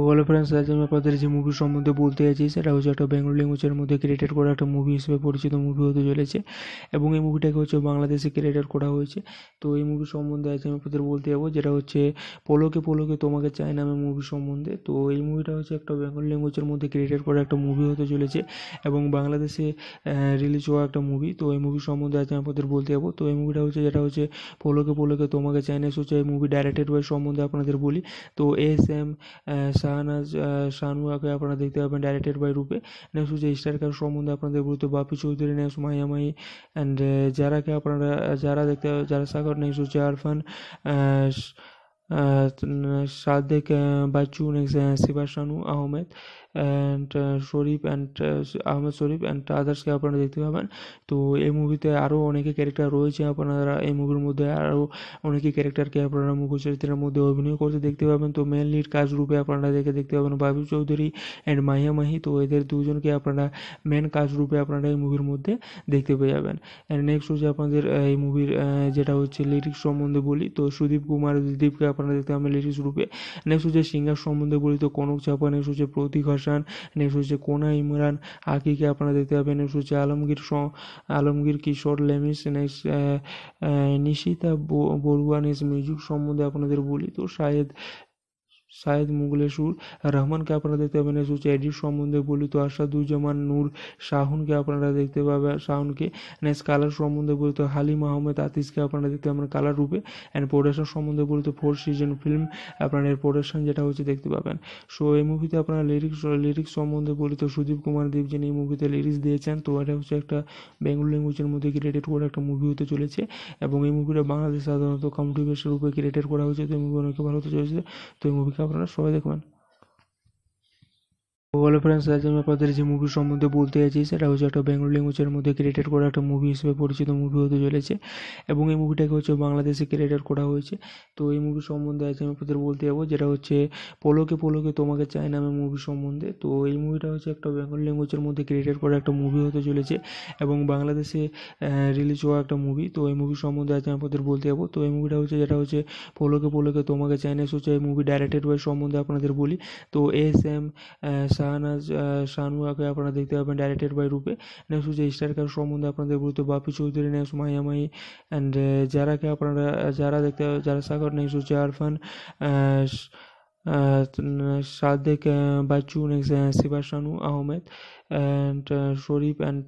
Hello friends আজ আমি আপনাদের যে মুভি সম্বন্ধে বলতে চাইছি সেটা হচ্ছে একটা বেঙ্গল ল্যাঙ্গুয়েজের মধ্যে ক্রিয়েটেড করা একটা মুভি হিসেবে পরিচিত মুভি হতে চলেছে এবং এই মুভিটাকে হচ্ছে বাংলাদেশে ক্রিয়েটেড করা হয়েছে তো এই মুভি সম্বন্ধে আজ আমি আপনাদের বলতে যাবো যেটা হচ্ছে পলোকে পলোকে তোমাকে চাই নামে মুভি সম্বন্ধে তো এই মুভিটা হচ্ছে একটা বেঙ্গল ল্যাঙ্গুয়েজের মধ্যে ক্রিয়েটেড করা একটা মুভি হতে চলেছে এবং বাংলাদেশে রিলিজ হওয়া একটা মুভি তো এই মুভি সম্বন্ধে আজ আমি আপনাদের বলতে যাবো তো এই মুভিটা হচ্ছে যেটা হচ্ছে পলোকে পলোকে তোমাকে চাই না হচ্ছে এই মুভি ডাইরেক্টেড বয় সম্বন্ধে আপনাদের বলি তো এস এম শাহনাজ শাহনুয়াকে আপনারা দেখতে পাবেন ডাইরেক্টেড বাই রূপে নেক্সট হচ্ছে স্টার কার সম্বন্ধে আপনাদের বলতে বাপি চৌধুরী নেক্সট মাইয়া মাই অ্যান্ড যারাকে আপনারা যারা দেখতে যারা সাগর নেক্সট হচ্ছে Arfan Sadek Bachchu next Shiba Shanu Ahmed and Sharif and Ahmed Sharif and আদার্সকে আপনারা দেখতে পাবেন তো এই মুভিতে আরও অনেকে ক্যারেক্টার রয়েছে আপনারা এই মুভির মধ্যে আরও অনেকে ক্যারেক্টারকে আপনারা চরিত্রের মধ্যে অভিনয় করতে দেখতে পাবেন তো মেন লিড কাজ রূপে আপনারা দেখে দেখতে পাবেন বাবু চৌধুরী অ্যান্ড মাহিয়া মাহি তো এদের দুজনকে আপনারা মেন কাজ রূপে আপনারা এই মুভির মধ্যে দেখতে পেয়ে যাবেন অ্যান্ড নেক্সট হচ্ছে আপনাদের এই মুভির যেটা হচ্ছে লিরিক্স সম্বন্ধে বলি তো সুদীপ কুমার দীপকে আপনারা দেখতে পাবেন লিরিক্স রূপে নেক্সট হচ্ছে সিঙ্গার সম্বন্ধে বলি তো কনক চাপা নেক্সট হচ্ছে প্রতীক হোসান নেক্সট হচ্ছে কোনা ইমরান আকিকে আপনারা দেখতে পাবেন নেক্সট হচ্ছে Alamgir Alamgir Kishore লেমিস next Nishita Barua next music সম্বন্ধে আপনাদের বলি তো শাহেদ সায়েদ মুগলের সুর রহমানকে আপনারা দেখতে পাবেন সুচ এডিট সম্বন্ধে বলিত আশাদুজ্জামান নূর শাহুনকে আপনারা দেখতে পাবেন শাহুনকে নেক্সট কালার সম্বন্ধে বলিত হালিম আহমেদ আতিসকে আপনারা দেখতে পাবেন কালার রূপে অ্যান্ড প্রোডাকশন সম্বন্ধে বলিত ফোর সিজন ফিল্ম আপনার এর প্রোডাকশন যেটা হচ্ছে দেখতে পাবেন সো এই মুভিতে আপনারা লিরিক্স লিরিক্স সম্বন্ধে বলিত সুদীপ কুমার দেব যিনি এই মুভিতে লিরিক্স দিয়েছেন তো এটা হচ্ছে একটা বেঙ্গল ল্যাঙ্গুয়েজের মধ্যে ক্রিয়েটেড করা একটা মুভি হতে চলেছে এবং এই মুভিটা বাংলাদেশ সাধারণত কমটি বেসের উপরে ক্রিয়েটেড করা হয়েছে তো এই মুভি অনেক ভালো হতে চলেছে তো এই মুভিকে আপনারা সবাই দেখবেন হ্যালো ফ্রেন্ডস আজ আমি আপনাদের যে মুভি সম্বন্ধে বলতে যাচ্ছি সেটা হচ্ছে একটা বেঙ্গল ল্যাঙ্গুয়েজের মধ্যে ক্রিয়েটেড করা একটা মুভি হিসেবে পরিচিত মুভি হতে চলেছে এবং এই মুভিটাকে হচ্ছে বাংলাদেশে ক্রিয়েটেড করা হয়েছে তো এই মুভি সম্বন্ধে আজ আমি আপনাদের বলতে যাবো যেটা হচ্ছে পলোকে পলোকে তোমাকে চাই নামে মুভি সম্বন্ধে তো এই মুভিটা হচ্ছে একটা বেঙ্গল ল্যাঙ্গুয়েজের মধ্যে ক্রিয়েটেড করা একটা মুভি হতে চলেছে এবং বাংলাদেশে রিলিজ হওয়া একটা মুভি তো এই মুভি সম্বন্ধে আজ আমি আপনাদের বলতে যাবো তো এই মুভিটা হচ্ছে যেটা হচ্ছে পলোকে পলোকে তোমাকে চাই না হচ্ছে এই মুভি ডাইরেক্টেড বাই সম্বন্ধে আপনাদের বলি তো এস এম শাহনাজ শাহনুয়াকে আপনারা দেখতে পাবেন ডাইরেক্টেড বাই রূপে নেক্সট হচ্ছে স্টারকার সম্বন্ধে আপনাদের বলতে বাপি চৌধুরী নেক্সট মায়ামাই অ্যান্ড যারাকে আপনারা যারা দেখতে যারা সাগর নেক্সট হচ্ছে Arfan Sadek Bachchu next Shiba Shanu Ahmed and Sharif and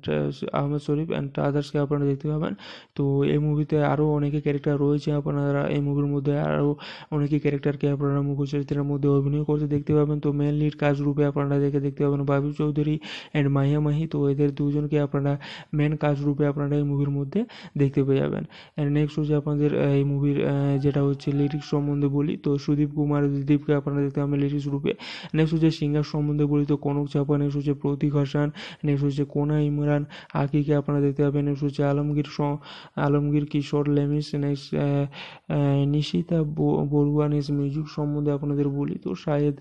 Ahmed Sharif and আদার্সকে আপনারা দেখতে পাবেন তো এই মুভিতে আরও অনেকে ক্যারেক্টার রয়েছে আপনারা এই মুভির মধ্যে আরও অনেকে ক্যারেক্টারকে আপনারা মুখচরিত্রের মধ্যে অভিনয় করতে দেখতে পাবেন তো মেন লিড কাজ রূপে আপনারা দেখে দেখতে পাবেন বাবু চৌধুরী অ্যান্ড মাহিয়া মাহি তো এদের দুজনকে আপনারা মেন কাজ রূপে আপনারা এই মুভির মধ্যে দেখতে পেয়ে যাবেন অ্যান্ড নেক্সট হচ্ছে আপনাদের এই মুভির যেটা হচ্ছে লিরিক্স সম্বন্ধে বলি তো সুদীপ কুমার দীপকে আপনারা দেখতে পাবেন লিরিক্স রূপে নেক্সট হচ্ছে সিঙ্গার সম্বন্ধে বলি তো কনক চাপা নেক্সট হচ্ছে প্রতীক হোসেন নেক্সট হচ্ছে কোনা ইমরান আকিকে আপনারা দেখতে পাবেন নেক্সট হচ্ছে Alamgir Alamgir Kishore লেমিস next Nishita Barua next music সম্বন্ধে আপনাদের বলি তো শাহেদ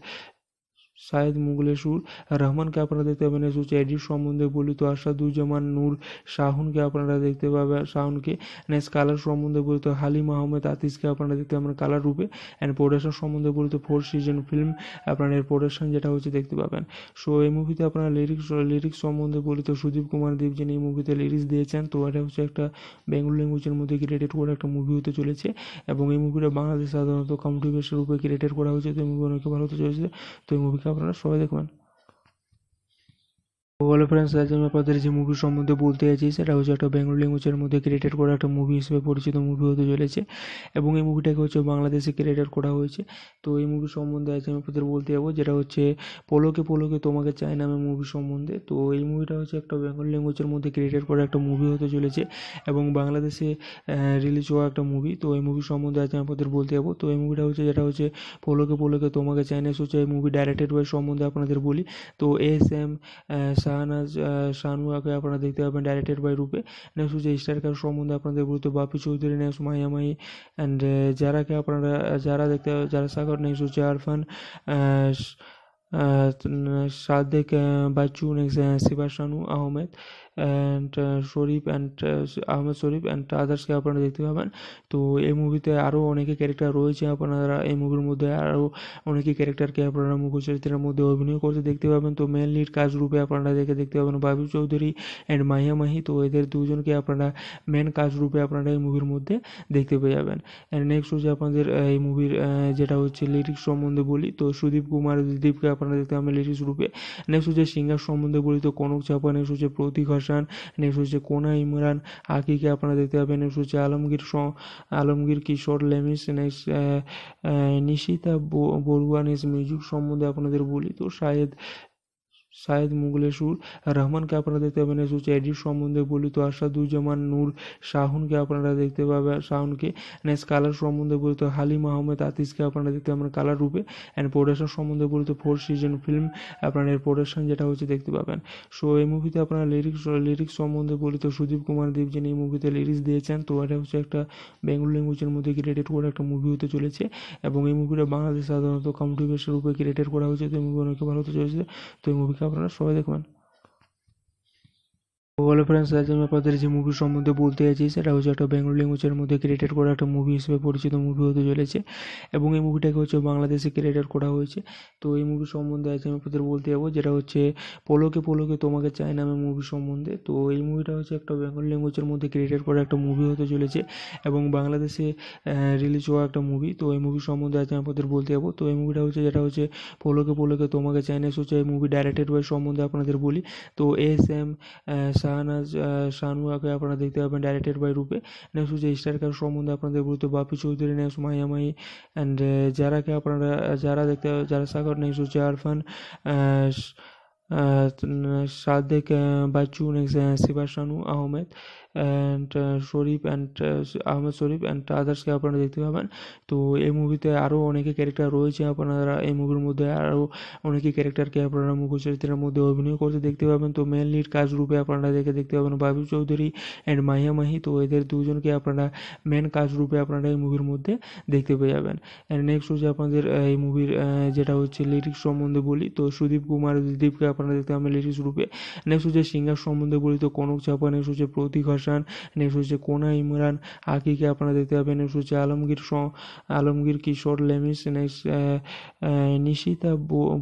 মুগলের সুর রহমানকে আপনারা দেখতে পাবেন হচ্ছে এডিট সম্বন্ধে বলিত আসাদুজ্জামান নূর শাহুনকে আপনারা দেখতে পাবেন শাহুনকে নেক্সট কালার সম্বন্ধে বলিত হালিম আহমেদ আতিসকে আপনারা দেখতে পাবেন কালার রূপে অ্যান্ড প্রোডাকশন সম্বন্ধে বলিত ফোর সিজন ফিল্ম আপনার এর প্রোডাকশন যেটা হচ্ছে দেখতে পাবেন সো এই মুভিতে আপনারা লিরিক্স লিরিক্স সম্বন্ধে বলিত সুদীপ কুমার দেব যিনি এই মুভিতে লিরিক্স দিয়েছেন তো এটা হচ্ছে একটা বেঙ্গল ল্যাঙ্গুয়েজের মধ্যে ক্রিয়েটেড করা একটা মুভি হতে চলেছে এবং এই মুভিটা বাংলাদেশ সাধারণত বেসের রূপে ক্রিয়েটেড করা হয়েছে তো এই মুভি অনেক ভালো হতে চলেছে তো এই মুভি অপেক্ষা আপনারা সবাই দেখবেন হ্যালো ফ্রেন্ডস আজ আমি আপনাদের যে মুভি সম্বন্ধে বলতে চাইছি সেটা হচ্ছে একটা বেঙ্গল ল্যাঙ্গুয়েজের মধ্যে ক্রিয়েটেড করা একটা মুভি হিসেবে পরিচিত মুভি হতে চলেছে এবং এই মুভিটাকে হচ্ছে বাংলাদেশে ক্রিয়েটেড করা হয়েছে তো এই মুভি সম্বন্ধে আজ আমি আপনাদের বলতে যাবো যেটা হচ্ছে পলোকে পলোকে তোমাকে চাই নামে মুভি সম্বন্ধে তো এই মুভিটা হচ্ছে একটা বেঙ্গল ল্যাঙ্গুয়েজের মধ্যে ক্রিয়েটেড করা একটা মুভি হতে চলেছে এবং বাংলাদেশে রিলিজ হওয়া একটা মুভি তো এই মুভি সম্বন্ধে আজ আমি আপনাদের বলতে যাবো তো এই মুভিটা হচ্ছে যেটা হচ্ছে পলোকে পলোকে তোমাকে চাই না হচ্ছে এই মুভি ডাইরেক্টেড বয় সম্বন্ধে আপনাদের বলি তো এস এম শানু শাহনুয়াকে আপনারা দেখতে পাবেন ডাইরেক্টেড বাই রূপে নেক্সট হচ্ছে স্টারকার সম্বন্ধে আপনাদের গুরুত্ব বাপি চৌধুরী নেক্সট মাইয়া মাই অ্যান্ড যারাকে আপনারা যারা দেখতে যারা সাগর নেক্সট হচ্ছে Arfan Sadek Bachchu next শিবাশানু Ahmed and Sharif and Ahmed Sharif and আদার্সকে আপনারা দেখতে পাবেন তো এই মুভিতে আরও অনেকে ক্যারেক্টার রয়েছে আপনারা এই মুভির মধ্যে আরও অনেকে ক্যারেক্টারকে আপনারা চরিত্রের মধ্যে অভিনয় করতে দেখতে পাবেন তো মেন লিড কাজ রূপে আপনারা দেখে দেখতে পাবেন বাবু চৌধুরী অ্যান্ড মাহিয়া মাহি তো এদের দুজনকে আপনারা মেন কাজ রূপে আপনারা এই মুভির মধ্যে দেখতে পেয়ে যাবেন অ্যান্ড নেক্সট হচ্ছে আপনাদের এই মুভির যেটা হচ্ছে লিরিক্স সম্বন্ধে বলি তো সুদীপ কুমার দীপকে আপনারা দেখতে পাবেন লিরিক্স রূপে নেক্সট হচ্ছে সিঙ্গার সম্বন্ধে বলি তো কনক চাপা নেক্সট হচ্ছে প্রতীক হাসান নেক্সট হচ্ছে কোনা ইমরান আকিকে আপনারা দেখতে পাবেন নেক্সট হচ্ছে Alamgir Alamgir Kishore লেমিস next Nishita Barua next music সম্বন্ধে আপনাদের বলি তো শাহেদ সায়েদ মুগলে সুর রহমানকে আপনারা দেখতে পাবেন সুচ এডিট সম্বন্ধে বলিত আসাদুজ্জামান নূর শাহুনকে আপনারা দেখতে পাবেন শাহুনকে নেক্সট কালার সম্বন্ধে বলিত হালিম আহমেদ আতিসকে আপনারা দেখতে পাবেন কালার রূপে অ্যান্ড প্রোডাকশন সম্বন্ধে বলিত ফোর সিজন ফিল্ম আপনার এর প্রোডাকশন যেটা হচ্ছে দেখতে পাবেন সো এই মুভিতে আপনারা লিরিক্স লিরিক্স সম্বন্ধে বলিত সুদীপ কুমার দেব যিনি এই মুভিতে লিরিক্স দিয়েছেন তো এটা হচ্ছে একটা বেঙ্গল ল্যাঙ্গুয়েজের মধ্যে ক্রিয়েটেড করা একটা মুভি হতে চলেছে এবং এই মুভিটা বাংলাদেশ সাধারণত কমটি বেসের উপরে ক্রিয়েটেড করা হয়েছে তো এই মুভি অনেক ভালো হতে চলেছে তো এই মুভি আপনারা সবাই দেখবেন গল্প ফ্রেন্ডস আজ আমি আপনাদের যে মুভি সম্বন্ধে বলতে চাইছি সেটা হচ্ছে একটা বেঙ্গল ল্যাঙ্গুয়েজের মধ্যে ক্রিয়েটেড করা একটা মুভি হিসেবে পরিচিত মুভি হতে চলেছে এবং এই মুভিটাকে হচ্ছে বাংলাদেশে ক্রিয়েটেড করা হয়েছে তো এই মুভি সম্বন্ধে আজ আমি আপনাদের বলতে যাবো যেটা হচ্ছে পলোকে পলোকে তোমাকে চাই নামে মুভি সম্বন্ধে তো এই মুভিটা হচ্ছে একটা বেঙ্গল ল্যাঙ্গুয়েজের মধ্যে ক্রিয়েটেড করা একটা মুভি হতে চলেছে এবং বাংলাদেশে রিলিজ হওয়া একটা মুভি তো এই মুভি সম্বন্ধে আজ আমি আপনাদের বলতে যাবো তো এই মুভিটা হচ্ছে যেটা হচ্ছে পলোকে পলোকে তোমাকে চাই না হচ্ছে এই মুভি ডাইরেক্টেড ওয়াই সম্বন্ধে আপনাদের বলি তো এস এম শাহনাজ আগে আপনারা দেখতে পাবেন ডাইরেক্টেড বাই রূপে নেক্সট হচ্ছে স্টার সম্বন্ধে আপনাদের বলতে বাপি চৌধুরী নেক্সট মায়া মাই অ্যান্ড যারাকে আপনারা যারা দেখতে যারা সাগর নেক্সট হচ্ছে Arfan Sadek Bachchu next শিবাশানু Ahmed and Sharif and Ahmed Sharif and আদার্সকে আপনারা দেখতে পাবেন তো এই মুভিতে আরও অনেকে ক্যারেক্টার রয়েছে আপনারা এই মুভির মধ্যে আরও অনেকে ক্যারেক্টারকে আপনারা চরিত্রের মধ্যে অভিনয় করতে দেখতে পাবেন তো মেন লিড কাজ রূপে আপনারা দেখে দেখতে পাবেন বাবু চৌধুরী অ্যান্ড মাহিয়া মাহি তো এদের দুজনকে আপনারা মেন কাজ রূপে আপনারা এই মুভির মধ্যে দেখতে পেয়ে যাবেন অ্যান্ড নেক্সট হচ্ছে আপনাদের এই মুভির যেটা হচ্ছে লিরিক্স সম্বন্ধে বলি তো সুদীপ কুমার দীপকে আপনারা দেখতে পাবেন লিরিক্স রূপে নেক্সট হচ্ছে সিঙ্গার সম্বন্ধে বলি তো কনক চাপা নেক্সট হচ্ছে প্রতীক হোসান নেক্সট হচ্ছে কোনা ইমরান আকিকে আপনারা দেখতে পাবেন নেক্সট হচ্ছে Alamgir Alamgir Kishore লেমিস next Nishita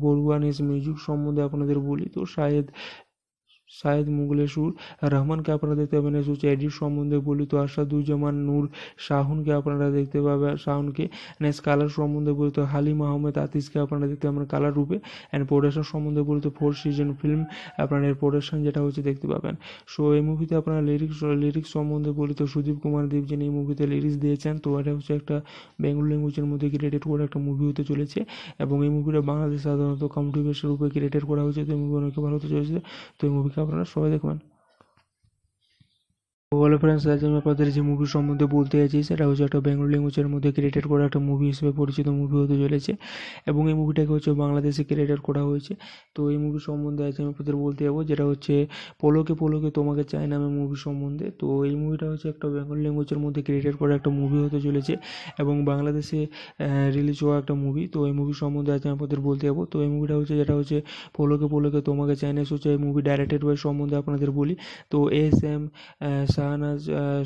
Barua next music সম্বন্ধে আপনাদের বলি তো শাহেদ সায়েদ মুগলে সুর রহমানকে আপনারা দেখতে পাবেন সুচ এডিট সম্বন্ধে বলিত আসাদুজ্জামান নূর শাহুনকে আপনারা দেখতে পাবেন শাহুনকে নেক্সট কালার সম্বন্ধে বলিত হালিম আহমেদ আতিসকে আপনারা দেখতে পাবেন কালার রূপে অ্যান্ড প্রোডাকশন সম্বন্ধে বলিত ফোর সিজন ফিল্ম আপনার এর প্রোডাকশন যেটা হচ্ছে দেখতে পাবেন সো এই মুভিতে আপনারা লিরিক্স লিরিক্স সম্বন্ধে বলিত সুদীপ কুমার দেব যিনি এই মুভিতে লিরিক্স দিয়েছেন তো এটা হচ্ছে একটা বেঙ্গল ল্যাঙ্গুয়েজের মধ্যে ক্রিয়েটেড করা একটা মুভি হতে চলেছে এবং এই মুভিটা বাংলাদেশ সাধারণত কমেডি বেসের উপরে ক্রিয়েটেড করা হয়েছে তো এই মুভি অনেক ভালো হতে চলেছে তো এই মুভিকে সকালে সবাই দেখবেন হ্যালো ফ্রেন্ডস আজ আমি আপনাদের যে মুভি সম্বন্ধে বলতে যাচ্ছি সেটা হচ্ছে একটা বেঙ্গল ল্যাঙ্গুয়েজের মধ্যে ক্রিয়েটেড করা একটা মুভি হিসেবে পরিচিত মুভি হতে চলেছে এবং এই মুভিটাকে হচ্ছে বাংলাদেশে ক্রিয়েটেড করা হয়েছে তো এই মুভি সম্বন্ধে আজ আমি আপনাদের বলতে যাবো যেটা হচ্ছে পলোকে পলোকে তোমাকে চাই নামে মুভি সম্বন্ধে তো এই মুভিটা হচ্ছে একটা বেঙ্গল ল্যাঙ্গুয়েজের মধ্যে ক্রিয়েটেড করা একটা মুভি হতে চলেছে এবং বাংলাদেশে রিলিজ হওয়া একটা মুভি তো এই মুভি সম্বন্ধে আজ আমি আপনাদের বলতে যাবো তো এই মুভিটা হচ্ছে যেটা হচ্ছে পলোকে পলোকে তোমাকে চাই না হচ্ছে এই মুভি ডাইরেক্টেড বাই সম্বন্ধে আপনাদের বলি তো এস এম শাহনাজ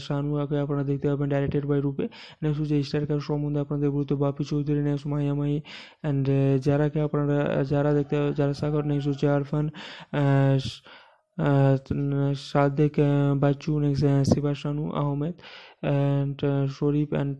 শাহনুয়াকে আপনারা দেখতে পাবেন ডাইরেক্টেড বাই রূপে নেক্সট হচ্ছে স্টারকার সম্বন্ধে আপনাদের গুরুত্ব বাপি চৌধুরী নেক্সট মাইয়ামাই অ্যান্ড যারাকে আপনারা যারা দেখতে যারা সাগর নেক্সট হচ্ছে Arfan Sadek Bachchu next Shiba Shanu Ahmed and Sharif and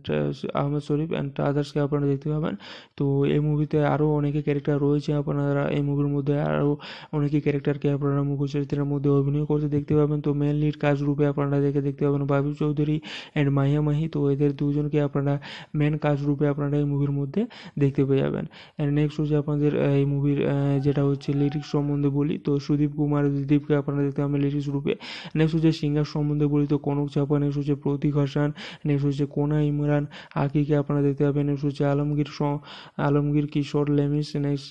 Ahmed Sharif and আদার্সকে আপনারা দেখতে পাবেন তো এই মুভিতে আরও অনেকে ক্যারেক্টার রয়েছে আপনারা এই মুভির মধ্যে আরও অনেকে ক্যারেক্টারকে আপনারা চরিত্রের মধ্যে অভিনয় করতে দেখতে পাবেন তো মেন লিড কাজ রূপে আপনারা দেখে দেখতে পাবেন বাবু চৌধুরী অ্যান্ড মাহিয়া মাহি তো এদের দুজনকে আপনারা মেন কাজ রূপে আপনারা এই মুভির মধ্যে দেখতে পেয়ে যাবেন অ্যান্ড নেক্সট হচ্ছে আপনাদের এই মুভির যেটা হচ্ছে লিরিক্স সম্বন্ধে বলি তো সুদীপ কুমার দীপকে আপনারা দেখতে পাবেন লিরিক্স রূপে নেক্সট হচ্ছে সিঙ্গার সম্বন্ধে বলি তো কনক চাপা নেক্সট হচ্ছে প্রতীক হোসেন নেক্সট হচ্ছে কোনা ইমরান আকিকে আপনারা দেখতে পাবেন নেক্সট হচ্ছে Alamgir Alamgir Kishore লেমিস next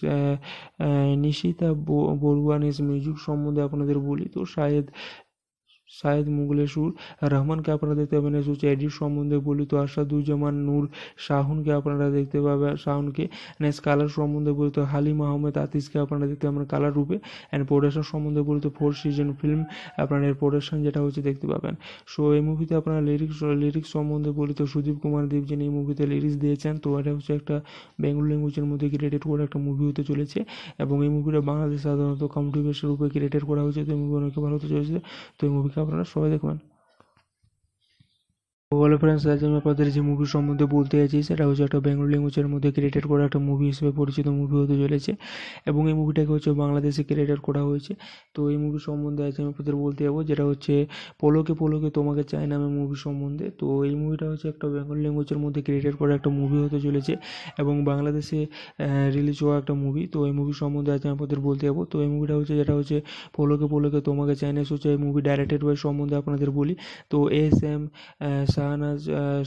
Nishita Barua next music সম্বন্ধে আপনাদের বলি তো শাহেদ সায়েদ মুগলে সুর রহমানকে আপনারা দেখতে পাবেন হচ্ছে এডিট সম্বন্ধে বলি তো আসাদুজ্জামান নূর শাহুনকে আপনারা দেখতে পাবেন শাহুনকে নেক্সট কালার সম্বন্ধে বলি তো হালিম আহমেদ আতিসকে আপনারা দেখতে পাবেন কালার রূপে অ্যান্ড প্রোডাকশন সম্বন্ধে বলি তো ফোর সিজন ফিল্ম আপনার এর প্রোডাকশন যেটা হচ্ছে দেখতে পাবেন সো এই মুভিতে আপনারা লিরিক্স লিরিক্স সম্বন্ধে বলি তো সুদীপ কুমার দেব যিনি এই মুভিতে লিরিক্স দিয়েছেন তো এটা হচ্ছে একটা বেঙ্গল ল্যাঙ্গুয়েজের মধ্যে ক্রিয়েটেড করা একটা মুভি হতে চলেছে এবং এই মুভিটা বাংলাদেশ সাধারণত কন্ট্রিবিউশন রূপে ক্রিয়েটেড করা হয়েছে তো এই মুভি অনেক ভালো হতে চলেছে তো এই মুভি কৃপা আপনারা সবাই দেখবেন ওভারঅল ফ্রেন্ডস আজ আমি আপনাদের যে মুভি সম্বন্ধে বলতে চাইছি সেটা হচ্ছে একটা বেঙ্গল ল্যাঙ্গুয়েজের মধ্যে ক্রিয়েটেড করা একটা মুভি হিসেবে পরিচিত মুভি হতে চলেছে এবং এই মুভিটাকে হচ্ছে বাংলাদেশে ক্রিয়েটেড করা হয়েছে তো এই মুভি সম্বন্ধে আজ আমি আপনাদের বলতে যাবো যেটা হচ্ছে পলোকে পলোকে তোমাকে চাই নামে মুভি সম্বন্ধে তো এই মুভিটা হচ্ছে একটা বেঙ্গল ল্যাঙ্গুয়েজের মধ্যে ক্রিয়েটেড করা একটা মুভি হতে চলেছে এবং বাংলাদেশে রিলিজ হওয়া একটা মুভি তো এই মুভি সম্বন্ধে আজ আমি আপনাদের বলতে যাবো তো এই মুভিটা হচ্ছে যেটা হচ্ছে পলোকে পলোকে তোমাকে চাই না হচ্ছে এই মুভি ডাইরেক্টেড বয় সম্বন্ধে আপনাদের বলি তো এস এম শাহানা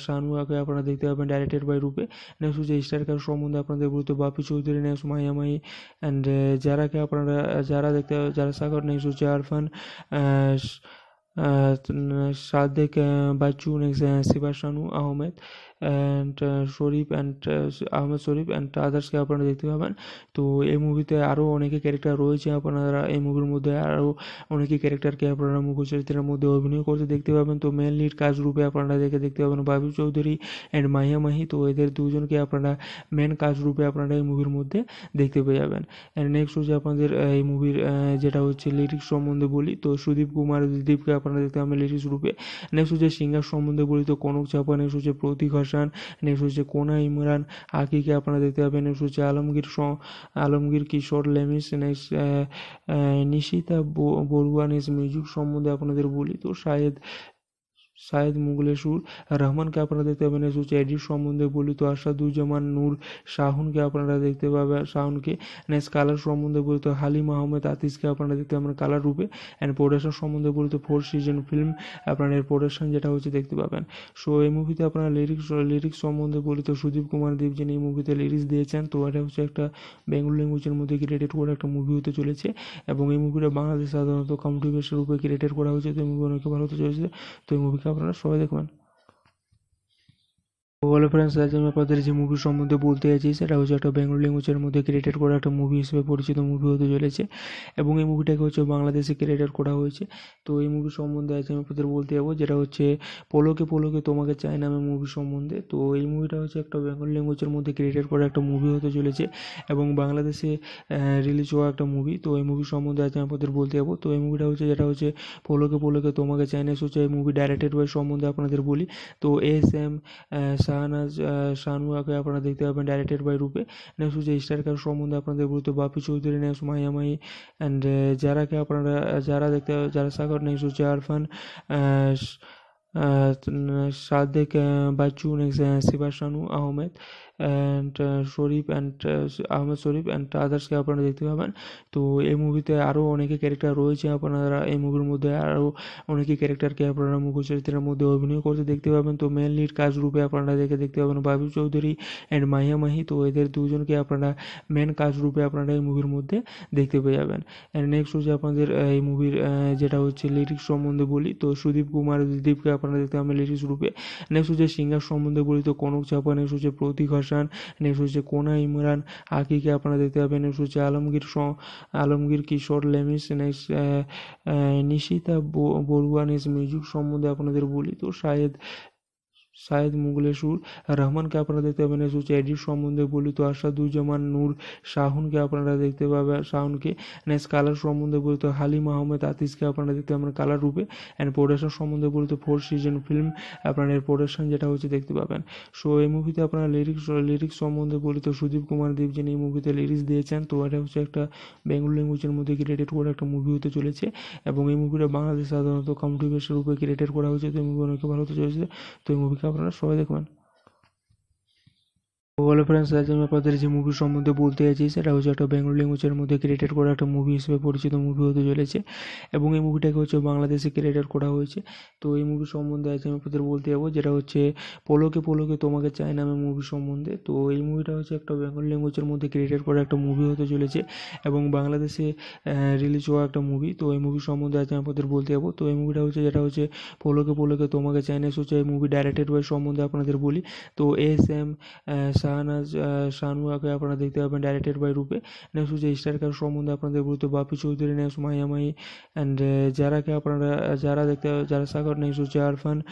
শাহানু আগে আপনারা দেখতে পাবেন ডাইরেক্টেড বাই রূপে নেক্সট হচ্ছে স্টারকার সম্বন্ধে আপনাদের বলতে বাপি চৌধুরী নেক্সট মাইয়া মাই অ্যান্ড যারাকে আপনারা যারা দেখতে যারা সাগর নেক্সট হচ্ছে Arfan Sadek Bachchu next Shiba Shanu Ahmed and Sharif and Ahmed Sharif and আদার্সকে আপনারা দেখতে পাবেন তো এই মুভিতে আরও অনেকে ক্যারেক্টার রয়েছে আপনারা এই মুভির মধ্যে আরও অনেকে ক্যারেক্টারকে আপনারা চরিত্রের মধ্যে অভিনয় করতে দেখতে পাবেন তো মেন লিড কাজ রূপে আপনারা দেখে দেখতে পাবেন বাবু চৌধুরী অ্যান্ড মাহিয়া মাহি তো এদের দুজনকে আপনারা মেন কাজ রূপে আপনারা এই মুভির মধ্যে দেখতে পেয়ে যাবেন অ্যান্ড নেক্সট হচ্ছে আপনাদের এই মুভির যেটা হচ্ছে লিরিক্স সম্বন্ধে বলি তো সুদীপ কুমার দীপকে আপনারা দেখতে পাবেন লিরিক্স রূপে নেক্সট হচ্ছে সিঙ্গার সম্বন্ধে বলি তো কনক চাপা নেক্সট হচ্ছে প্রতীক হাসান নেক্সট হচ্ছে কোনা ইমরান আকিকে আপনারা দেখতে পাবেন নেক্সট হচ্ছে Alamgir Alamgir Kishore লেমিস next Nishita Barua next music সম্বন্ধে আপনাদের বলি তো শাহেদ সায়েদ মুগলে সুর রহমানকে আপনারা দেখতে পাবেন সুচ এডিট সম্বন্ধে বলিত আশাদুজ্জামান নূর শাহুনকে আপনারা দেখতে পাবেন শাহুনকে নেক্সট কালার সম্বন্ধে বলিত হালিম আহমেদ আতিসকে আপনারা দেখতে পাবেন কালার রূপে অ্যান্ড প্রোডাকশন সম্বন্ধে বলিত ফোর সিজন ফিল্ম আপনার এর প্রোডাকশন যেটা হচ্ছে দেখতে পাবেন সো এই মুভিতে আপনারা লিরিক্স লিরিক্স সম্বন্ধে বলিত সুদীপ কুমার দেব যিনি এই মুভিতে লিরিক্স দিয়েছেন তো এটা হচ্ছে একটা বেঙ্গল ল্যাঙ্গুয়েজের মধ্যে ক্রিয়েটেড করা একটা মুভি হতে চলেছে এবং এই মুভিটা বাংলাদেশ সাধারণত কমটি উপরে ক্রিয়েটেড করা হয়েছে তো এই মুভি অনেক ভালো হতে চলেছে তো এই মুভিকে আপনারা সবাই দেখবেন হ্যালো ফ্রেন্ডস আজ আমি আপনাদের যে মুভি সম্বন্ধে বলতে চাইছি সেটা হচ্ছে একটা বেঙ্গল ল্যাঙ্গুয়েজের মধ্যে ক্রিয়েটেড করা একটা মুভি হিসেবে পরিচিত মুভি হতে চলেছে এবং এই মুভিটাকে হচ্ছে বাংলাদেশে ক্রিয়েটেড করা হয়েছে তো এই মুভি সম্বন্ধে আজ আমি আপনাদের বলতে যাবো যেটা হচ্ছে পলোকে পলোকে তোমাকে চাই নামে মুভি সম্বন্ধে তো এই মুভিটা হচ্ছে একটা বেঙ্গল ল্যাঙ্গুয়েজের মধ্যে ক্রিয়েটেড করা একটা মুভি হতে চলেছে এবং বাংলাদেশে রিলিজ হওয়া একটা মুভি তো এই মুভি সম্বন্ধে আজ আমি আপনাদের বলতে যাবো তো এই মুভিটা হচ্ছে যেটা হচ্ছে পলোকে পলোকে তোমাকে চাই না হচ্ছে এই মুভি ডাইরেক্টেড বাই সম্বন্ধে আপনাদের বলি তো এস এম শাহনাজ আগে আপনারা দেখতে পাবেন ডাইরেক্টেড বাই রূপে নেক্সট হচ্ছে স্টারকার সম্বন্ধে আপনাদের বলতে বাপি চৌধুরী নেক্সট মাইয়া মাই অ্যান্ড যারাকে আপনারা যারা দেখতে যারা সাগর নেক্সট হচ্ছে Arfan Sadek Bachchu next শিবাশানু Ahmed and Sharif and Ahmed Sharif and আদার্সকে আপনারা দেখতে পাবেন তো এই মুভিতে আরও অনেকে ক্যারেক্টার রয়েছে আপনারা এই মুভির মধ্যে আরও অনেকে ক্যারেক্টারকে আপনারা মুখচরিত্রের মধ্যে অভিনয় করতে দেখতে পাবেন তো মেন লিড কাজ রূপে আপনারা দেখে দেখতে পাবেন বাবু চৌধুরী অ্যান্ড মাহিয়া মাহি তো এদের দুজনকে আপনারা মেন কাজ রূপে আপনারা এই মুভির মধ্যে দেখতে পেয়ে যাবেন অ্যান্ড নেক্সট হচ্ছে আপনাদের এই মুভির যেটা হচ্ছে লিরিক্স সম্বন্ধে বলি তো সুদীপ কুমার দীপকে আপনারা দেখতে পাবেন লিরিক্স রূপে নেক্সট হচ্ছে সিঙ্গার সম্বন্ধে বলি তো কনক চাপা নেক্সট হচ্ছে প্রতীক হোসান নেক্সট হচ্ছে কোনা ইমরান আকিকে আপনারা দেখতে পাবেন নেক্সট হচ্ছে Alamgir Alamgir Kishore লেমিস next Nishita Barua next music সম্বন্ধে আপনাদের বলি তো শাহেদ সায়েদ মুগলে সুর রহমানকে আপনারা দেখতে পাবেন হচ্ছে এডিট সম্বন্ধে বলিত আসাদুজ্জামান নূর শাহুনকে আপনারা দেখতে পাবেন শাহুনকে নেক্সট কালার সম্বন্ধে বলিত হালিম আহমেদ আতিসকে আপনারা দেখতে পাবেন কালার রূপে অ্যান্ড প্রোডাকশন সম্বন্ধে বলিত ফোর সিজন ফিল্ম আপনার এর প্রোডাকশন যেটা হচ্ছে দেখতে পাবেন সো এই মুভিতে আপনারা লিরিক্স লিরিক্স সম্বন্ধে বলিত সুদীপ কুমার দেব যিনি এই মুভিতে লিরিক্স দিয়েছেন তো এটা হচ্ছে একটা বেঙ্গল ল্যাঙ্গুয়েজের মধ্যে ক্রিয়েটেড করা একটা মুভি হতে চলেছে এবং এই মুভিটা বাংলাদেশ সাধারণত কমটি রূপে ক্রিয়েটেড করা হয়েছে তো এই মুভি অনেক ভালো হতে চলেছে তো এই মুভিকে আপনারা সবাই দেখবেন হ্যালো ফ্রেন্ডস আজ আমি আপনাদের যে মুভি সম্বন্ধে বলতে যাচ্ছি সেটা হচ্ছে একটা বেঙ্গল ল্যাঙ্গুয়েজের মধ্যে ক্রিয়েটেড করা একটা মুভি হিসেবে পরিচিত মুভি হতে চলেছে এবং এই মুভিটাকে হচ্ছে বাংলাদেশে ক্রিয়েটেড করা হয়েছে তো এই মুভি সম্বন্ধে আজ আমি আপনাদের বলতে যাবো যেটা হচ্ছে পলোকে পলোকে তোমাকে চাই নামে মুভি সম্বন্ধে তো এই মুভিটা হচ্ছে একটা বেঙ্গল ল্যাঙ্গুয়েজের মধ্যে ক্রিয়েটেড করা একটা মুভি হতে চলেছে এবং বাংলাদেশে রিলিজ হওয়া একটা মুভি তো এই মুভি সম্বন্ধে আজ আমি আপনাদের বলতে যাবো তো এই মুভিটা হচ্ছে যেটা হচ্ছে পলোকে পলোকে তোমাকে চাই না হচ্ছে এই মুভি ডাইরেক্টেড বাই সম্বন্ধে আপনাদের বলি তো এস এম ના શાનુવા કે આપણે દેખતા આપને ડાયરેક્ટેડ બાય રૂપે એ સુજે સ્ટાર્ટ કર શોમુnda આપને વિૃત બાપી ચૌધરી ને સુમાયમય એન્ડ જારા કે આપણે જારા દેખતા જારા સાગર ને સુજે અર્ફન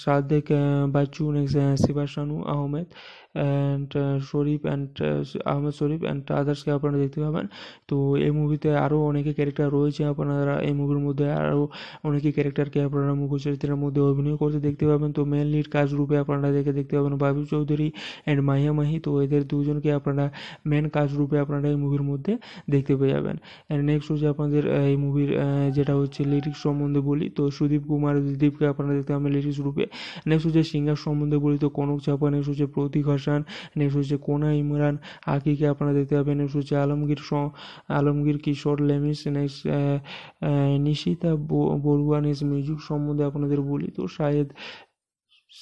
શાદિક બચુ ને સે બચનુ આ ઓમેત and Sharif and Ahmed Sharif and আদার্সকে আপনারা দেখতে পাবেন তো এই মুভিতে আরও অনেকে ক্যারেক্টার রয়েছে আপনারা এই মুভির মধ্যে আরও অনেকে ক্যারেক্টারকে আপনারা চরিত্রের মধ্যে অভিনয় করতে দেখতে পাবেন তো মেন লিড কাজ রূপে আপনারা দেখে দেখতে পাবেন বাবু চৌধুরী অ্যান্ড মাহিয়া মাহি তো এদের দুজনকে আপনারা মেন কাজ রূপে আপনারা এই মুভির মধ্যে দেখতে পেয়ে যাবেন অ্যান্ড নেক্সট হচ্ছে আপনাদের এই মুভির যেটা হচ্ছে লিরিক্স সম্বন্ধে বলি তো সুদীপ কুমার দীপকে আপনারা দেখতে পাবেন লিরিক্স রূপে নেক্সট হচ্ছে সিঙ্গার সম্বন্ধে বলি তো কনক চাপা নেক্সট হচ্ছে প্রতীক হাসান নেক্সট হচ্ছে কোনা ইমরান আকিকে আপনারা দেখতে পাবেন নেক্সট হচ্ছে Alamgir Alamgir Kishore লেমিস next Nishita Barua next music সম্বন্ধে আপনাদের বলি তো শাহেদ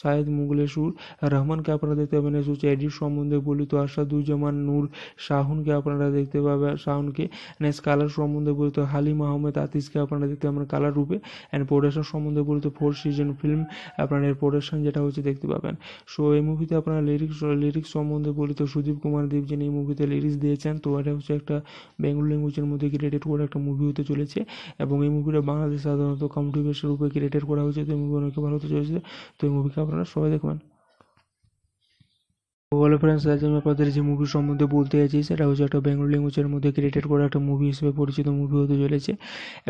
সায়েদ মুগলে সুর রহমানকে আপনারা দেখতে পাবেন হচ্ছে এডিট সম্বন্ধে বলি তো আশা দুজামান নূর শাহুনকে আপনারা দেখতে পাবেন শাহুনকে নেক্সট কালার সম্বন্ধে বলি তো হালিম আহমেদ আতিসকে আপনারা দেখতে পাবেন কালার রূপে অ্যান্ড প্রোডাকশন সম্বন্ধে বলি তো ফোর সিজন ফিল্ম আপনার এর প্রোডাকশন যেটা হচ্ছে দেখতে পাবেন সো এই মুভিতে আপনারা লিরিক্স লিরিক্স সম্বন্ধে বলি তো সুদীপ কুমার দেব যিনি এই মুভিতে লিরিক্স দিয়েছেন তো এটা হচ্ছে একটা বেঙ্গল ল্যাঙ্গুয়েজের মধ্যে ক্রিয়েটেড করে একটা মুভি হতে চলেছে এবং এই মুভিটা বাংলাদেশ সাধারণত কন্ট্রিবিউশন রূপে ক্রিয়েটেড করা হয়েছে তো এই মুভি অনেক ভালো হতে চলেছে তো এই মুভি আপনারা সবাই দেখবেন হ্যালো ফ্রেন্ডস আজ আমি আপনাদের যে মুভি সম্বন্ধে বলতে চাইছি সেটা হচ্ছে একটা বেঙ্গল ল্যাঙ্গুয়েজের মধ্যে ক্রিয়েটেড করা একটা মুভি হিসেবে পরিচিত মুভি হতে চলেছে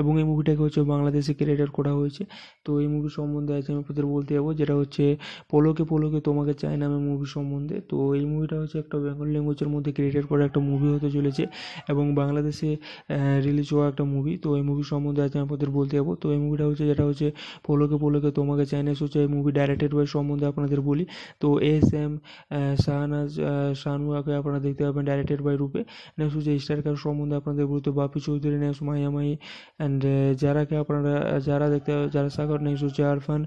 এবং এই মুভিটাকে হচ্ছে বাংলাদেশে ক্রিয়েটেড করা হয়েছে তো এই মুভি সম্বন্ধে আজ আমি আপনাদের বলতে যাবো যেটা হচ্ছে পলোকে পলোকে তোমাকে চাই নামে মুভি সম্বন্ধে তো এই মুভিটা হচ্ছে একটা বেঙ্গল ল্যাঙ্গুয়েজের মধ্যে ক্রিয়েটেড করা একটা মুভি হতে চলেছে এবং বাংলাদেশে রিলিজ হওয়া একটা মুভি তো এই মুভি সম্বন্ধে আজ আমি আপনাদের বলতে যাবো তো এই মুভিটা হচ্ছে যেটা হচ্ছে পলোকে পলোকে তোমাকে চাই না হচ্ছে এই মুভি ডাইরেক্টেড ওয়াই সম্বন্ধে আপনাদের বলি তো এস এম শাহনাজ আগে আপনারা দেখতে পাবেন ডাইরেক্টেড বাই রূপে নেক্সট হচ্ছে স্টার কার সম্বন্ধে আপনাদের বলতে বাপি চৌধুরী নেক্সট মাইয়া মাই অ্যান্ড যারাকে আপনারা যারা দেখতে যারা সাগর নেক্সট হচ্ছে Arfan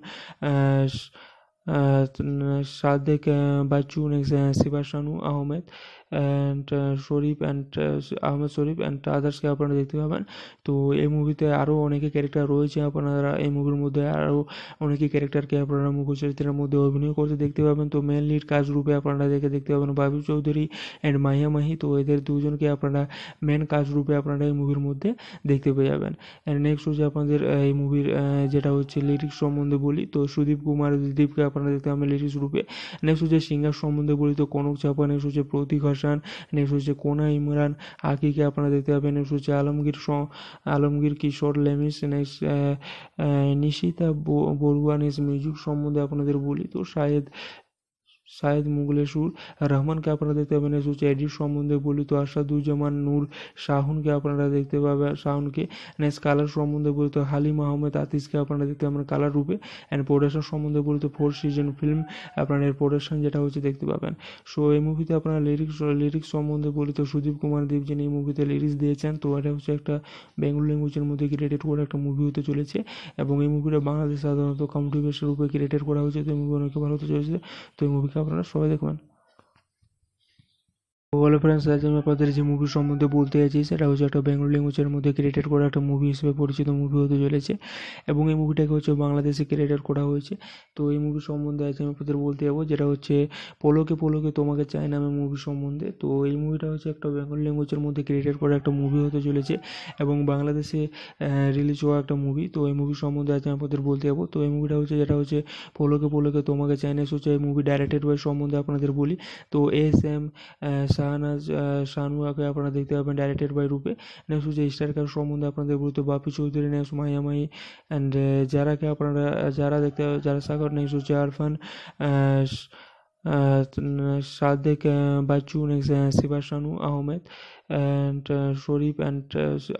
Sadek Bachchu next Shiba Shanu Ahmed and Sharif and Ahmed Sharif and আদার্সকে আপনারা দেখতে পাবেন তো এই মুভিতে আরও অনেকে ক্যারেক্টার রয়েছে আপনারা এই মুভির মধ্যে আরও অনেকে ক্যারেক্টারকে আপনারা চরিত্রের মধ্যে অভিনয় করতে দেখতে পাবেন তো মেন লিড কাজ রূপে আপনারা দেখে দেখতে পাবেন বাবু চৌধুরী অ্যান্ড মাহিয়া মাহি তো এদের দুজনকে আপনারা মেন কাজ রূপে আপনারা এই মুভির মধ্যে দেখতে পেয়ে যাবেন অ্যান্ড নেক্সট হচ্ছে আপনাদের এই মুভির যেটা হচ্ছে লিরিক্স সম্বন্ধে বলি তো সুদীপ কুমার দীপকে আপনারা দেখতে পাবেন লিরিক্স রূপে নেক্সট হচ্ছে সিঙ্গার সম্বন্ধে বলি তো কনক চাপা নেক্সট হচ্ছে প্রতীক হোসান নেক্সট হচ্ছে কোনা ইমরান আকিকে আপনারা দেখতে পাবেন নেক্সট হচ্ছে Alamgir Alamgir Kishore লেমিস next Nishita Barua next music সম্বন্ধে আপনাদের বলি তো শাহেদ সায়েদ মুগলে সুর রহমানকে আপনারা দেখতে পাবেন সুচ এডিট সম্বন্ধে বলিত আশাদুজ্জামান নূর শাহুনকে আপনারা দেখতে পাবেন শাহুনকে নেস কালার সম্বন্ধে বলিত হালিম আহমেদ আতিসকে আপনারা দেখতে পাবেন কালার রূপে অ্যান্ড প্রোডাকশন সম্বন্ধে বলিত ফোর সিজন ফিল্ম আপনার এর প্রোডাকশন যেটা হচ্ছে দেখতে পাবেন সো এই মুভিতে আপনারা লিরিক্স লিরিক্স সম্বন্ধে বলিত সুদীপ কুমার দেব যিনি এই মুভিতে লিরিক্স দিয়েছেন তো এটা হচ্ছে একটা বেঙ্গল ল্যাঙ্গুয়েজের মধ্যে ক্রিয়েটেড করা একটা মুভি হতে চলেছে এবং এই মুভিটা বাংলাদেশ সাধারণত কমটি বেসের উপরে ক্রিয়েটেড করা হয়েছে তো এই মুভি অনেক ভালো হতে চলেছে তো এই মুভিকে আপনারা সবাই দেখবেন ওভারঅল ফ্রেন্ডস আজ আমি আপনাদের যে মুভি সম্বন্ধে বলতে চাইছি সেটা হচ্ছে একটা বেঙ্গল ল্যাঙ্গুয়েজের মধ্যে ক্রিয়েটেড করা একটা মুভি হিসেবে পরিচিত মুভি হতে চলেছে এবং এই মুভিটাকে হচ্ছে বাংলাদেশে ক্রিয়েটেড করা হয়েছে তো এই মুভি সম্বন্ধে আজ আমি আপনাদের বলতে যাবো যেটা হচ্ছে পলোকে পলোকে তোমাকে চাই নামে মুভি সম্বন্ধে তো এই মুভিটা হচ্ছে একটা বেঙ্গল ল্যাঙ্গুয়েজের মধ্যে ক্রিয়েটেড করা একটা মুভি হতে চলেছে এবং বাংলাদেশে রিলিজ হওয়া একটা মুভি তো এই মুভি সম্বন্ধে আজ আমি আপনাদের বলতে যাবো তো এই মুভিটা হচ্ছে যেটা হচ্ছে পলোকে পলোকে তোমাকে চাই না হচ্ছে এই মুভি ডাইরেক্টেড বাই সম্বন্ধে আপনাদের বলি তো এস এম শাহনাজ শাহনুয়াকে আপনারা দেখতে পাবেন ডাইরেক্টেড বাই রূপে নেক্সট হচ্ছে স্টার কার সম্বন্ধে আপনাদের বলতে বাপি চৌধুরী নেক্সট মাইয়া মাই অ্যান্ড যারাকে আপনারা যারা দেখতে যারা সাগর নেক্সট হচ্ছে Arfan Sadek Bachchu next শিবাশানু Ahmed and Sharif and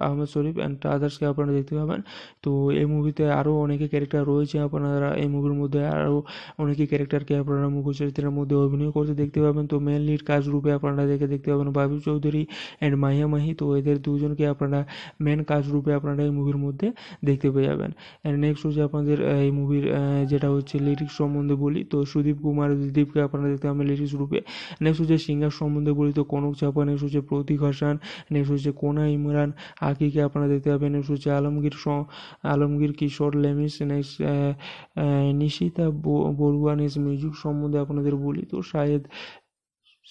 Ahmed Sharif and আদার্সকে আপনারা দেখতে পাবেন তো এই মুভিতে আরও অনেকে ক্যারেক্টার রয়েছে আপনারা এই মুভির মধ্যে আরও অনেকে ক্যারেক্টারকে আপনারা মুখচরিত্রের মধ্যে অভিনয় করতে দেখতে পাবেন তো মেন লিড কাজ রূপে আপনারা দেখে দেখতে পাবেন বাবু চৌধুরী অ্যান্ড মাহিয়া মাহি তো এদের দুজনকে আপনারা মেন কাজ রূপে আপনারা এই মুভির মধ্যে দেখতে পেয়ে যাবেন অ্যান্ড নেক্সট হচ্ছে আপনাদের এই মুভির যেটা হচ্ছে লিরিক্স সম্বন্ধে বলি তো সুদীপ কুমার দীপকে আপনারা দেখতে পাবেন লিরিক্স রূপে নেক্সট হচ্ছে সিঙ্গার সম্বন্ধে বলি তো কনক চাপা নেক্সট হচ্ছে প্রতীক হোসেন নেক্সট হচ্ছে কোনা ইমরান আকিকে আপনারা দেখতে পাবেন নেক্সট হচ্ছে Alamgir Alamgir Kishore লেমিস next Nishita Barua next music সম্বন্ধে আপনাদের বলি তো শাহেদ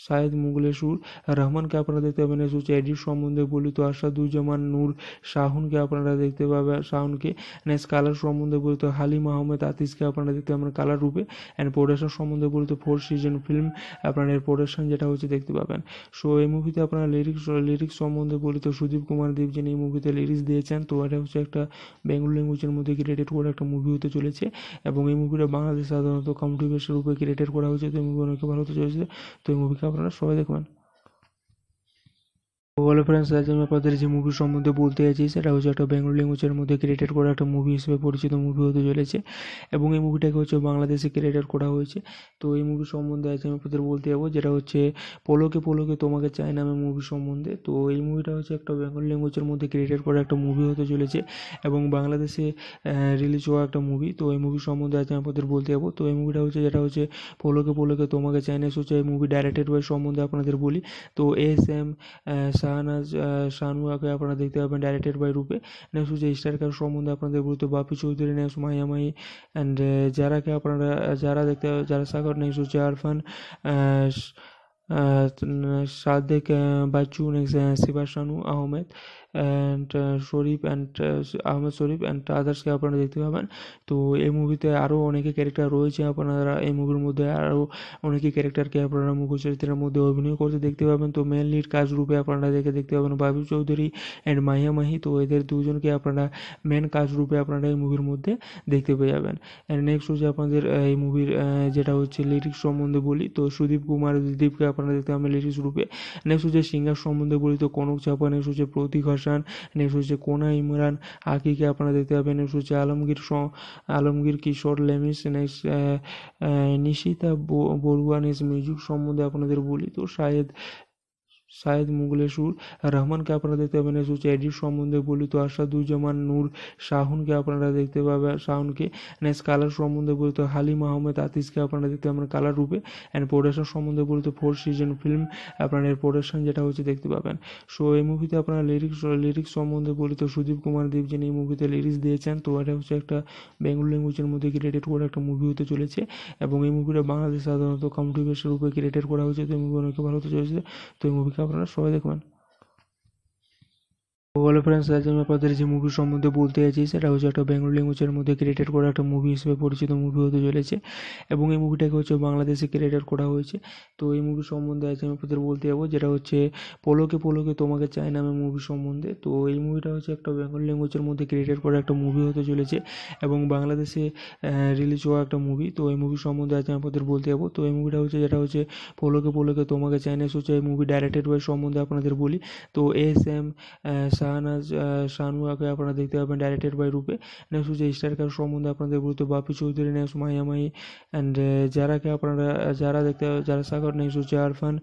সায়েদ মুগলেসুর রহমানকে আপনারা দেখতে পাবেন হচ্ছে এডিট সম্বন্ধে বলি বলিত আসাদুজ্জামান নূর শাহুনকে আপনারা দেখতে পাবেন শাহুনকে নেক্সট কালার সম্বন্ধে বলিত হালিম আহমেদ আতিসকে আপনারা দেখতে পাবেন কালার রূপে অ্যান্ড প্রোডাকশন সম্বন্ধে বলিত ফোর সিজন ফিল্ম আপনারা এর প্রোডাকশন যেটা হচ্ছে দেখতে পাবেন সো এই মুভিতে আপনারা লিরিক্স লিরিক্স সম্বন্ধে বলিত সুদীপ কুমার দেব যিনি এই মুভিতে লিরিক্স দিয়েছেন তো এটা হচ্ছে একটা বেঙ্গল ল্যাঙ্গুয়েজের মধ্যে ক্রিয়েটেড করা একটা মুভি হতে চলেছে এবং এই মুভিটা বাংলাদেশ সাধারণত বেসের রূপে ক্রিয়েটেড করা হয়েছে তো এই মুভি অনেক ভালো হতে চলেছে তো এই মুভিকে থাকবেন সবাই দেখবেন হ্যালো ফ্রেন্ডস আজ আমি আপনাদের যে মুভি সম্বন্ধে বলতে যাচ্ছি সেটা হচ্ছে একটা বেঙ্গল ল্যাঙ্গুয়েজের মধ্যে ক্রিয়েটেড করা একটা মুভি হিসেবে পরিচিত মুভি হতে চলেছে এবং এই মুভিটাকে হচ্ছে বাংলাদেশে ক্রিয়েটেড করা হয়েছে তো এই মুভি সম্বন্ধে আজ আমি আপনাদের বলতে যাবো যেটা হচ্ছে পলোকে পলোকে তোমাকে চাই নামে মুভি সম্বন্ধে তো এই মুভিটা হচ্ছে একটা বেঙ্গল ল্যাঙ্গুয়েজের মধ্যে ক্রিয়েটেড করা একটা মুভি হতে চলেছে এবং বাংলাদেশে রিলিজ হওয়া একটা মুভি তো এই মুভি সম্বন্ধে আজ আমি আপনাদের বলতে যাবো তো এই মুভিটা হচ্ছে যেটা হচ্ছে পলোকে পলোকে তোমাকে চাই না হচ্ছে এই মুভি ডাইরেক্টেড বাই সম্বন্ধে আপনাদের বলি তো এস এম ಸಾನ ಸಾನು ಆಗಿ আপনারা দেখতে পাবেন ডাইরেক্টেড বাই রূপে নেক্সট যে স্টারকার সম্বন্ধে আপনাদের বলতে বাপি চৌধুরী নেক্সট মাহিয়ামাই অ্যান্ড যারাকে আপনারা যারা দেখতে যারা সাগর নেক্সট হচ্ছে Arfan Sadek Bachchu next সিবাসানু Ahmed and Sharif and Ahmed Sharif and আদার্সকে আপনারা দেখতে পাবেন তো এই মুভিতে আরও অনেকে ক্যারেক্টার রয়েছে আপনারা এই মুভির মধ্যে আরও অনেকে ক্যারেক্টারকে আপনারা চরিত্রের মধ্যে অভিনয় করতে দেখতে পাবেন তো মেন লিড কাজ রূপে আপনারা দেখে দেখতে পাবেন বাবু চৌধুরী অ্যান্ড মাহিয়া মাহি তো এদের দুজনকে আপনারা মেন কাজ রূপে আপনারা এই মুভির মধ্যে দেখতে পেয়ে যাবেন অ্যান্ড নেক্সট হচ্ছে আপনাদের এই মুভির যেটা হচ্ছে লিরিক্স সম্বন্ধে বলি তো সুদীপ কুমার দীপকে আপনারা দেখতে পাবেন লিরিক্স রূপে নেক্সট হচ্ছে সিঙ্গার সম্বন্ধে বলি তো কনক চাপা নেক্সট হচ্ছে প্রতীক হাসান নেক্সট হচ্ছে কোনা ইমরান আকিকে আপনারা দেখতে পাবেন নেক্সট হচ্ছে Alamgir Alamgir Kishore লেমিস next Nishita Barua next music সম্বন্ধে আপনাদের বলি তো শাহেদ সায়েদ মুগলের সুর রহমানকে আপনারা দেখতে পাবেন হচ্ছে এডিট সম্বন্ধে বলি তো দুজামান নূর শাহুনকে আপনারা দেখতে পাবেন শাহুনকে নেক্সট কালার সম্বন্ধে বলি তো হালিম আহমেদ আতিসকে আপনারা দেখতে পাবেন কালার রূপে অ্যান্ড প্রোডাকশন সম্বন্ধে বলি তো ফোর সিজন ফিল্ম আপনার এর প্রোডাকশন যেটা হচ্ছে দেখতে পাবেন সো এই মুভিতে আপনারা লিরিক্স লিরিক্স সম্বন্ধে বলি তো সুদীপ কুমার দেব যিনি এই মুভিতে লিরিক্স দিয়েছেন তো এটা হচ্ছে একটা বেঙ্গল ল্যাঙ্গুয়েজের মধ্যে ক্রিয়েটেড করা একটা মুভি হতে চলেছে এবং এই মুভিটা বাংলাদেশ সাধারণত কন্ট্রিবিউশন রূপে ক্রিয়েটেড করা হয়েছে তো এই মুভি অনেক ভালো হতে চলেছে তো এই মুভি আপনারা সবাই দেখবেন ওভারঅল ফ্রেন্ডস আজ আমি আপনাদের যে মুভি সম্বন্ধে বলতে চাইছি সেটা হচ্ছে একটা বেঙ্গল ল্যাঙ্গুয়েজের মধ্যে ক্রিয়েটেড করা একটা মুভি হিসেবে পরিচিত মুভি হতে চলেছে এবং এই মুভিটাকে হচ্ছে বাংলাদেশে ক্রিয়েটেড করা হয়েছে তো এই মুভি সম্বন্ধে আজ আমি আপনাদের বলতে যাবো যেটা হচ্ছে পলোকে পলোকে তোমাকে চাই নামে মুভি সম্বন্ধে তো এই মুভিটা হচ্ছে একটা বেঙ্গল ল্যাঙ্গুয়েজের মধ্যে ক্রিয়েটেড করা একটা মুভি হতে চলেছে এবং বাংলাদেশে রিলিজ হওয়া একটা মুভি তো এই মুভি সম্বন্ধে আজ আমি আপনাদের বলতে যাবো তো এই মুভিটা হচ্ছে যেটা হচ্ছে পলোকে পলোকে তোমাকে চাই না হচ্ছে এই মুভি ডাইরেক্টেড বয় সম্বন্ধে আপনাদের বলি তো এস এম সাহানা শানু আগে আপনারা দেখতে পাবেন ডাইরেক্টেড বাই রূপে নেক্সট হচ্ছে স্টারকার সম্বন্ধে আপনাদের বলতে বাপি চৌধুরী নেক্সট মাইয়া মাই অ্যান্ড যারাকে আপনারা যারা দেখতে যারা সাগর নেক্সট হচ্ছে Arfan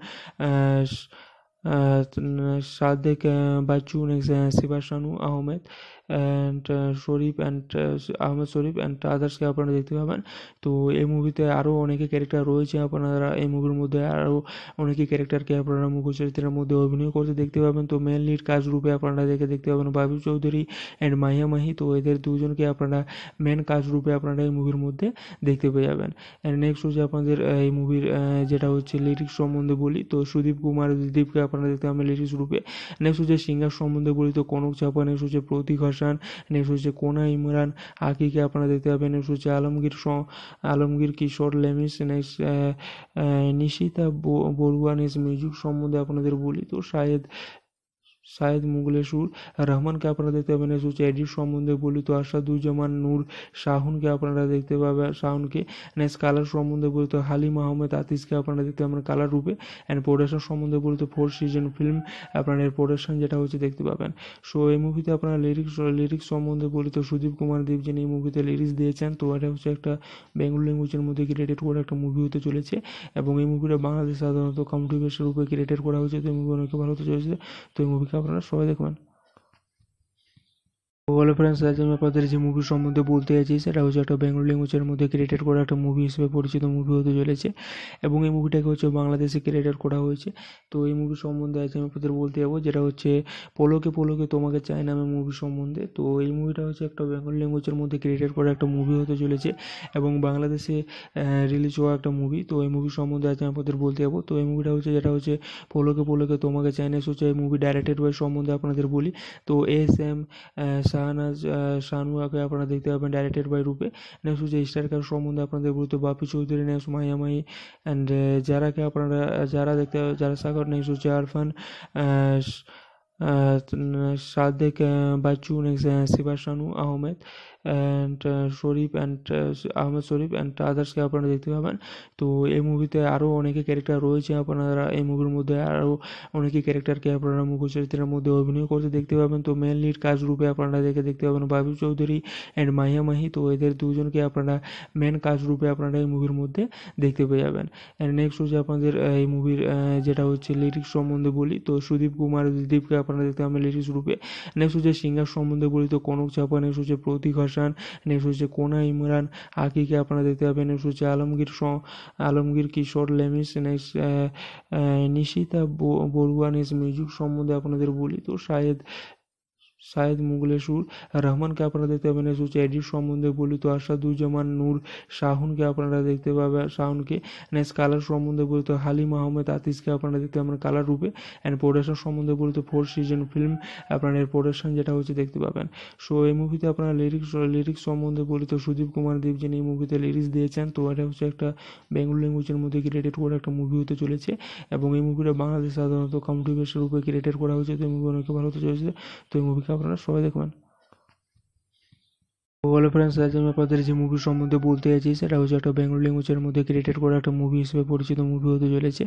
Sadek Bachchu next Shiba Shanu Ahmed and Sharif and Ahmed Sharif and আদার্সকে আপনারা দেখতে পাবেন তো এই মুভিতে আরও অনেকে ক্যারেক্টার রয়েছে আপনারা এই মুভির মধ্যে আরও অনেকে ক্যারেক্টারকে আপনারা চরিত্রের মধ্যে অভিনয় করতে দেখতে পাবেন তো মেন লিড কাজ রূপে আপনারা দেখে দেখতে পাবেন বাবু চৌধুরী অ্যান্ড মাহিয়া মাহি তো এদের দুজনকে আপনারা মেন কাজ রূপে আপনারা এই মুভির মধ্যে দেখতে পেয়ে যাবেন অ্যান্ড নেক্সট হচ্ছে আপনাদের এই মুভির যেটা হচ্ছে লিরিক্স সম্বন্ধে বলি তো সুদীপ কুমার দীপকে আপনারা দেখতে পাবেন লিরিক্স রূপে নেক্সট হচ্ছে সিঙ্গার সম্বন্ধে বলি তো কনক চাপা নেক্সট হচ্ছে প্রতীক হাসান নেক্সট হচ্ছে কোনা ইমরান আকিকে আপনারা দেখতে পাবেন নেক্সট হচ্ছে Alamgir Alamgir Kishore লেমিস next Nishita Barua next music সম্বন্ধে আপনাদের বলি তো শাহেদ সায়েদ মুগলে সুর রহমানকে আপনারা দেখতে পাবেন সুচ এডিট সম্বন্ধে বলিত আসাদুজ্জামান নূর শাহুনকে আপনারা দেখতে পাবেন শাহুনকে নেক্সট কালার সম্বন্ধে বলিত হালিম আহমেদ আতিসকে আপনারা দেখতে পাবেন কালার রূপে অ্যান্ড প্রোডাকশন সম্বন্ধে বলিত ফোর সিজন ফিল্ম আপনার এর প্রোডাকশন যেটা হচ্ছে দেখতে পাবেন সো এই মুভিতে আপনারা লিরিক্স লিরিক্স সম্বন্ধে বলিত সুদীপ কুমার দেব যিনি এই মুভিতে লিরিক্স দিয়েছেন তো এটা হচ্ছে একটা বেঙ্গল ল্যাঙ্গুয়েজের মধ্যে ক্রিয়েটেড করা একটা মুভি হতে চলেছে এবং এই মুভিটা বাংলাদেশ সাধারণত কমটি বেসের রূপে ক্রিয়েটেড করা হয়েছে তো এই মুভি অনেক ভালো হতে চলেছে তো এই মুভি আপনারা সবাই দেখবেন ওভারঅল ফ্রেন্ডস আজ আমি আপনাদের যে মুভি সম্বন্ধে বলতে চাইছি সেটা হচ্ছে একটা বেঙ্গল ল্যাঙ্গুয়েজের মধ্যে ক্রিয়েটেড করা একটা মুভি হিসেবে পরিচিত মুভি হতে চলেছে এবং এই মুভিটাকে হচ্ছে বাংলাদেশে ক্রিয়েটেড করা হয়েছে তো এই মুভি সম্বন্ধে আজ আমি আপনাদের বলতে যাবো যেটা হচ্ছে পলোকে পলোকে তোমাকে চাই নামে মুভি সম্বন্ধে তো এই মুভিটা হচ্ছে একটা বেঙ্গল ল্যাঙ্গুয়েজের মধ্যে ক্রিয়েটেড করা একটা মুভি হতে চলেছে এবং বাংলাদেশে রিলিজ হওয়া একটা মুভি তো এই মুভি সম্বন্ধে আজ আমি আপনাদের বলতে যাবো তো এই মুভিটা হচ্ছে যেটা হচ্ছে পলোকে পলোকে তোমাকে চাই না হচ্ছে এই মুভি ডাইরেক্টেড বাই সম্বন্ধে আপনাদের বলি তো এস এম শাহনাজ শানু আগে আপনারা দেখতে পাবেন ডাইরেক্টেড বাই রূপে নেক্সট হচ্ছে স্টারকার সম্বন্ধে আপনাদের বলতে বাপি চৌধুরী নেক্সট মায়ামাই অ্যান্ড যারাকে আপনারা যারা দেখতে যারা সাগর নেক্সট হচ্ছে Arfan Sadek Bachchu next Shiba Shanu Ahmed and Sharif and Ahmed Sharif and আদার্সকে আপনারা দেখতে পাবেন তো এই মুভিতে আরও অনেকে ক্যারেক্টার রয়েছে আপনারা এই মুভির মধ্যে আরও অনেকে ক্যারেক্টারকে আপনারা মুখ্য চরিত্রের মধ্যে অভিনয় করতে দেখতে পাবেন তো মেন লিড কাজ রূপে আপনারা দেখে দেখতে পাবেন বাবু চৌধুরী অ্যান্ড মাহিয়া মাহি তো এদের দুজনকে আপনারা মেন কাজ রূপে আপনারা এই মুভির মধ্যে দেখতে পেয়ে যাবেন অ্যান্ড নেক্সট হচ্ছে আপনাদের এই মুভির যেটা হচ্ছে লিরিক্স সম্বন্ধে বলি তো সুদীপ কুমার দীপকে আপনারা দেখতে পাবেন লিরিক্স রূপে নেক্সট হচ্ছে সিঙ্গার সম্বন্ধে বলি তো কনক চাপা নেক্সট হচ্ছে প্রতীক হোসেন নেক্সট হচ্ছে কোনা ইমরান আকিকে আপনারা দেখতে পাবেন নেক্সট হচ্ছে Alamgir Alamgir Kishore লেমিস next Nishita Barua next music সম্বন্ধে আপনাদের বলি তো শাহেদ মুগলে সুর রহমানকে আপনারা দেখতে পাবেন হচ্ছে এডিট সম্বন্ধে বলি তো আশা দুজামান নূর শাহুনকে আপনারা দেখতে পাবেন শাহুনকে নেক্সট কালার সম্বন্ধে বলিত হালিম আহমেদ আতিসকে আপনারা দেখতে পাবেন কালার রূপে অ্যান্ড প্রোডাকশন সম্বন্ধে বলিত ফোর সিজন ফিল্ম আপনারা এর প্রোডাকশন যেটা হচ্ছে দেখতে পাবেন সো এই মুভিতে আপনারা লিরিক্স লিরিক্স সম্বন্ধে বলিত সুদীপ কুমার দেব যিনি এই মুভিতে লিরিক্স দিয়েছেন তো এটা হচ্ছে একটা বেঙ্গল ল্যাঙ্গুয়েজের মধ্যে ক্রিয়েটেড করা একটা মুভি হতে চলেছে এবং এই মুভিটা বাংলাদেশ সাধারণত বেসের রূপে ক্রিয়েটেড করা হয়েছে তো এই মুভি অনেকে ভালো হতে চলেছে তো এই মুভিকে থাকলো সবাই দেখবেন হ্যালো ফ্রেন্ডস আজ আমি আপনাদের যে মুভি সম্বন্ধে বলতে চাইছি সেটা হচ্ছে একটা বেঙ্গল ল্যাঙ্গুয়েজের মধ্যে ক্রিয়েটেড করা একটা মুভি হিসেবে পরিচিত মুভি হতে চলেছে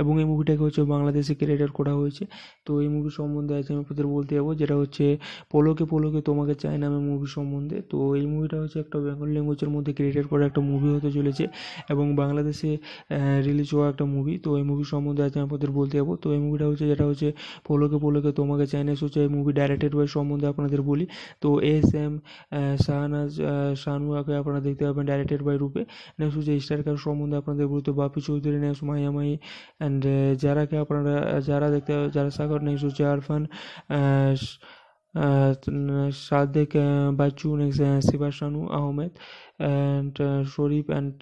এবং এই মুভিটাকে হচ্ছে বাংলাদেশে ক্রিয়েটেড করা হয়েছে তো এই মুভি সম্বন্ধে আজ আমি আপনাদের বলতে যাবো যেটা হচ্ছে পলোকে পলোকে তোমাকে চাই নামে মুভি সম্বন্ধে তো এই মুভিটা হচ্ছে একটা বেঙ্গল ল্যাঙ্গুয়েজের মধ্যে ক্রিয়েটেড করা একটা মুভি হতে চলেছে এবং বাংলাদেশে রিলিজ হওয়া একটা মুভি তো এই মুভি সম্বন্ধে আজ আমি আপনাদের বলতে যাবো তো এই মুভিটা হচ্ছে যেটা হচ্ছে পলোকে পলোকে তোমাকে চাই না হচ্ছে এই মুভি ডাইরেক্টেড বয় সম্বন্ধে আপনাদের বলি তো এস এম শাহনাজ শাহনুয়াকে আপনারা দেখতে পাবেন ডাইরেক্টেড বাই রূপে নেক্সট হচ্ছে স্টার কার সম্বন্ধে আপনাদের বলতে বাপি চৌধুরী নেক্সট মাইয়ামাই অ্যান্ড যারাকে আপনারা যারা দেখতে যারা সাগর নেক্সট হচ্ছে Arfan Sadek Bachchu next শিবাশানু Ahmed and Sharif and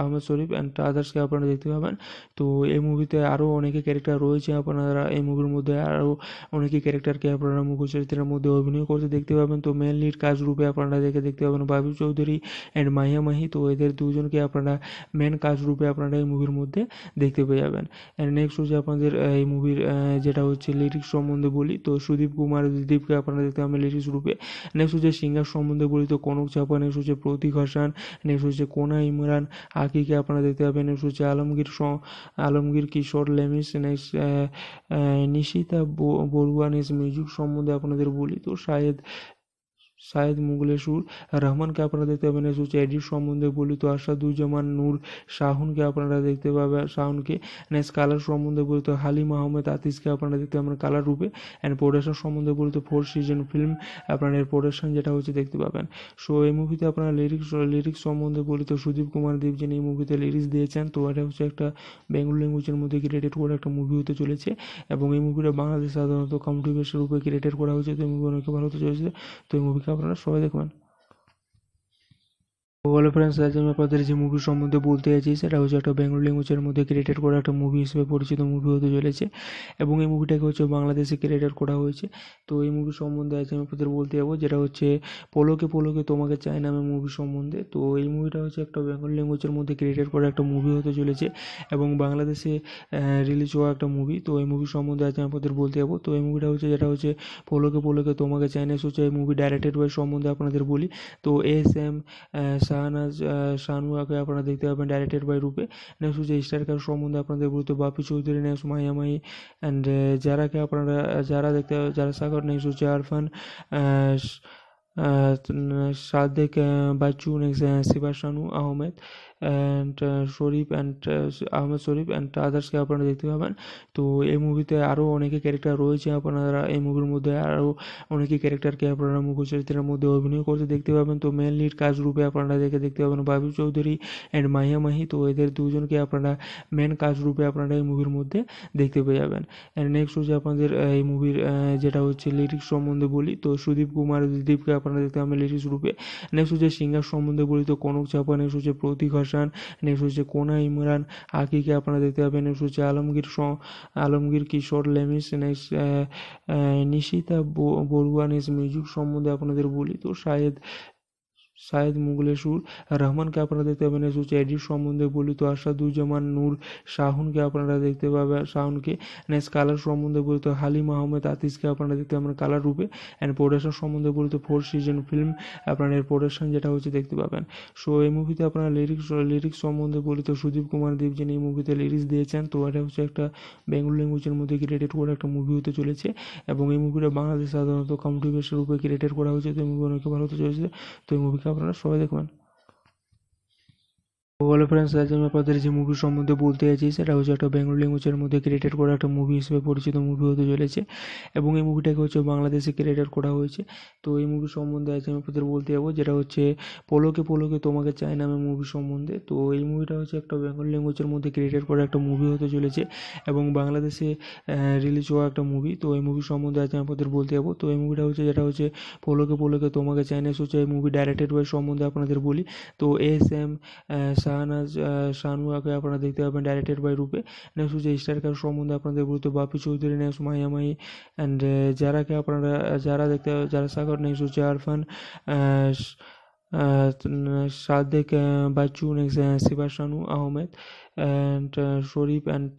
Ahmed Sharif and আদার্সকে আপনারা দেখতে পাবেন তো এই মুভিতে আরও অনেকে ক্যারেক্টার রয়েছে আপনারা এই মুভির মধ্যে আরও অনেকে ক্যারেক্টারকে আপনারা মুখ্য চরিত্রের মধ্যে অভিনয় করতে দেখতে পাবেন তো মেন লিড কাজ রূপে আপনারা দেখে দেখতে পাবেন বাবু চৌধুরী অ্যান্ড মাহিয়া মাহি তো এদের দুজনকে আপনারা মেন কাজ রূপে আপনারা এই মুভির মধ্যে দেখতে পেয়ে যাবেন অ্যান্ড নেক্সট হচ্ছে আপনাদের এই মুভির যেটা হচ্ছে লিরিক্স সম্বন্ধে বলি তো সুদীপ কুমার দীপকে আপনারা দেখতে পাবেন লিরিক্স রূপে নেক্সট হচ্ছে সিঙ্গার সম্বন্ধে বলি তো কনক চাপা নেক্সট হচ্ছে প্রতীক হাসান নেক্সট হচ্ছে কোনা ইমরান আকিকে আপনারা দেখতে পাবেন নেক্সট হচ্ছে Alamgir Alamgir Kishore লেমিস next Nishita Barua next music সম্বন্ধে আপনাদের বলি তো শাহেদ সায়েদ মুগলের সুর রহমানকে আপনারা দেখতে পাবেন সুচ এডিট সম্বন্ধে বলিত দুজামান নূর শাহুনকে আপনারা দেখতে পাবেন শাহুনকে নেক্সট কালার সম্বন্ধে বলিত হালিম আহমেদ আতিসকে আপনারা দেখতে পাবেন কালার রূপে অ্যান্ড প্রোডাকশন সম্বন্ধে বলিত ফোর সিজন ফিল্ম আপনার এর প্রোডাকশন যেটা হচ্ছে দেখতে পাবেন সো এই মুভিতে আপনারা লিরিক্স লিরিক্স সম্বন্ধে বলিত সুদীপ কুমার দেব যিনি এই মুভিতে লিরিক্স দিয়েছেন তো এটা হচ্ছে একটা বেঙ্গল ল্যাঙ্গুয়েজের মধ্যে ক্রিয়েটেড করা একটা মুভি হতে চলেছে এবং এই মুভিটা বাংলাদেশ সাধারণত কন্ট্রিবিউশন রূপে ক্রিয়েটেড করা হয়েছে তো এই মুভি অনেক ভালো হতে চলেছে তো এই মুভি আপনারা সবাই দেখবেন ওভারঅল ফ্রেন্ডস আজ আমি আপনাদের যে মুভি সম্বন্ধে বলতে চাইছি সেটা হচ্ছে একটা বেঙ্গল ল্যাঙ্গুয়েজের মধ্যে ক্রিয়েটেড করা একটা মুভি হিসেবে পরিচিত মুভি হতে চলেছে এবং এই মুভিটাকে হচ্ছে বাংলাদেশে ক্রিয়েটেড করা হয়েছে তো এই মুভি সম্বন্ধে আজ আমি আপনাদের বলতে যাবো যেটা হচ্ছে পলোকে পলোকে তোমাকে চাই নামে মুভি সম্বন্ধে তো এই মুভিটা হচ্ছে একটা বেঙ্গল ল্যাঙ্গুয়েজের মধ্যে ক্রিয়েটেড করা একটা মুভি হতে চলেছে এবং বাংলাদেশে রিলিজ হওয়া একটা মুভি তো এই মুভি সম্বন্ধে আজ আমি আপনাদের বলতে যাবো তো এই মুভিটা হচ্ছে যেটা হচ্ছে পলোকে পলোকে তোমাকে চাই না হচ্ছে এই মুভি ডাইরেক্টেড বয় সম্বন্ধে আপনাদের বলি তো এস এম শানু শাহনুয়াকে আপনারা দেখতে পাবেন ডাইরেক্টেড বাই রূপে নেক্সট হচ্ছে স্টারকার সম্বন্ধে আপনাদের বলতে বাপি চৌধুরী নেক্সট মাইয়া মাই অ্যান্ড যারাকে আপনারা যারা দেখতে যারা সাগর নেক্সট হচ্ছে Arfan Sadek Bachchu next শিবাশানু Ahmed and Sharif and Ahmed Sharif and আদার্সকে আপনারা দেখতে পাবেন তো এই মুভিতে আরও অনেকে ক্যারেক্টার রয়েছে আপনারা এই মুভির মধ্যে আরও অনেকে ক্যারেক্টারকে আপনারা চরিত্রের মধ্যে অভিনয় করতে দেখতে পাবেন তো মেন লিড কাজ রূপে আপনারা দেখে দেখতে পাবেন বাবু চৌধুরী অ্যান্ড মাহিয়া মাহি তো এদের দুজনকে আপনারা মেন কাজ রূপে আপনারা এই মুভির মধ্যে দেখতে পেয়ে যাবেন অ্যান্ড নেক্সট হচ্ছে আপনাদের এই মুভির যেটা হচ্ছে লিরিক্স সম্বন্ধে বলি তো সুদীপ কুমার দীপকে আপনারা দেখতে পাবেন লিরিক্স রূপে নেক্সট হচ্ছে সিঙ্গার সম্বন্ধে বলি তো কনক চাপা নেক্সট হচ্ছে প্রতীক হাসান নেক্সট হচ্ছে কোনা ইমরান আকিকে আপনারা দেখতে পাবেন নেক্সট হচ্ছে Alamgir Alamgir Kishore লেমিস next Nishita Barua next music সম্বন্ধে আপনাদের বলি তো শাহেদ সায়েদ মুগলে সুর রহমানকে আপনারা দেখতে পাবেন সুচ এডিট সম্বন্ধে বলিত আশাদুজ্জামান নূর শাহুনকে আপনারা দেখতে পাবেন শাহুনকে নেক্সট কালার সম্বন্ধে বলিত হালিম আহমেদ আতিসকে আপনারা দেখতে পাবেন কালার রূপে অ্যান্ড প্রোডাকশন সম্বন্ধে বলিত ফোর সিজন ফিল্ম আপনার এর প্রোডাকশন যেটা হচ্ছে দেখতে পাবেন সো এই মুভিতে আপনারা লিরিক্স লিরিক্স সম্বন্ধে বলিত সুদীপ কুমার দেব যিনি এই মুভিতে লিরিক্স দিয়েছেন তো এটা হচ্ছে একটা বেঙ্গল ল্যাঙ্গুয়েজের মধ্যে ক্রিয়েটেড করা একটা মুভি হতে চলেছে এবং এই মুভিটা বাংলাদেশ সাধারণত কমটি উপরে ক্রিয়েটেড করা হয়েছে তো এই মুভি অনেক ভালো হতে চলেছে তো এই মুভিকে আপনারা সবাই দেখবেন হ্যালো ফ্রেন্ডস আজ আমি আপনাদের যে মুভি সম্বন্ধে বলতে চাইছি সেটা হচ্ছে একটা বেঙ্গল ল্যাঙ্গুয়েজের মধ্যে ক্রিয়েটেড করা একটা মুভি হিসেবে পরিচিত মুভি হতে চলেছে এবং এই মুভিটাকে হচ্ছে বাংলাদেশে ক্রিয়েটেড করা হয়েছে তো এই মুভি সম্বন্ধে আজ আমি আপনাদের বলতে যাবো যেটা হচ্ছে পলোকে পলোকে তোমাকে চাই নামে মুভি সম্বন্ধে তো এই মুভিটা হচ্ছে একটা বেঙ্গল ল্যাঙ্গুয়েজের মধ্যে ক্রিয়েটেড করা একটা মুভি হতে চলেছে এবং বাংলাদেশে রিলিজ হওয়া একটা মুভি তো এই মুভি সম্বন্ধে আজ আমি আপনাদের বলতে যাবো তো এই মুভিটা হচ্ছে যেটা হচ্ছে পলোকে পলোকে তোমাকে চাই না হচ্ছে এই মুভি ডাইরেক্টেড বাই সম্বন্ধে আপনাদের বলি তো এস এম শাহনাজ শাহনুয়াকে আপনারা দেখতে পাবেন ডাইরেক্টেড বাই রূপে নেক্সট হচ্ছে স্টারকার সম্বন্ধে আপনাদের বলতে বাপি চৌধুরী নেক্সট মায়ামাই অ্যান্ড যারাকে আপনারা যারা দেখতে যারা সাগর নেক্সট হচ্ছে Arfan Sadek Bachchu next Shiba Shanu Ahmed and Sharif and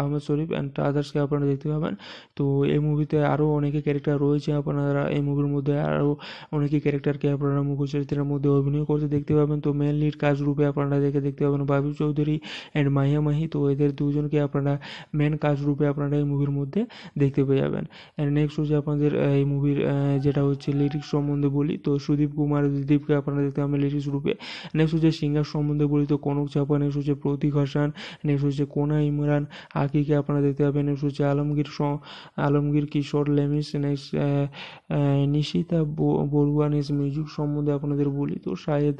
Ahmed Sharif and আদার্সকে আপনারা দেখতে পাবেন তো এই মুভিতে আরও অনেকে ক্যারেক্টার রয়েছে আপনারা এই মুভির মধ্যে আরও অনেকে ক্যারেক্টারকে আপনারা মুখচরিত্রের মধ্যে অভিনয় করতে দেখতে পাবেন তো মেন লিড কাজ রূপে আপনারা দেখে দেখতে পাবেন বাবু চৌধুরী অ্যান্ড মাহিয়া মাহি তো এদের দুজনকে আপনারা মেন কাজ রূপে আপনারা এই মুভির মধ্যে দেখতে পেয়ে যাবেন অ্যান্ড নেক্সট হচ্ছে আপনাদের এই মুভির যেটা হচ্ছে লিরিক্স সম্বন্ধে বলি তো সুদীপ কুমার দীপকে আপনারা দেখতে পাবেন লিরিক্স রূপে নেক্সট হচ্ছে সিঙ্গার সম্বন্ধে বলি তো কনক চাপা নেক্সট হচ্ছে প্রতীক হোসেন নেক্সট হচ্ছে কোনা ইমরান আকিকে আপনারা দেখতে পাবেন নেক্সট হচ্ছে Alamgir Alamgir Kishore লেমিস next Nishita Barua next music সম্বন্ধে আপনাদের বলি তো শাহেদ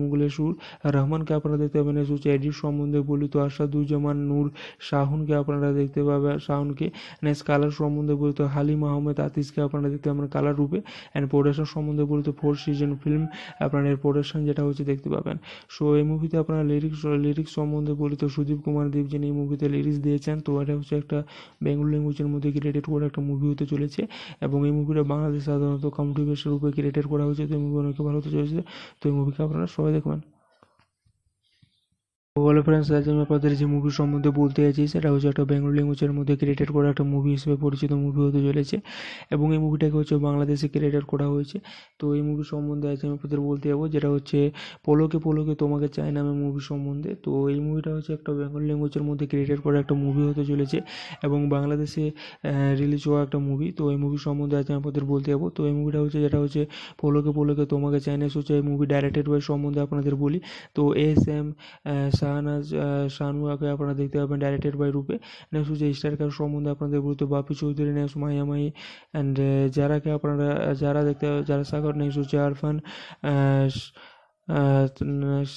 মুগলে সুর রহমানকে আপনারা দেখতে পাবেন হচ্ছে এডিট সম্বন্ধে বলি তো আশা দুজামান নূর শাহুনকে আপনারা দেখতে পাবেন শাহুনকে নেক্সট কালার সম্বন্ধে বলিত হালিম আহমেদ আতিসকে আপনারা দেখতে পাবেন কালার রূপে অ্যান্ড প্রোডাকশন সম্বন্ধে বলিত ফোর সিজন ফিল্ম আপনার এর প্রোডাকশন যেটা হচ্ছে দেখতে পাবেন সো এই মুভিতে আপনারা লিরিক্স লিরিক্স সম্বন্ধে বলিত সুদীপ কুমার দেব যিনি এই মুভিতে লিরিক্স দিয়েছেন তো এটা হচ্ছে একটা বেঙ্গল ল্যাঙ্গুয়েজের মধ্যে ক্রিয়েটেড করে একটা মুভি হতে চলেছে এবং এই মুভিটা বাংলাদেশ সাধারণত কমটিভেশন রূপে ক্রিয়েটেড করা হয়েছে তো এই মুভি অনেক ভালো হতে চলেছে তো এই মুভিকে অনুগ্রহ সবাই দেখবেন হ্যালো ফ্রেন্ডস আজ আমি আপনাদের যে মুভি সম্বন্ধে বলতে যাচ্ছি সেটা হচ্ছে একটা বেঙ্গল ল্যাঙ্গুয়েজের মধ্যে ক্রিয়েটেড করা একটা মুভি হিসেবে পরিচিত মুভি হতে চলেছে এবং এই মুভিটাকে হচ্ছে বাংলাদেশে ক্রিয়েটেড করা হয়েছে তো এই মুভি সম্বন্ধে আজ আমি আপনাদের বলতে যাবো যেটা হচ্ছে পলোকে পলোকে তোমাকে চাই নামে মুভি সম্বন্ধে তো এই মুভিটা হচ্ছে একটা বেঙ্গল ল্যাঙ্গুয়েজের মধ্যে ক্রিয়েটেড করা একটা মুভি হতে চলেছে এবং বাংলাদেশে রিলিজ হওয়া একটা মুভি তো এই মুভি সম্বন্ধে আজ আমি আপনাদের বলতে যাবো তো এই মুভিটা হচ্ছে যেটা হচ্ছে পলোকে পলোকে তোমাকে চাই না হচ্ছে এই মুভি ডাইরেক্টেড বাই সম্বন্ধে আপনাদের বলি তো এস এম ಶಾನ ಶಾನು ಆಗಿ আপনারা দেখতে পাবেন ডাইরেক্টেড বাই রূপে নেক্সট যে স্টারকার সম্বন্ধে আপনাদের বলতে বাপি চৌধুরী নেক্সট মায়ামাই অ্যান্ড যারাকে আপনারা যারা দেখতে যারা সাগর নেক্সট হচ্ছে Arfan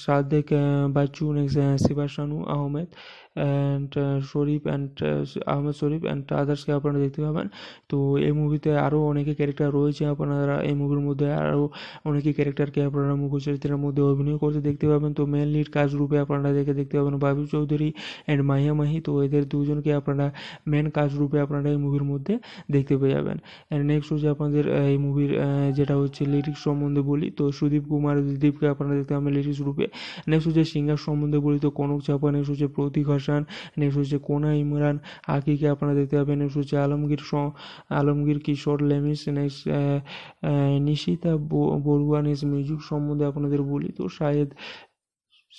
Sadek Bachchu next Shiba Shanu Ahmed and Sharif and Ahmed Sharif and আদার্সকে আপনারা দেখতে পাবেন তো এই মুভিতে আরও অনেকে ক্যারেক্টার রয়েছে আপনারা এই মুভির মধ্যে আরও অনেকে ক্যারেক্টারকে আপনারা চরিত্রের মধ্যে অভিনয় করতে দেখতে পাবেন তো মেন লিড কাজ রূপে আপনারা দেখে দেখতে পাবেন বাবু চৌধুরী অ্যান্ড মাহিয়া মাহি তো এদের দুজনকে আপনারা মেন কাজ রূপে আপনারা এই মুভির মধ্যে দেখতে পেয়ে যাবেন অ্যান্ড নেক্সট হচ্ছে আপনাদের এই মুভির যেটা হচ্ছে লিরিক্স সম্বন্ধে বলি তো সুদীপ কুমার দীপকে আপনারা দেখতে পাবেন লিরিক্স রূপে নেক্সট হচ্ছে সিঙ্গার সম্বন্ধে বলি তো কনক চাপা নেক্সট হচ্ছে প্রতীক হাসান নেক্সট হচ্ছে কোনা ইমরান আকিকে আপনারা দেখতে পাবেন নেক্সট হচ্ছে Alamgir Alamgir Kishore লেমিস next Nishita Barua next music সম্বন্ধে আপনাদের বলি তো শাহেদ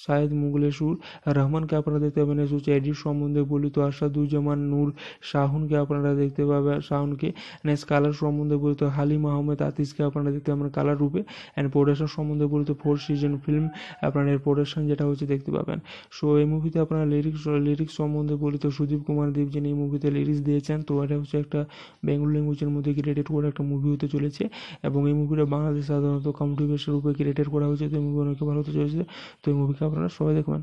সায়েদ মুগলে সুর রহমানকে আপনারা দেখতে পাবেন হচ্ছে এডিট সম্বন্ধে বলি তো আশা দুজামান নূর শাহুনকে আপনারা দেখতে পাবেন শাহুনকে নেক্সট কালার সম্বন্ধে বলি তো হালিম আহমেদ আতিসকে আপনারা দেখতে পাবেন কালার রূপে অ্যান্ড প্রোডাকশন সম্বন্ধে বলি তো ফোর সিজন ফিল্ম আপনার এর প্রোডাকশন যেটা হচ্ছে দেখতে পাবেন সো এই মুভিতে আপনারা লিরিক্স লিরিক্স সম্বন্ধে বলি তো সুদীপ কুমার দেব যিনি এই মুভিতে লিরিক্স দিয়েছেন তো এটা হচ্ছে একটা বেঙ্গল ল্যাঙ্গুয়েজের মধ্যে ক্রিয়েটেড করা একটা মুভি হতে চলেছে এবং এই মুভিটা বাংলাদেশ সাধারণত কন্ট্রিবিউশন রূপে ক্রিয়েটেড করা হয়েছে তো এই মুভি অনেক ভালো হতে চলেছে তো এই মুভি আপনারা সবাই দেখবেন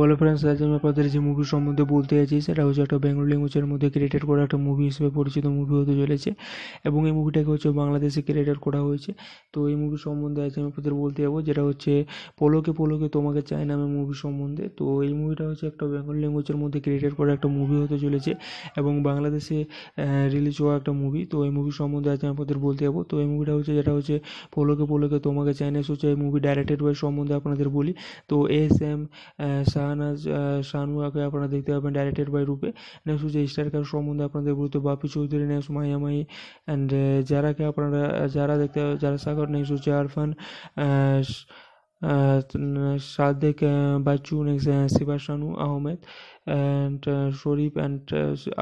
হ্যালো ফ্রেন্ডস আজ আমি আপনাদের যে মুভি সম্বন্ধে বলতে চাইছি সেটা হচ্ছে একটা বেঙ্গল ল্যাঙ্গুয়েজের মধ্যে ক্রিয়েটেড করা একটা মুভি হিসেবে পরিচিত মুভি হতে চলেছে এবং এই মুভিটাকে হচ্ছে বাংলাদেশে ক্রিয়েটেড করা হয়েছে তো এই মুভি সম্বন্ধে আজ আমি আপনাদের বলতে যাবো যেটা হচ্ছে পলোকে পলোকে তোমাকে চাই নামে মুভি সম্বন্ধে তো এই মুভিটা হচ্ছে একটা বেঙ্গল ল্যাঙ্গুয়েজের মধ্যে ক্রিয়েটেড করা একটা মুভি হতে চলেছে এবং বাংলাদেশে রিলিজ হওয়া একটা মুভি তো এই মুভি সম্বন্ধে আজ আমি আপনাদের বলতে যাবো তো এই মুভিটা হচ্ছে যেটা হচ্ছে পলোকে পলোকে তোমাকে চাই না হচ্ছে এই মুভি ডাইরেক্টেড ওয়াই সম্বন্ধে আপনাদের বলি তো এস এম শাহানাজ আগে আপনারা দেখতে পাবেন ডাইরেক্টেড বাই রূপে নেক্সট হচ্ছে স্টারকার সম্বন্ধে আপনাদের বলতে বাপি চৌধুরী নেক্সট মাইয়া মাই অ্যান্ড যারাকে আপনারা যারা দেখতে যারা সাগর নেক্সট হচ্ছে Arfan Sadek Bachchu next শিবাশানু Ahmed and Sharif and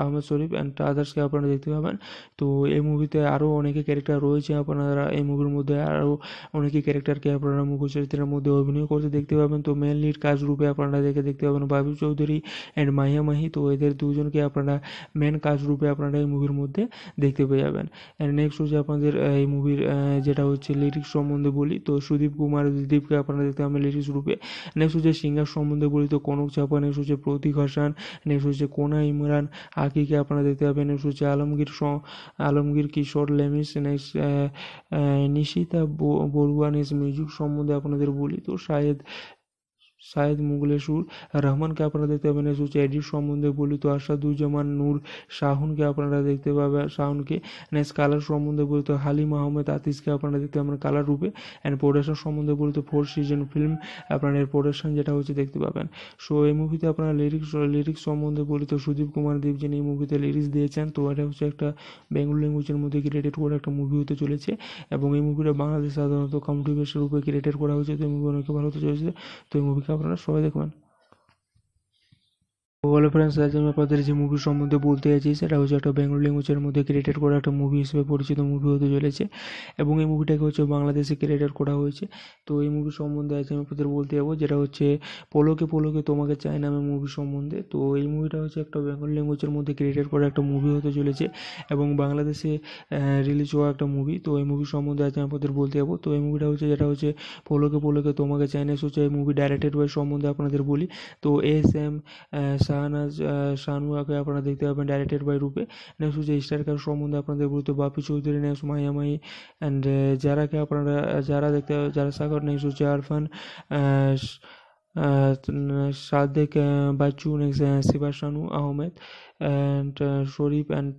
Ahmed Sharif and আদার্সকে আপনারা দেখতে পাবেন তো এই মুভিতে আরও অনেকে ক্যারেক্টার রয়েছে আপনারা এই মুভির মধ্যে আরও অনেকে ক্যারেক্টারকে আপনারা চরিত্রের মধ্যে অভিনয় করতে দেখতে পাবেন তো মেন লিড কাজ রূপে আপনারা দেখে দেখতে পাবেন বাবু চৌধুরী অ্যান্ড মাহিয়া মাহি তো এদের দুজনকে আপনারা মেন কাজ রূপে আপনারা এই মুভির মধ্যে দেখতে পেয়ে যাবেন অ্যান্ড নেক্সট হচ্ছে আপনাদের এই মুভির যেটা হচ্ছে লিরিক্স সম্বন্ধে বলি তো সুদীপ কুমার দীপকে আপনারা দেখতে পাবেন লিরিক্স রূপে নেক্সট হচ্ছে সিঙ্গার সম্বন্ধে বলি তো কনক চাপা নেক্সট হচ্ছে প্রতীক হোসান নেক্সট হচ্ছে কোনা ইমরান আকিকে আপনারা দেখতে পাবেন নেক্সট হচ্ছে Alamgir Alamgir Kishore লেমিস next Nishita Barua next music সম্বন্ধে আপনাদের বলি তো শাহেদ সায়েদ মুগলের সুর রহমানকে আপনারা দেখতে পাবেন সুচ এডিট সম্বন্ধে বলিত আশাদুজ্জামান নূর শাহুনকে আপনারা দেখতে পাবেন শাহুনকে নেস কালার সম্বন্ধে বলিত হালিম আহমেদ আতিসকে আপনারা দেখতে পাবেন কালার রূপে অ্যান্ড প্রোডাকশন সম্বন্ধে বলিত ফোর সিজন ফিল্ম আপনার এর প্রোডাকশন যেটা হচ্ছে দেখতে পাবেন সো এই মুভিতে আপনারা লিরিক্স লিরিক্স সম্বন্ধে বলিত সুদীপ কুমার দেব যিনি এই মুভিতে লিরিক্স দিয়েছেন তো এটা হচ্ছে একটা বেঙ্গল ল্যাঙ্গুয়েজের মধ্যে ক্রিয়েটেড করা একটা মুভি হতে চলেছে এবং এই মুভিটা বাংলাদেশ সাধারণত কমটি বেসের উপরে ক্রিয়েটেড করা হয়েছে তো এই মুভি অনেক ভালো হতে চলেছে তো এই মুভিকে আপনারা সবাই দেখবেন হ্যালো ফ্রেন্ডস আজ আমি আপনাদের যে মুভি সম্বন্ধে বলতে যাচ্ছি সেটা হচ্ছে একটা বেঙ্গল ল্যাঙ্গুয়েজের মধ্যে ক্রিয়েটেড করা একটা মুভি হিসেবে পরিচিত মুভি হতে চলেছে এবং এই মুভিটাকে হচ্ছে বাংলাদেশে ক্রিয়েটেড করা হয়েছে তো এই মুভি সম্বন্ধে আজ আমি আপনাদের বলতে যাবো যেটা হচ্ছে পলোকে পলোকে তোমাকে চাই নামে মুভি সম্বন্ধে তো এই মুভিটা হচ্ছে একটা বেঙ্গল ল্যাঙ্গুয়েজের মধ্যে ক্রিয়েটেড করা একটা মুভি হতে চলেছে এবং বাংলাদেশে রিলিজ হওয়া একটা মুভি তো এই মুভি সম্বন্ধে আজ আমি আপনাদের বলতে যাবো তো এই মুভিটা হচ্ছে যেটা হচ্ছে পলোকে পলোকে তোমাকে চাই না হচ্ছে এই মুভি ডাইরেক্টেড বাই সম্বন্ধে আপনাদের বলি তো এস এম শাহনাজ শাহনুয়াকে আপনারা দেখতে পাবেন ডাইরেক্টেড বাই রূপে নেক্সট হচ্ছে স্টারকার সম্বন্ধে আপনাদের বলতে বাপি চৌধুরী নেক্সট মায়ামাই অ্যান্ড যারাকে আপনারা যারা দেখতে যারা সাগর নেক্সট হচ্ছে Arfan Sadek Bachchu next Shiba Shanu Ahmed and Sharif and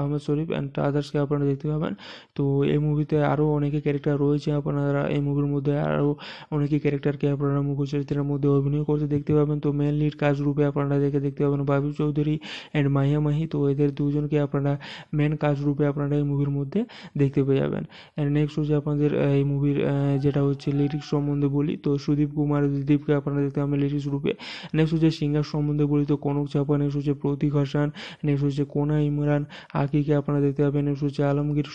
Ahmed Sharif and আদার্সকে আপনারা দেখতে পাবেন তো এই মুভিতে আরও অনেকে ক্যারেক্টার রয়েছে আপনারা এই মুভির মধ্যে আরও অনেকে ক্যারেক্টারকে আপনারা চরিত্রের মধ্যে অভিনয় করতে দেখতে পাবেন তো মেন লিড কাজ রূপে আপনারা দেখে দেখতে পাবেন বাবু চৌধুরী অ্যান্ড মাহিয়া মাহি তো এদের দুজনকে আপনারা মেন কাজ রূপে আপনারা এই মুভির মধ্যে দেখতে পেয়ে যাবেন অ্যান্ড নেক্সট হচ্ছে আপনাদের এই মুভির যেটা হচ্ছে লিরিক্স সম্বন্ধে বলি তো সুদীপ কুমার দীপকে আপনারা দেখতে পাবেন লিরিক্স রূপে নেক্সট হচ্ছে সিঙ্গার সম্বন্ধে বলি তো কনক চাপা নেক্সট হচ্ছে প্রতীক হোসেন নেক্সট হচ্ছে কোনা ইমরান আকিকে আপনারা দেখতে পাবেন নেক্সট হচ্ছে Alamgir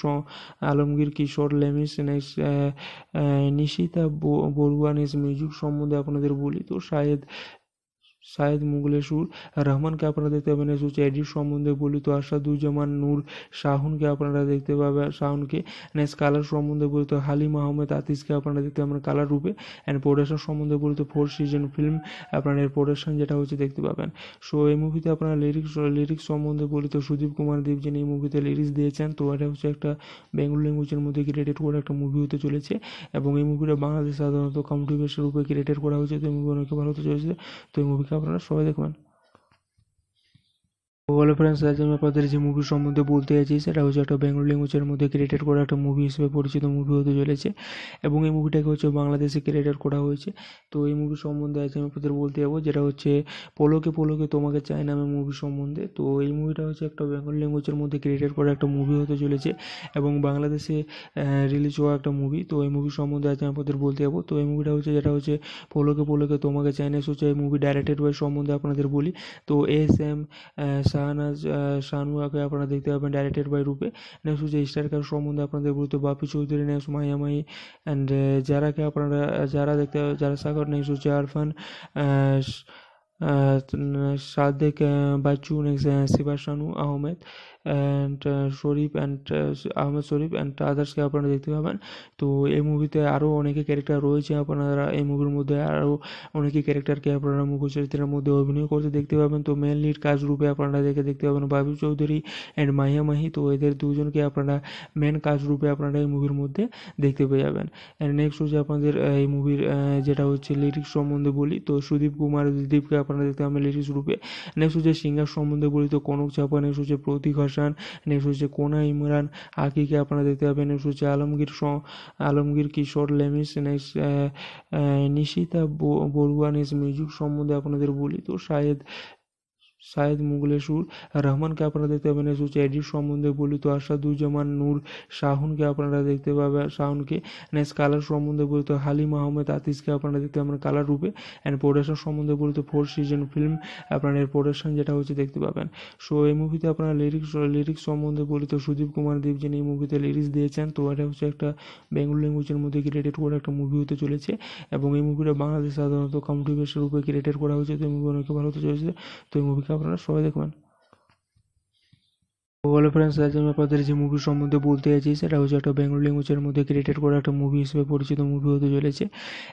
Alamgir Kishore লেমিস next Nishita Barua next music সম্বন্ধে আপনাদের বলি তো শাহেদ মুগলের সুর রহমানকে আপনারা দেখতে পাবেন হচ্ছে এডিট সম্বন্ধে বলি তো আশা দুজামান নূর শাহুনকে আপনারা দেখতে পাবেন শাহুনকে নেক্সট কালার সম্বন্ধে বলিত হালিম আহমেদ আতিসকে আপনারা দেখতে পাবেন কালার রূপে অ্যান্ড প্রোডাকশন সম্বন্ধে বলিত ফোর সিজন ফিল্ম আপনার এর প্রোডাকশন যেটা হচ্ছে দেখতে পাবেন সো এই মুভিতে আপনারা লিরিক্স লিরিক্স সম্বন্ধে বলিত সুদীপ কুমার দেব যিনি এই মুভিতে লিরিক্স দিয়েছেন তো এটা হচ্ছে একটা বেঙ্গল ল্যাঙ্গুয়েজের মধ্যে ক্রিয়েটেড করা একটা মুভি হতে চলেছে এবং এই মুভিটা বাংলাদেশ সাধারণত বেসের রূপে ক্রিয়েটেড করা হয়েছে তো এই মুভি অনেকে ভালো হতে চলেছে তো এই মুভিকে অনুগ্রহ সবাই দেখবেন হ্যালো ফ্রেন্ডস আজ আমি আপনাদের যে মুভি সম্বন্ধে বলতে চাইছি সেটা হচ্ছে একটা বেঙ্গল ল্যাঙ্গুয়েজের মধ্যে ক্রিয়েটেড করা একটা মুভি হিসেবে পরিচিত মুভি হতে চলেছে এবং এই মুভিটাকে হচ্ছে বাংলাদেশে ক্রিয়েটেড করা হয়েছে তো এই মুভি সম্বন্ধে আজ আমি আপনাদের বলতে যাবো যেটা হচ্ছে পলোকে পলোকে তোমাকে চাই নামে মুভি সম্বন্ধে তো এই মুভিটা হচ্ছে একটা বেঙ্গল ল্যাঙ্গুয়েজের মধ্যে ক্রিয়েটেড করা একটা মুভি হতে চলেছে এবং বাংলাদেশে রিলিজ হওয়া একটা মুভি তো এই মুভি সম্বন্ধে আজ আমি আপনাদের বলতে যাবো তো এই মুভিটা হচ্ছে যেটা হচ্ছে পলোকে পলোকে তোমাকে চাই না হচ্ছে এই মুভি ডাইরেক্টেড বাই সম্বন্ধে আপনাদের বলি তো এস এম ના જ શાનુવા કે આપણે દેખતા આપમે ડાયરેક્ટેડ બાય રૂપે એ સુજે સ્ટાર કર શોમુnda આપણે દેખતો બાપી চৌধুরী ને સુમયમય એન્ડ જારા કે આપણે જારા દેખતા જારા સાગર ને સુજે અર્ફન શાદિક બચુ ને સે શિવા શાનુ ઓમેત and Sharif and Ahmed Sharif and আদার্সকে আপনারা দেখতে পাবেন তো এই মুভিতে আরও অনেকে ক্যারেক্টার রয়েছে আপনারা এই মুভির মধ্যে আরও অনেকে ক্যারেক্টারকে আপনারা মুখচরিত্রের মধ্যে অভিনয় করতে দেখতে পাবেন তো মেন লিড কাজ রূপে আপনারা দেখে দেখতে পাবেন বাবু চৌধুরী অ্যান্ড মাহিয়া মাহি তো এদের দুজনকে আপনারা মেন কাজ রূপে আপনারা এই মুভির মধ্যে দেখতে পেয়ে যাবেন অ্যান্ড নেক্সট হচ্ছে আপনাদের এই মুভির যেটা হচ্ছে লিরিক্স সম্বন্ধে বলি তো সুদীপ কুমার দীপকে আপনারা দেখতে পাবেন লিরিক্স রূপে নেক্সট হচ্ছে সিঙ্গার সম্বন্ধে বলি তো কনক চাপা নেক্সট হচ্ছে প্রতীক হাসান নেক্সট হচ্ছে কোনা ইমরান আকিকে আপনারা দেখতে পাবেন নেক্সট হচ্ছে Alamgir Alamgir Kishore লেমিস next Nishita Barua next music সম্বন্ধে আপনাদের বলি তো শাহেদ সায়েদ মুগলের সুর রহমানকে আপনারা দেখতে পাবেন হচ্ছে এডিট সম্বন্ধে বলি তো দুজামান নূর শাহুনকে আপনারা দেখতে পাবেন শাহুনকে নেক্সট কালার সম্বন্ধে বলি তো হালিম আহমেদ আতিসকে আপনারা দেখতে পাবেন কালার রূপে অ্যান্ড প্রোডাকশন সম্বন্ধে বলি তো ফোর সিজন ফিল্ম আপনার এর প্রোডাকশন যেটা হচ্ছে দেখতে পাবেন সো এই মুভিতে আপনারা লিরিক্স লিরিক্স সম্বন্ধে বলি তো সুদীপ কুমার দেব যিনি এই মুভিতে লিরিক্স দিয়েছেন তো এটা হচ্ছে একটা বেঙ্গল ল্যাঙ্গুয়েজের মধ্যে ক্রিয়েটেড করা একটা মুভি হতে চলেছে এবং এই মুভিটা বাংলাদেশ সাধারণত কন্ট্রিবিউশন রূপে ক্রিয়েটেড করা হয়েছে তো এই মুভি অনেক ভালো হতে চলেছে তো এই মুভি আপনারা সবাই দেখবেন বলে ফ্রেন্ডস আজ আমি আপনাদের যে মুভি সম্বন্ধে বলতে চাইছি সেটা হচ্ছে একটা বেঙ্গল ল্যাঙ্গুয়েজের মধ্যে ক্রিয়েটেড করা একটা মুভি হিসেবে পরিচিত মুভি হতে চলেছে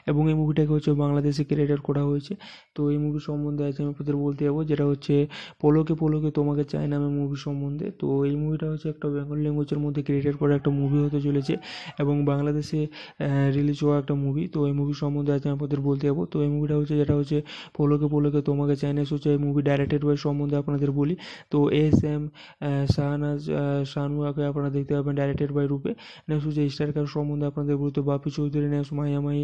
এবং এই মুভিটাকে হচ্ছে বাংলাদেশে ক্রিয়েটেড করা হয়েছে তো এই মুভি সম্বন্ধে আজ আমি আপনাদের বলতে যাবো যেটা হচ্ছে পলোকে পলোকে তোমাকে চাই নামে মুভি সম্বন্ধে তো এই মুভিটা হচ্ছে একটা বেঙ্গল ল্যাঙ্গুয়েজের মধ্যে ক্রিয়েটেড করা একটা মুভি হতে চলেছে এবং বাংলাদেশে রিলিজ হওয়া একটা মুভি তো এই মুভি সম্বন্ধে আজ আমি আপনাদের বলতে যাবো তো এই মুভিটা হচ্ছে যেটা হচ্ছে পলোকে পলোকে তোমাকে চাই না হচ্ছে এই মুভি ডাইরেক্টেড ওয়াই সম্বন্ধে আপনাদের বলি তো এস এম শাহনাজ আগে আপনারা দেখতে পাবেন ডাইরেক্টেড বাই রূপে নেক্সট হচ্ছে স্টার সম্বন্ধে আপনাদের বলতে বাপি চৌধুরী নেক্সট মায়া মাই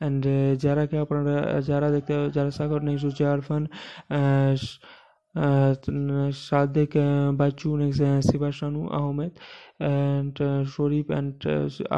অ্যান্ড যারাকে আপনারা যারা দেখতে যারা সাগর নেক্সট হচ্ছে Arfan Sadek Bachchu next Shiba Shanu Ahmed and Sharif and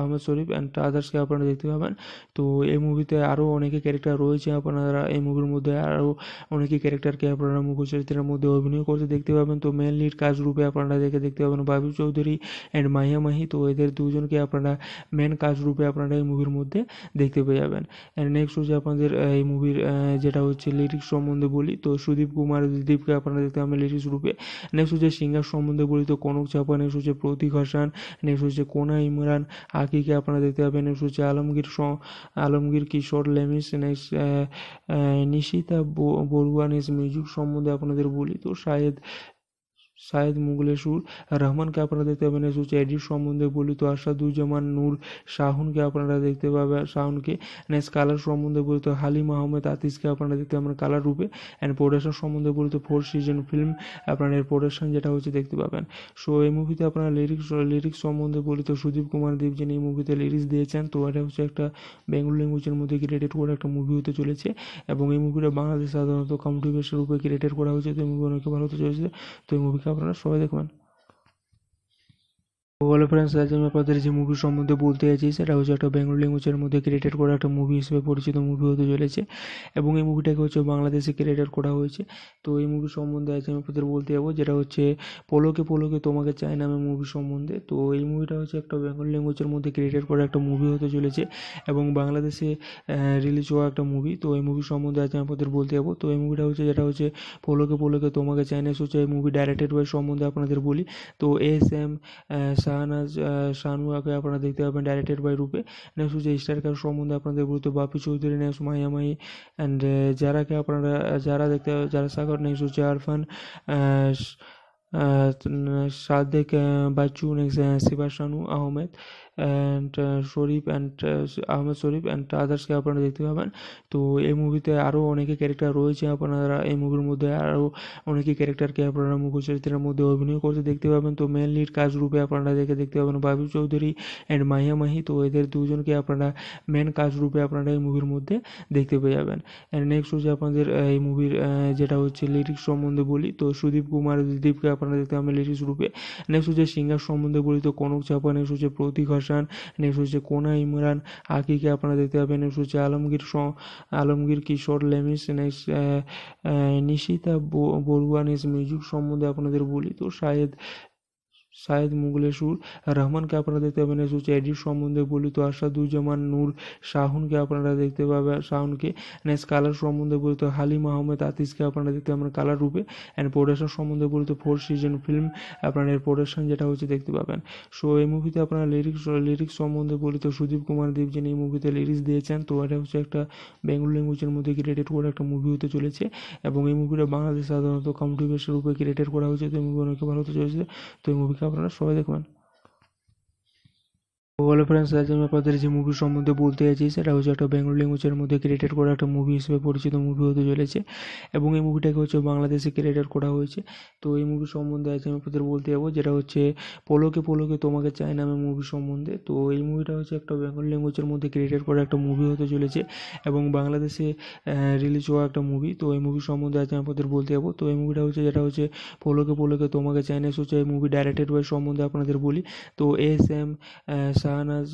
Ahmed Sharif and আদার্সকে আপনারা দেখতে পাবেন তো এই মুভিতে আরও অনেকে ক্যারেক্টার রয়েছে আপনারা এই মুভির মধ্যে আরও অনেকে ক্যারেক্টারকে আপনারা মুখচরিত্রের মধ্যে অভিনয় করতে দেখতে পাবেন তো মেন লিড কাজ রূপে আপনারা দেখে দেখতে পাবেন বাবু চৌধুরী অ্যান্ড মাহিয়া মাহি তো এদের দুজনকে আপনারা মেন কাজ রূপে আপনারা এই মুভির মধ্যে দেখতে পেয়ে যাবেন অ্যান্ড নেক্সট হচ্ছে আপনাদের এই মুভির যেটা হচ্ছে লিরিক্স সম্বন্ধে বলি তো সুদীপ কুমার দীপকে আপনারা দেখতে পাবেন লিরিক্স রূপে নেক্সট হচ্ছে সিঙ্গার সম্বন্ধে বলি তো কনক চাপা নেক্সট হচ্ছে প্রতীক হোসান নেক্সট হচ্ছে কোনা ইমরান আকিকে আপনারা দেখতে পাবেন নেক্সট হচ্ছে Alamgir Alamgir Kishore লেমিস next Nishita Barua next music সম্বন্ধে আপনাদের বলি তো শাহেদ সায়েদ মুগলে সুর রহমানকে আপনারা দেখতে পাবেন সুচ এডিট সম্বন্ধে বলিত আসাদুজ্জামান নূর শাহুনকে আপনারা দেখতে পাবেন শাহুনকে নেক্সট কালার সম্বন্ধে বলিত হালিম আহমেদ আতিসকে আপনারা দেখতে পাবেন কালার রূপে অ্যান্ড প্রোডাকশন সম্বন্ধে বলিত ফোর সিজন ফিল্ম আপনার এর প্রোডাকশন যেটা হচ্ছে দেখতে পাবেন সো এই মুভিতে আপনারা লিরিক্স লিরিক্স সম্বন্ধে বলিত সুদীপ কুমার দেব যিনি এই মুভিতে লিরিক্স দিয়েছেন তো এটা হচ্ছে একটা বেঙ্গল ল্যাঙ্গুয়েজের মধ্যে ক্রিয়েটেড করা একটা মুভি হতে চলেছে এবং এই মুভিটা বাংলাদেশ সাধারণত কমিউনিকেশন রূপে ক্রিয়েটেড করা হয়েছে তো এই মুভি অনেক ভালো হতে চলেছে তো এই মুভিকে সকালে সবাই দেখবেন হ্যালো ফ্রেন্ডস আজ আমি আপনাদের যে মুভি সম্বন্ধে বলতে যাচ্ছি সেটা হচ্ছে একটা বেঙ্গল ল্যাঙ্গুয়েজের মধ্যে ক্রিয়েটেড করা একটা মুভি হিসেবে পরিচিত মুভি হতে চলেছে এবং এই মুভিটাকে হচ্ছে বাংলাদেশে ক্রিয়েটেড করা হয়েছে তো এই মুভি সম্বন্ধে আজ আমি আপনাদের বলতে যাবো যেটা হচ্ছে পলোকে পলোকে তোমাকে চাই নামে মুভি সম্বন্ধে তো এই মুভিটা হচ্ছে একটা বেঙ্গল ল্যাঙ্গুয়েজের মধ্যে ক্রিয়েটেড করা একটা মুভি হতে চলেছে এবং বাংলাদেশে রিলিজ হওয়া একটা মুভি তো এই মুভি সম্বন্ধে আজ আমি আপনাদের বলতে যাবো তো এই মুভিটা হচ্ছে যেটা হচ্ছে পলোকে পলোকে তোমাকে চাই না হচ্ছে এই মুভি ডাইরেক্টেড বাই সম্বন্ধে আপনাদের বলি তো এস এম শাহনাজ শাহনুয়াকে আপনারা দেখতে পাবেন ডাইরেক্টেড বাই রূপে নেক্সট হচ্ছে স্টারকার সম্বন্ধে আপনাদের গুরুত্ব বাপি চৌধুরী নেক্সট মাইয়ামাই অ্যান্ড যারাকে আপনারা যারা দেখতে যারা সাগর নেক্সট হচ্ছে Arfan Sadek Bachchu next Shiba Shanu Ahmed and Sharif and Ahmed Sharif and আদার্সকে আপনারা দেখতে পাবেন তো এই মুভিতে আরও অনেকে ক্যারেক্টার রয়েছে আপনারা এই মুভির মধ্যে আরও অনেকে ক্যারেক্টারকে আপনারা চরিত্রের মধ্যে অভিনয় করতে দেখতে পাবেন তো মেন লিড কাজ রূপে আপনারা দেখে দেখতে পাবেন বাবু চৌধুরী অ্যান্ড মাহিয়া মাহি তো এদের দুজনকে আপনারা মেন কাজ রূপে আপনারা এই মুভির মধ্যে দেখতে পেয়ে যাবেন অ্যান্ড নেক্সট হচ্ছে আপনাদের এই মুভির যেটা হচ্ছে লিরিক্স সম্বন্ধে বলি তো সুদীপ কুমার দীপকে আপনারা দেখতে পাবেন লিরিক্স রূপে নেক্সট হচ্ছে সিঙ্গার সম্বন্ধে বলি তো কনক চাপা নেক্সট হচ্ছে প্রতীক হাসান নেক্সট হচ্ছে কোনা ইমরান আকিকে আপনারা দেখতে পাবেন নেক্সট হচ্ছে Alamgir Alamgir Kishore লেমিস next Nishita Barua next music সম্বন্ধে আপনাদের বলি তো শাহেদ সায়েদ মুগলে সুর রহমানকে আপনারা দেখতে পাবেন হচ্ছে এডিট সম্বন্ধে বলি তো আসাদুজ্জামান নূর শাহুনকে আপনারা দেখতে পাবেন শাহুনকে নেক্সট কালার সম্বন্ধে বলি তো হালিম আহমেদ আতিসকে আপনারা দেখতে পাবেন কালার রূপে অ্যান্ড প্রোডাকশন সম্বন্ধে বলি তো ফোর সিজন ফিল্ম আপনার এর প্রোডাকশন যেটা হচ্ছে দেখতে পাবেন সো এই মুভিতে আপনারা লিরিক্স লিরিক্স সম্বন্ধে বলি তো সুদীপ কুমার দেব যিনি এই মুভিতে লিরিক্স দিয়েছেন তো এটা হচ্ছে একটা বেঙ্গল ল্যাঙ্গুয়েজের মধ্যে ক্রিয়েটেড করা একটা মুভি হতে চলেছে এবং এই মুভিটা বাংলাদেশ সাধারণত কন্ট্রিবিউশন রূপে ক্রিয়েটেড করা হয়েছে তো এই মুভি অনেক ভালো হতে চলেছে তো এই movie Gracias. suave de hello friends আজ আমি আপনাদের যে মুভি সম্বন্ধে বলতে যাচ্ছি সেটা হচ্ছে একটা বেঙ্গল ল্যাঙ্গুয়েজের মধ্যে ক্রিয়েটেড করা একটা মুভি হিসেবে পরিচিত মুভি হতে চলেছে এবং এই মুভিটাকে হচ্ছে বাংলাদেশে ক্রিয়েটেড করা হয়েছে তো এই মুভি সম্বন্ধে আজ আমি আপনাদের বলতে যাবো যেটা হচ্ছে পলোকে পলোকে তোমাকে চাই নামে মুভি সম্বন্ধে তো এই মুভিটা হচ্ছে একটা বেঙ্গল ল্যাঙ্গুয়েজের মধ্যে ক্রিয়েটেড করা একটা মুভি হতে চলেছে এবং বাংলাদেশে রিলিজ হওয়া একটা মুভি তো এই মুভি সম্বন্ধে আজ আমি আপনাদের বলতে যাবো তো এই মুভিটা হচ্ছে যেটা হচ্ছে পলোকে পলোকে তোমাকে চাই না হচ্ছে মুভি ডাইরেক্টেড বয় সম্বন্ধে আপনাদের বলি তো এস এম শাহনাজ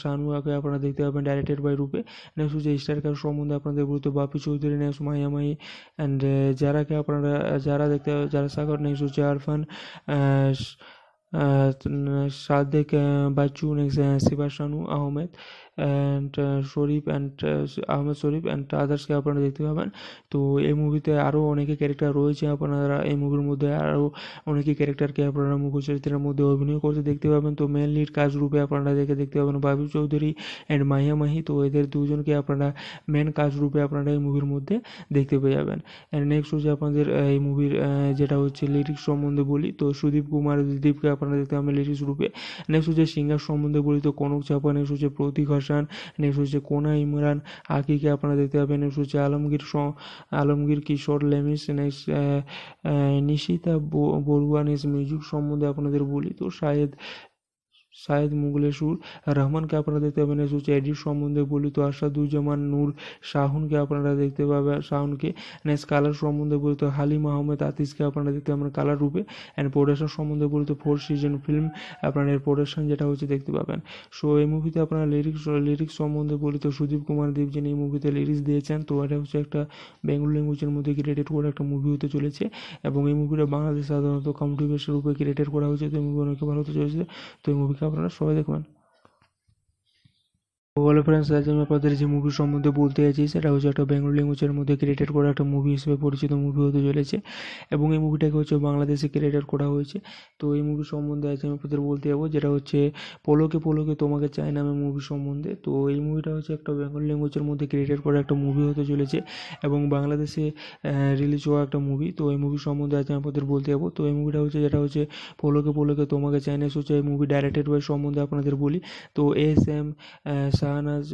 শাহনুয়াকে আপনারা দেখতে পাবেন ডাইরেক্টেড বাই রূপে নেক্সট হচ্ছে স্টার কার সম্বন্ধে আপনাদের বলতে বাপি চৌধুরী নেক্সট মাহিয়ামাহি অ্যান্ড যারাকে আপনারা যারা দেখতে যারা সাগর নেক্সট হচ্ছে Arfan Sadek Bachchu next শিবাশানু Ahmed and Sharif and Ahmed Sharif and আদার্সকে আপনারা দেখতে পাবেন তো এই মুভিতে আরও অনেকে ক্যারেক্টার রয়েছে আপনারা এই মুভির মধ্যে আরও অনেকে ক্যারেক্টারকে আপনারা মুখ্য চরিত্রের মধ্যে অভিনয় করতে দেখতে পাবেন তো মেন লিড কাজ রূপে আপনারা দেখে দেখতে পাবেন বাবু চৌধুরী অ্যান্ড মাহিয়া মাহি তো এদের দুজনকে আপনারা মেন কাজ রূপে আপনারা এই মুভির মধ্যে দেখতে পেয়ে যাবেন অ্যান্ড নেক্সট হচ্ছে আপনাদের এই মুভির যেটা হচ্ছে লিরিক্স সম্বন্ধে বলি তো সুদীপ কুমার দীপকে আপনারা দেখতে পাবেন লিরিক্স রূপে নেক্সট হচ্ছে সিঙ্গার সম্বন্ধে বলি তো কনক চাপা নেক্সট হচ্ছে প্রতীক হাসান নেক্সট হচ্ছে কোনা ইমরান আকিকে আপনারা দেখতে পাবেন নেক্সট হচ্ছে Alamgir Alamgir Kishore লেমিস next Nishita Barua next music সম্বন্ধে আপনাদের বলি তো শাহেদ সায়েদ মুগলের সুর রহমানকে আপনারা দেখতে পাবেন হচ্ছে এডিট সম্বন্ধে বলিত দুজামান নূর শাহুনকে আপনারা দেখতে পাবেন শাহুনকে নেক্সট কালার সম্বন্ধে বলিত হালিম আহমেদ আতিসকে আপনারা দেখতে পাবেন কালার রূপে অ্যান্ড প্রোডাকশন সম্বন্ধে বলিত ফোর সিজন ফিল্ম আপনার এর প্রোডাকশন যেটা হচ্ছে দেখতে পাবেন সো এই মুভিতে আপনারা লিরিক্স লিরিক্স সম্বন্ধে বলিত সুদীপ কুমার দেব যিনি এই মুভিতে লিরিক্স দিয়েছেন তো এটা হচ্ছে একটা বেঙ্গল ল্যাঙ্গুয়েজের মধ্যে ক্রিয়েটেড করা একটা মুভি হতে চলেছে এবং এই মুভিটা বাংলাদেশ সাধারণত কন্ট্রিবিউশন রূপে ক্রিয়েটেড করা হয়েছে তো এই মুভি অনেক ভালো হতে চলেছে তো এই মুভি আপনারা সবাই দেখবেন হ্যালো ফ্রেন্ডস আজ আমি আপনাদের যে মুভি সম্বন্ধে বলতে চাইছি সেটা হচ্ছে একটা বেঙ্গল ল্যাঙ্গুয়েজের মধ্যে ক্রিয়েটেড করা একটা মুভি হিসেবে পরিচিত মুভি হতে চলেছে এবং এই মুভিটাকে হচ্ছে বাংলাদেশে ক্রিয়েটেড করা হয়েছে তো এই মুভি সম্বন্ধে আজ আমি আপনাদের বলতে যাবো যেটা হচ্ছে পলোকে পলোকে তোমাকে চাই নামে মুভি সম্বন্ধে তো এই মুভিটা হচ্ছে একটা বেঙ্গল ল্যাঙ্গুয়েজের মধ্যে ক্রিয়েটেড করা একটা মুভি হতে চলেছে এবং বাংলাদেশে রিলিজ হওয়া একটা মুভি তো এই মুভি সম্বন্ধে আজ আমি আপনাদের বলতে যাবো তো এই মুভিটা হচ্ছে যেটা হচ্ছে পলোকে পলোকে তোমাকে চাই না হচ্ছে এই মুভি ডাইরেক্টেড বাই সম্বন্ধে আপনাদের বলি তো এস এম শাহনাজ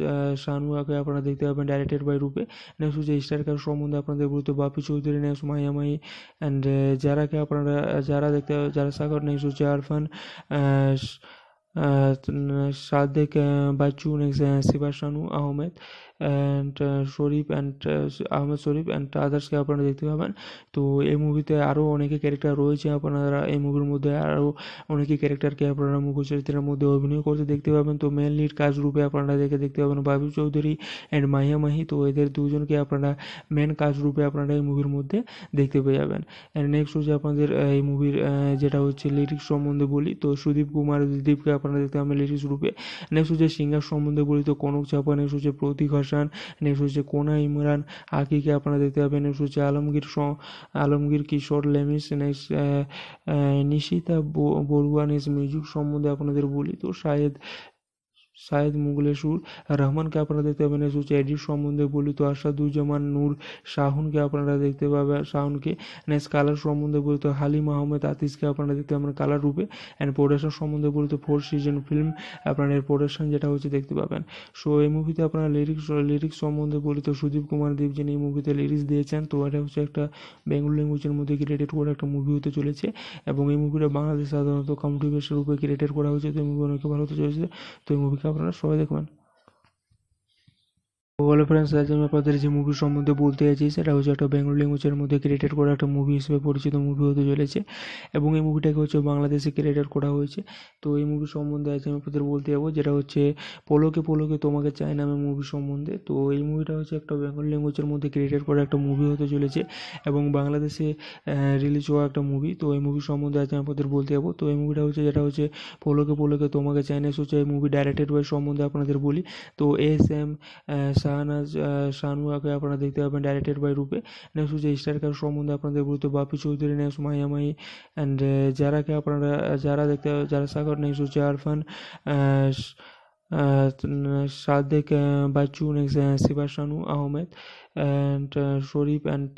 শাহনুয়াকে আপনারা দেখতে পাবেন ডাইরেক্টেড বাই রূপে নেক্সট হচ্ছে স্টার কার সম্বন্ধে আপনাদের বলতে বাপি চৌধুরী নেক্সট মায়া মাই অ্যান্ড যারাকে আপনারা যারা দেখতে যারা সাগর নেক্সট হচ্ছে Arfan Sadek Bachchu next শিবাশানু Ahmed and Sharif and Ahmed Sharif and আদার্সকে আপনারা দেখতে পাবেন তো এই মুভিতে আরও অনেকে ক্যারেক্টার রয়েছে আপনারা এই মুভির মধ্যে আরও অনেকে ক্যারেক্টারকে আপনারা মুখচরিত্রের মধ্যে অভিনয় করতে দেখতে পাবেন তো মেন লিড কাজ রূপে আপনারা দেখে দেখতে পাবেন বাবু চৌধুরী অ্যান্ড মাহিয়া মাহি তো এদের দুজনকে আপনারা মেন কাজ রূপে আপনারা এই মুভির মধ্যে দেখতে পেয়ে যাবেন অ্যান্ড নেক্সট হচ্ছে আপনাদের এই মুভির যেটা হচ্ছে লিরিক্স সম্বন্ধে বলি তো সুদীপ কুমার দীপকে আপনারা দেখতে পাবেন লিরিক্স রূপে নেক্সট হচ্ছে সিঙ্গার সম্বন্ধে বলি তো কনক চাপা নেক্সট হচ্ছে প্রতীক হোসান নেক্সট হচ্ছে কোনা ইমরান আকিকে আপনারা দেখতে পাবেন নেক্সট হচ্ছে Alamgir Alamgir Kishore লেমিস next Nishita Barua next music সম্বন্ধে আপনাদের বলি তো শাহেদ মুগলের সুর রহমানকে আপনারা দেখতে পাবেন হচ্ছে এডিট সম্বন্ধে বলিত আসাদুজ্জামান নূর শাহুনকে আপনারা দেখতে পাবেন শাহুনকে নেক্সট কালার সম্বন্ধে বলিত হালিম আহমেদ আতিসকে আপনারা দেখতে পাবেন কালার রূপে অ্যান্ড প্রোডাকশন সম্বন্ধে বলিত ফোর সিজন ফিল্ম আপনার এর প্রোডাকশন যেটা হচ্ছে দেখতে পাবেন সো এই মুভিতে আপনারা লিরিক্স লিরিক্স সম্বন্ধে বলিত সুদীপ কুমার দেব যিনি এই মুভিতে লিরিক্স দিয়েছেন তো এটা হচ্ছে একটা বেঙ্গল ল্যাঙ্গুয়েজের মধ্যে ক্রিয়েটেড করা একটা মুভি হতে চলেছে এবং এই মুভিটা বাংলাদেশ সাধারণত কমটি রূপে ক্রিয়েটেড করা হয়েছে তো এই মুভি অনেক ভালো হতে চলেছে তো এই মুভিকে থাকবে আপনারা সবাই দেখবেন হ্যালো ফ্রেন্ডস আজ আমি আপনাদের যে মুভি সম্বন্ধে বলতে যাচ্ছি সেটা হচ্ছে একটা বেঙ্গল ল্যাঙ্গুয়েজের মধ্যে ক্রিয়েটেড করা একটা মুভি হিসেবে পরিচিত মুভি হতে চলেছে এবং এই মুভিটাকে হচ্ছে বাংলাদেশে ক্রিয়েটেড করা হয়েছে তো এই মুভি সম্বন্ধে আজ আমি আপনাদের বলতে যাবো যেটা হচ্ছে পলোকে পলোকে তোমাকে চাই নামে মুভি সম্বন্ধে তো এই মুভিটা হচ্ছে একটা বেঙ্গল ল্যাঙ্গুয়েজের মধ্যে ক্রিয়েটেড করা একটা মুভি হতে চলেছে এবং বাংলাদেশে রিলিজ হওয়া একটা মুভি তো এই মুভি সম্বন্ধে আজ আমি আপনাদের বলতে যাবো তো এই মুভিটা হচ্ছে যেটা হচ্ছে পলোকে পলোকে তোমাকে চাই না হচ্ছে এই মুভি ডাইরেক্টেড বাই সম্বন্ধে আপনাদের বলি তো এস এম শাহনাজ শাহনুয়াকে আপনারা দেখতে পাবেন ডাইরেক্টেড বাই রূপে নেক্সট হচ্ছে স্টার কার সম্বন্ধে আপনাদের বলতে বাপি চৌধুরী নেক্সট মাইয়ামাই অ্যান্ড যারাকে আপনারা যারা দেখতে যারা সাগর নেক্সট হচ্ছে Arfan Sadek Bachchu next Shiba Shanu Ahmed and Sharif and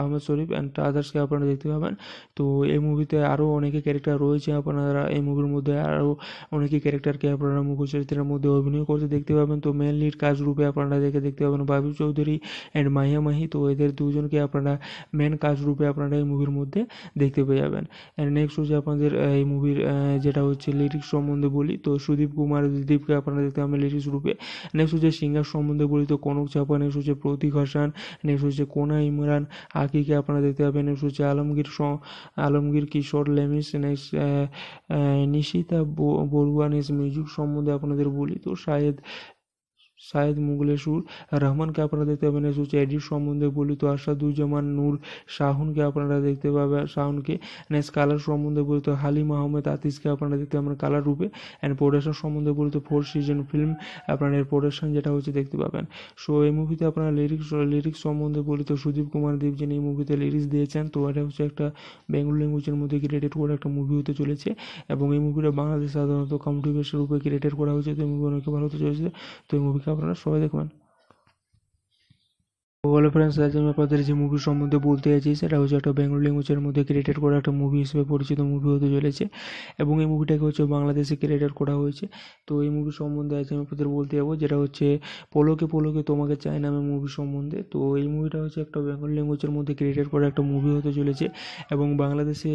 Ahmed Sharif and আদার্সকে আপনারা দেখতে পাবেন তো এই মুভিতে আরও অনেকে ক্যারেক্টার রয়েছে আপনারা এই মুভির মধ্যে আরও অনেকে ক্যারেক্টারকে আপনারা চরিত্রের মধ্যে অভিনয় করতে দেখতে পাবেন তো মেন লিড কাজ রূপে আপনারা দেখে দেখতে পাবেন বাবু চৌধুরী অ্যান্ড মাহিয়া মাহি তো এদের দুজনকে আপনারা মেন কাজ রূপে আপনারা এই মুভির মধ্যে দেখতে পেয়ে যাবেন অ্যান্ড নেক্সট হচ্ছে আপনাদের এই মুভির যেটা হচ্ছে লিরিক্স সম্বন্ধে বলি তো সুদীপ কুমার দীপকে আপনারা দেখতে পাবেন লিরিক্স রূপে নেক্সট হচ্ছে সিঙ্গার সম্বন্ধে বলি তো কনক চাপা নেক্সট হচ্ছে প্রতীক হাসান নেক্সট হচ্ছে কোনা ইমরান আকিকে আপনারা দেখতে পাবেন নেক্সট হচ্ছে Alamgir Alamgir Kishore লেমিস next Nishita Barua next music সম্বন্ধে আপনাদের বলি তো শাহেদ সায়েদ মুগলে সুর রহমানকে আপনারা দেখতে পাবেন হচ্ছে এডিট সম্বন্ধে বলি তো আশা দুজামান নূর শাহুনকে আপনারা দেখতে পাবেন শাহুনকে নেক্সট কালার সম্বন্ধে বলি তো হালিম আহমেদ আতিসকে আপনারা দেখতে পাবেন কালার রূপে অ্যান্ড প্রোডাকশন সম্বন্ধে বলি তো ফোর সিজন ফিল্ম আপনার এর প্রোডাকশন যেটা হচ্ছে দেখতে পাবেন সো এই মুভিতে আপনারা লিরিক্স লিরিক্স সম্বন্ধে বলি তো সুদীপ কুমার দেব যিনি এই মুভিতে লিরিক্স দিয়েছেন তো এটা হচ্ছে একটা বেঙ্গল ল্যাঙ্গুয়েজের মধ্যে ক্রিয়েটেড করে একটা মুভি হতে চলেছে এবং এই মুভিটা বাংলাদেশ সাধারণত কন্ট্রিবিউশন রূপে ক্রিয়েটেড করা হয়েছে তো এই মুভি অনেক ভালো হতে চলেছে তো এই movie de comer. Hello friends আজ আমি আপনাদের যে মুভি সম্বন্ধে বলতে চাইছি সেটা হচ্ছে একটা বেঙ্গল ল্যাঙ্গুয়েজের মধ্যে ক্রিয়েটেড করা একটা মুভি হিসেবে পরিচিত মুভি হতে চলেছে এবং এই মুভিটাকে হচ্ছে বাংলাদেশে ক্রিয়েটেড করা হয়েছে তো এই মুভি সম্বন্ধে আজ আমি আপনাদের বলতে যাবো যেটা হচ্ছে পলোকে পলোকে তোমাকে চাই নামে মুভি সম্বন্ধে তো এই মুভিটা হচ্ছে একটা বেঙ্গল ল্যাঙ্গুয়েজের মধ্যে ক্রিয়েটেড করা একটা মুভি হতে চলেছে এবং বাংলাদেশে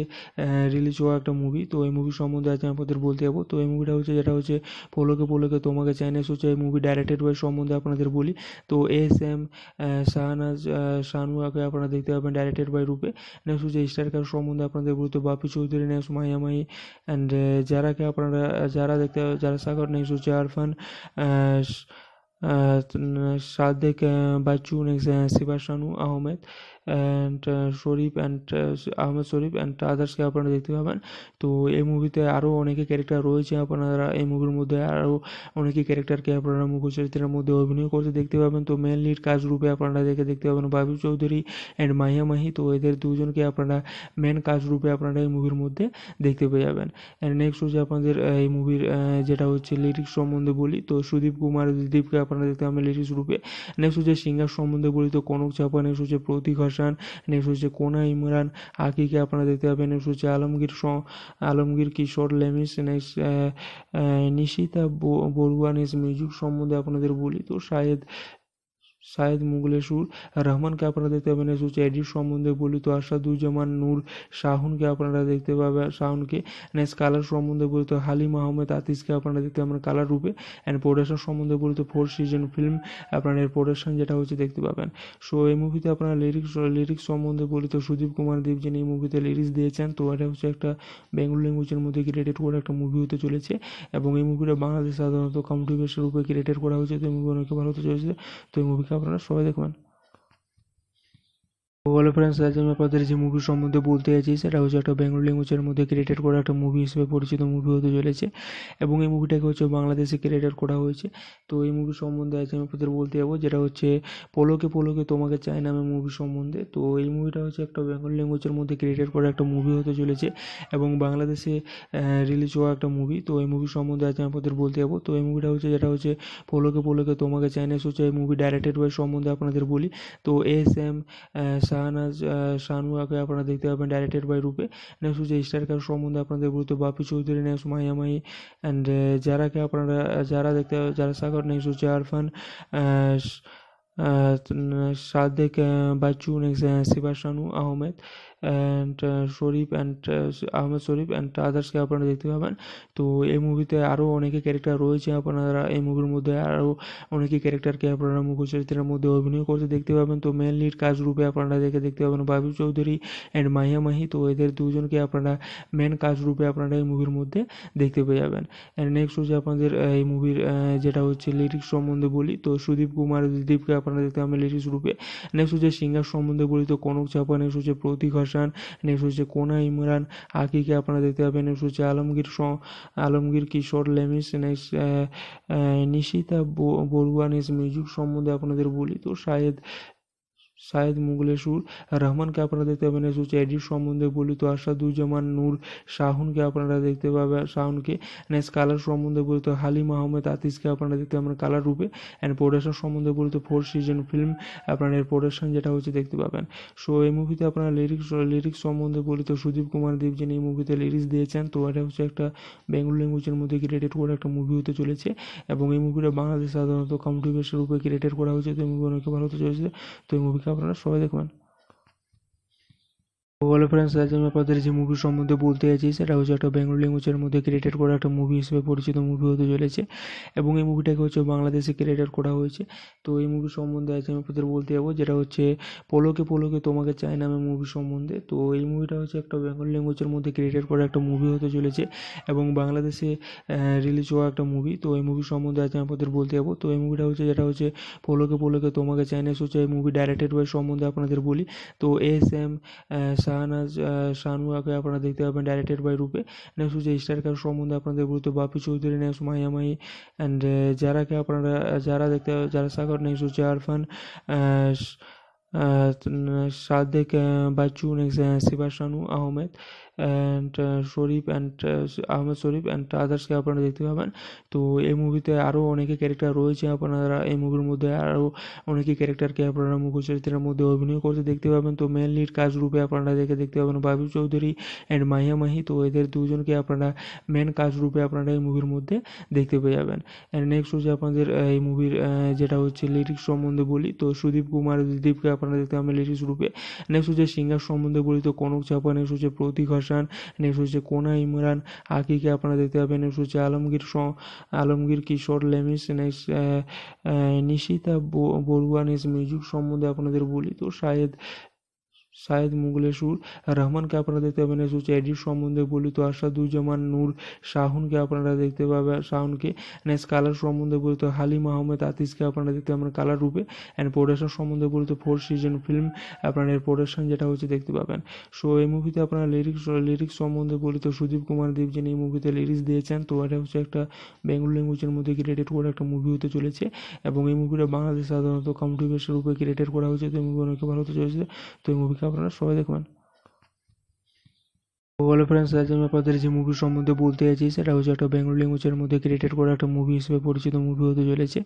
রিলিজ হওয়া একটা মুভি তো এই মুভি সম্বন্ধে আজ আমি আপনাদের বলতে যাবো তো এই মুভিটা হচ্ছে যেটা হচ্ছে পলোকে পলোকে তোমাকে চাই না হচ্ছে এই মুভি ডাইরেক্টেড বয় সম্বন্ধে আপনাদের বলি তো এস এম ಸಹನ ಶಾನು ಆಗಿ আপনারা দেখতে পাবেন ডাইরেক্টেড বাই রূপে নেক্সট হচ্ছে স্টারকার সম্বন্ধে আপনাদের বলতে বাপি চৌধুরী নেক্সট মায়ামাই অ্যান্ড যারাকে আপনারা যারা দেখতে যারা সাগর নেক্সট হচ্ছে Arfan Sadek Bachchu next Shiba Shanu Ahmed and Sharif and Ahmed Sharif and আদার্সকে আপনারা দেখতে পাবেন তো এই মুভিতে আরও অনেকে ক্যারেক্টার রয়েছে আপনারা এই মুভির মধ্যে আরও অনেকে ক্যারেক্টারকে আপনারা চরিত্রের মধ্যে অভিনয় করতে দেখতে পাবেন তো মেন লিড কাজ রূপে আপনারা দেখে দেখতে পাবেন বাবু চৌধুরী অ্যান্ড মাহিয়া মাহি তো এদের দুজনকে আপনারা মেন কাজ রূপে আপনারা এই মুভির মধ্যে দেখতে পেয়ে যাবেন অ্যান্ড নেক্সট হচ্ছে আপনাদের এই মুভির যেটা হচ্ছে লিরিক্স সম্বন্ধে বলি তো সুদীপ কুমার দীপকে আপনারা দেখতে পাবেন লিরিক্স রূপে নেক্সট হচ্ছে সিঙ্গার সম্বন্ধে বলি তো কনক চাপা নেক্সট হচ্ছে প্রতীক হাসান নেক্সট হচ্ছে কোনা ইমরান আকিকে আপনারা দেখতে পাবেন নেক্সট হচ্ছে Alamgir Alamgir Kishore লেমিস next Nishita Barua next music সম্বন্ধে আপনাদের বলি তো শাহেদ সায়েদ মুঘলে সুর রহমানকে আপনারা দেখতে পাবেন সুচ এডিট সম্বন্ধে বলি তো আসাদুজ্জামান নূর শাহুনকে আপনারা দেখতে পাবেন শাহুনকে নেক্সট কালার সম্বন্ধে বলি তো হালিম আহমেদ আতিসকে আপনারা দেখতে পাবেন কালার রূপে অ্যান্ড প্রোডাকশন সম্বন্ধে বলি তো ফোর সিজন ফিল্ম আপনার এর প্রোডাকশন যেটা হচ্ছে দেখতে পাবেন সো এই মুভিতে আপনারা লিরিক্স লিরিক্স সম্বন্ধে বলি তো সুদীপ কুমার দেব যিনি এই মুভিতে লিরিক্স দিয়েছেন তো এটা হচ্ছে একটা বেঙ্গল ল্যাঙ্গুয়েজের মধ্যে ক্রিয়েটেড করা একটা মুভি হতে চলেছে এবং এই মুভিটা বাংলাদেশ সাধারণত কমটি রূপে ক্রিয়েটেড করা হয়েছে তো এই মুভি অনেক ভালো হতে চলেছে তো এই মুভি আপনারা সবাই দেখবেন হ্যালো ফ্রেন্ডস আজ আমি আপনাদের যে মুভি সম্বন্ধে বলতে চাইছি সেটা হচ্ছে একটা বেঙ্গল ল্যাঙ্গুয়েজের মধ্যে ক্রিয়েটেড করা একটা মুভি হিসেবে পরিচিত মুভি হতে চলেছে এবং এই মুভিটাকে হচ্ছে বাংলাদেশে ক্রিয়েটেড করা হয়েছে তো এই মুভি সম্বন্ধে আজ আমি আপনাদের বলতে যাবো যেটা হচ্ছে পলোকে পলোকে তোমাকে চাই নামে মুভি সম্বন্ধে তো এই মুভিটা হচ্ছে একটা বেঙ্গল ল্যাঙ্গুয়েজের মধ্যে ক্রিয়েটেড করা একটা মুভি হতে চলেছে এবং বাংলাদেশে রিলিজ হওয়া একটা মুভি তো এই মুভি সম্বন্ধে আজ আমি আপনাদের বলতে যাবো তো এই মুভিটা হচ্ছে যেটা হচ্ছে পলোকে পলোকে তোমাকে চাই না হচ্ছে এই মুভি ডাইরেক্টেড বাই সম্বন্ধে আপনাদের বলি তো এস এম শাহ শাহনাজ শানু আগে আপনারা দেখতে পাবেন ডাইরেক্টেড বাই রূপে নেক্সট হচ্ছে স্টারকার সম্বন্ধে আপনাদের বলতে বাপি চৌধুরী নেক্সট মায়ামাই অ্যান্ড যারাকে আপনারা যারা দেখতে যারা সাগর নেক্সট হচ্ছে Arfan Sadek Bachchu next Shiba Shanu Ahmed and Sharif and Ahmed Sharif and আদার্সকে আপনারা দেখতে পাবেন তো এই মুভিতে আরও অনেকে ক্যারেক্টার রয়েছে আপনারা এই মুভির মধ্যে আরও অনেকে ক্যারেক্টারকে আপনারা মুখচরিত্রের মধ্যে অভিনয় করতে দেখতে পাবেন তো মেন লিড কাজ রূপে আপনারা দেখে দেখতে পাবেন বাবু চৌধুরী অ্যান্ড মাহিয়া মাহি তো এদের দুজনকে আপনারা মেন কাজ রূপে আপনারা এই মুভির মধ্যে দেখতে পেয়ে যাবেন অ্যান্ড নেক্সট হচ্ছে আপনাদের এই মুভির যেটা হচ্ছে লিরিক্স সম্বন্ধে বলি তো সুদীপ কুমার দীপকে আপনারা দেখতে পাবেন লিরিক্স রূপে নেক্সট হচ্ছে সিঙ্গার সম্বন্ধে বলি তো কনক চাপা নেক্সট হচ্ছে প্রতীক হোসেন নেক্সট হচ্ছে কোনা ইমরান আকিকে আপনারা দেখতে পাবেন নেক্সট হচ্ছে Alamgir Alamgir Kishore লেমিস next Nishita Barua next music সম্বন্ধে আপনাদের বলি তো শাহেদ মুগলে সুর রহমানকে আপনারা দেখতে পাবেন হচ্ছে এডিট সম্বন্ধে বলিত আসাদুজ্জামান নূর শাহুনকে আপনারা দেখতে পাবেন শাহুনকে নেক্সট কালার সম্বন্ধে বলিত হালিম আহমেদ আতিসকে আপনারা দেখতে পাবেন কালার রূপে অ্যান্ড প্রোডাকশন সম্বন্ধে বলিত ফোর সিজন ফিল্ম আপনারা এর প্রোডাকশন যেটা হচ্ছে দেখতে পাবেন সো এই মুভিতে আপনারা লিরিক্স লিরিক্স সম্বন্ধে বলিত সুদীপ কুমার দেব যিনি এই মুভিতে লিরিক্স দিয়েছেন তো এটা হচ্ছে একটা বেঙ্গল ল্যাঙ্গুয়েজের মধ্যে ক্রিয়েটেড করা একটা মুভি হতে চলেছে এবং এই মুভিটা বাংলাদেশ সাধারণত কমটি রূপে ক্রিয়েটেড করা হয়েছে তো এই মুভি অনেক ভালো হতে চলেছে তো এই মুভিকে আপনারা সবাই দেখবেন হ্যালো ফ্রেন্ডস আজ আমি আপনাদের যে মুভি সম্বন্ধে বলতে যাচ্ছি সেটা হচ্ছে একটা বেঙ্গল ল্যাঙ্গুয়েজের মধ্যে ক্রিয়েটেড করা একটা মুভি হিসেবে পরিচিত মুভি হতে চলেছে এবং এই মুভিটাকে হচ্ছে বাংলাদেশে ক্রিয়েটেড করা হয়েছে তো এই মুভি সম্বন্ধে আজ আমি আপনাদের বলতে যাবো যেটা হচ্ছে পলোকে পলোকে তোমাকে চাই নামে মুভি সম্বন্ধে তো এই মুভিটা হচ্ছে একটা বেঙ্গল ল্যাঙ্গুয়েজের মধ্যে ক্রিয়েটেড করা একটা মুভি হতে চলেছে এবং বাংলাদেশে রিলিজ হওয়া একটা মুভি তো এই মুভি সম্বন্ধে আজ আমি আপনাদের বলতে যাবো তো এই মুভিটা হচ্ছে যেটা হচ্ছে পলোকে পলোকে তোমাকে চাই না হচ্ছে এই মুভি ডাইরেক্টেড বাই সম্বন্ধে আপনাদের বলি তো এস এম শাহনাজ শাহনুয়াকে আপনারা দেখতে পাবেন ডাইরেক্টেড বাই রূপে নেক্সট হচ্ছে স্টারকার সম্বন্ধে আপনাদের বলতে বাপি চৌধুরী নেক্সট মাই অ্যান্ড যারাকে আপনারা যারা দেখতে যারা সাগর নেক্সট হচ্ছে Arfan Sadek Bachchu next শিবাশানু Ahmed and Sharif and Ahmed Sharif and আদার্সকে আপনারা দেখতে পাবেন তো এই মুভিতে আরও অনেকে ক্যারেক্টার রয়েছে আপনারা এই মুভির মধ্যে আরও অনেকে ক্যারেক্টারকে আপনারা মুখচরিত্রের মধ্যে অভিনয় করতে দেখতে পাবেন তো মেন লিড কাজ রূপে আপনারা দেখে দেখতে পাবেন বাবু চৌধুরী অ্যান্ড মাহিয়া মাহি তো এদের দুজনকে আপনারা মেন কাজ রূপে আপনারা এই মুভির মধ্যে দেখতে পেয়ে যাবেন অ্যান্ড নেক্সট হচ্ছে আপনাদের এই মুভির যেটা হচ্ছে লিরিক্স সম্বন্ধে বলি তো সুদীপ কুমার দীপকে আপনারা দেখতে পাবেন লিরিক্স রূপে নেক্সট হচ্ছে সিঙ্গার সম্বন্ধে বলি তো কনক চাপা নেক্সট হচ্ছে প্রতীক হাসান নেক্সট হচ্ছে কোনা ইমরান আকিকে আপনারা দেখতে পাবেন নেক্সট হচ্ছে Alamgir Alamgir Kishore লেমিস next Nishita Barua next music সম্বন্ধে আপনাদের বলি তো শাহেদ সায়েদ মুগলের সুর রহমানকে আপনারা দেখতে পাবেন হচ্ছে এডিট সম্বন্ধে বলি তো দুজামান নূর শাহুনকে আপনারা দেখতে পাবেন শাহুনকে নেক্সট কালার সম্বন্ধে বলি তো হালিম আহমেদ আতিসকে আপনারা দেখতে পাবেন কালার রূপে অ্যান্ড প্রোডাকশন সম্বন্ধে বলি তো ফোর সিজন ফিল্ম আপনার এর প্রোডাকশন যেটা হচ্ছে দেখতে পাবেন সো এই মুভিতে আপনারা লিরিক্স লিরিক্স সম্বন্ধে বলি তো সুদীপ কুমার দেব যিনি এই মুভিতে লিরিক্স দিয়েছেন তো এটা হচ্ছে একটা বেঙ্গল ল্যাঙ্গুয়েজের মধ্যে ক্রিয়েটেড করা একটা মুভি হতে চলেছে এবং এই মুভিটা বাংলাদেশ সাধারণত কন্ট্রিবিউশন রূপে ক্রিয়েটেড করা হয়েছে তো এই মুভি অনেক ভালো হতে চলেছে তো এই মুভি আপনারা সবাই দেখবেন হ্যালো ফ্রেন্ডস আজ আমি আপনাদের যে মুভি সম্বন্ধে বলতে চাইছি সেটা হচ্ছে একটা বেঙ্গল ল্যাঙ্গুয়েজের মধ্যে ক্রিয়েটেড করা একটা মুভি হিসেবে পরিচিত মুভি হতে চলেছে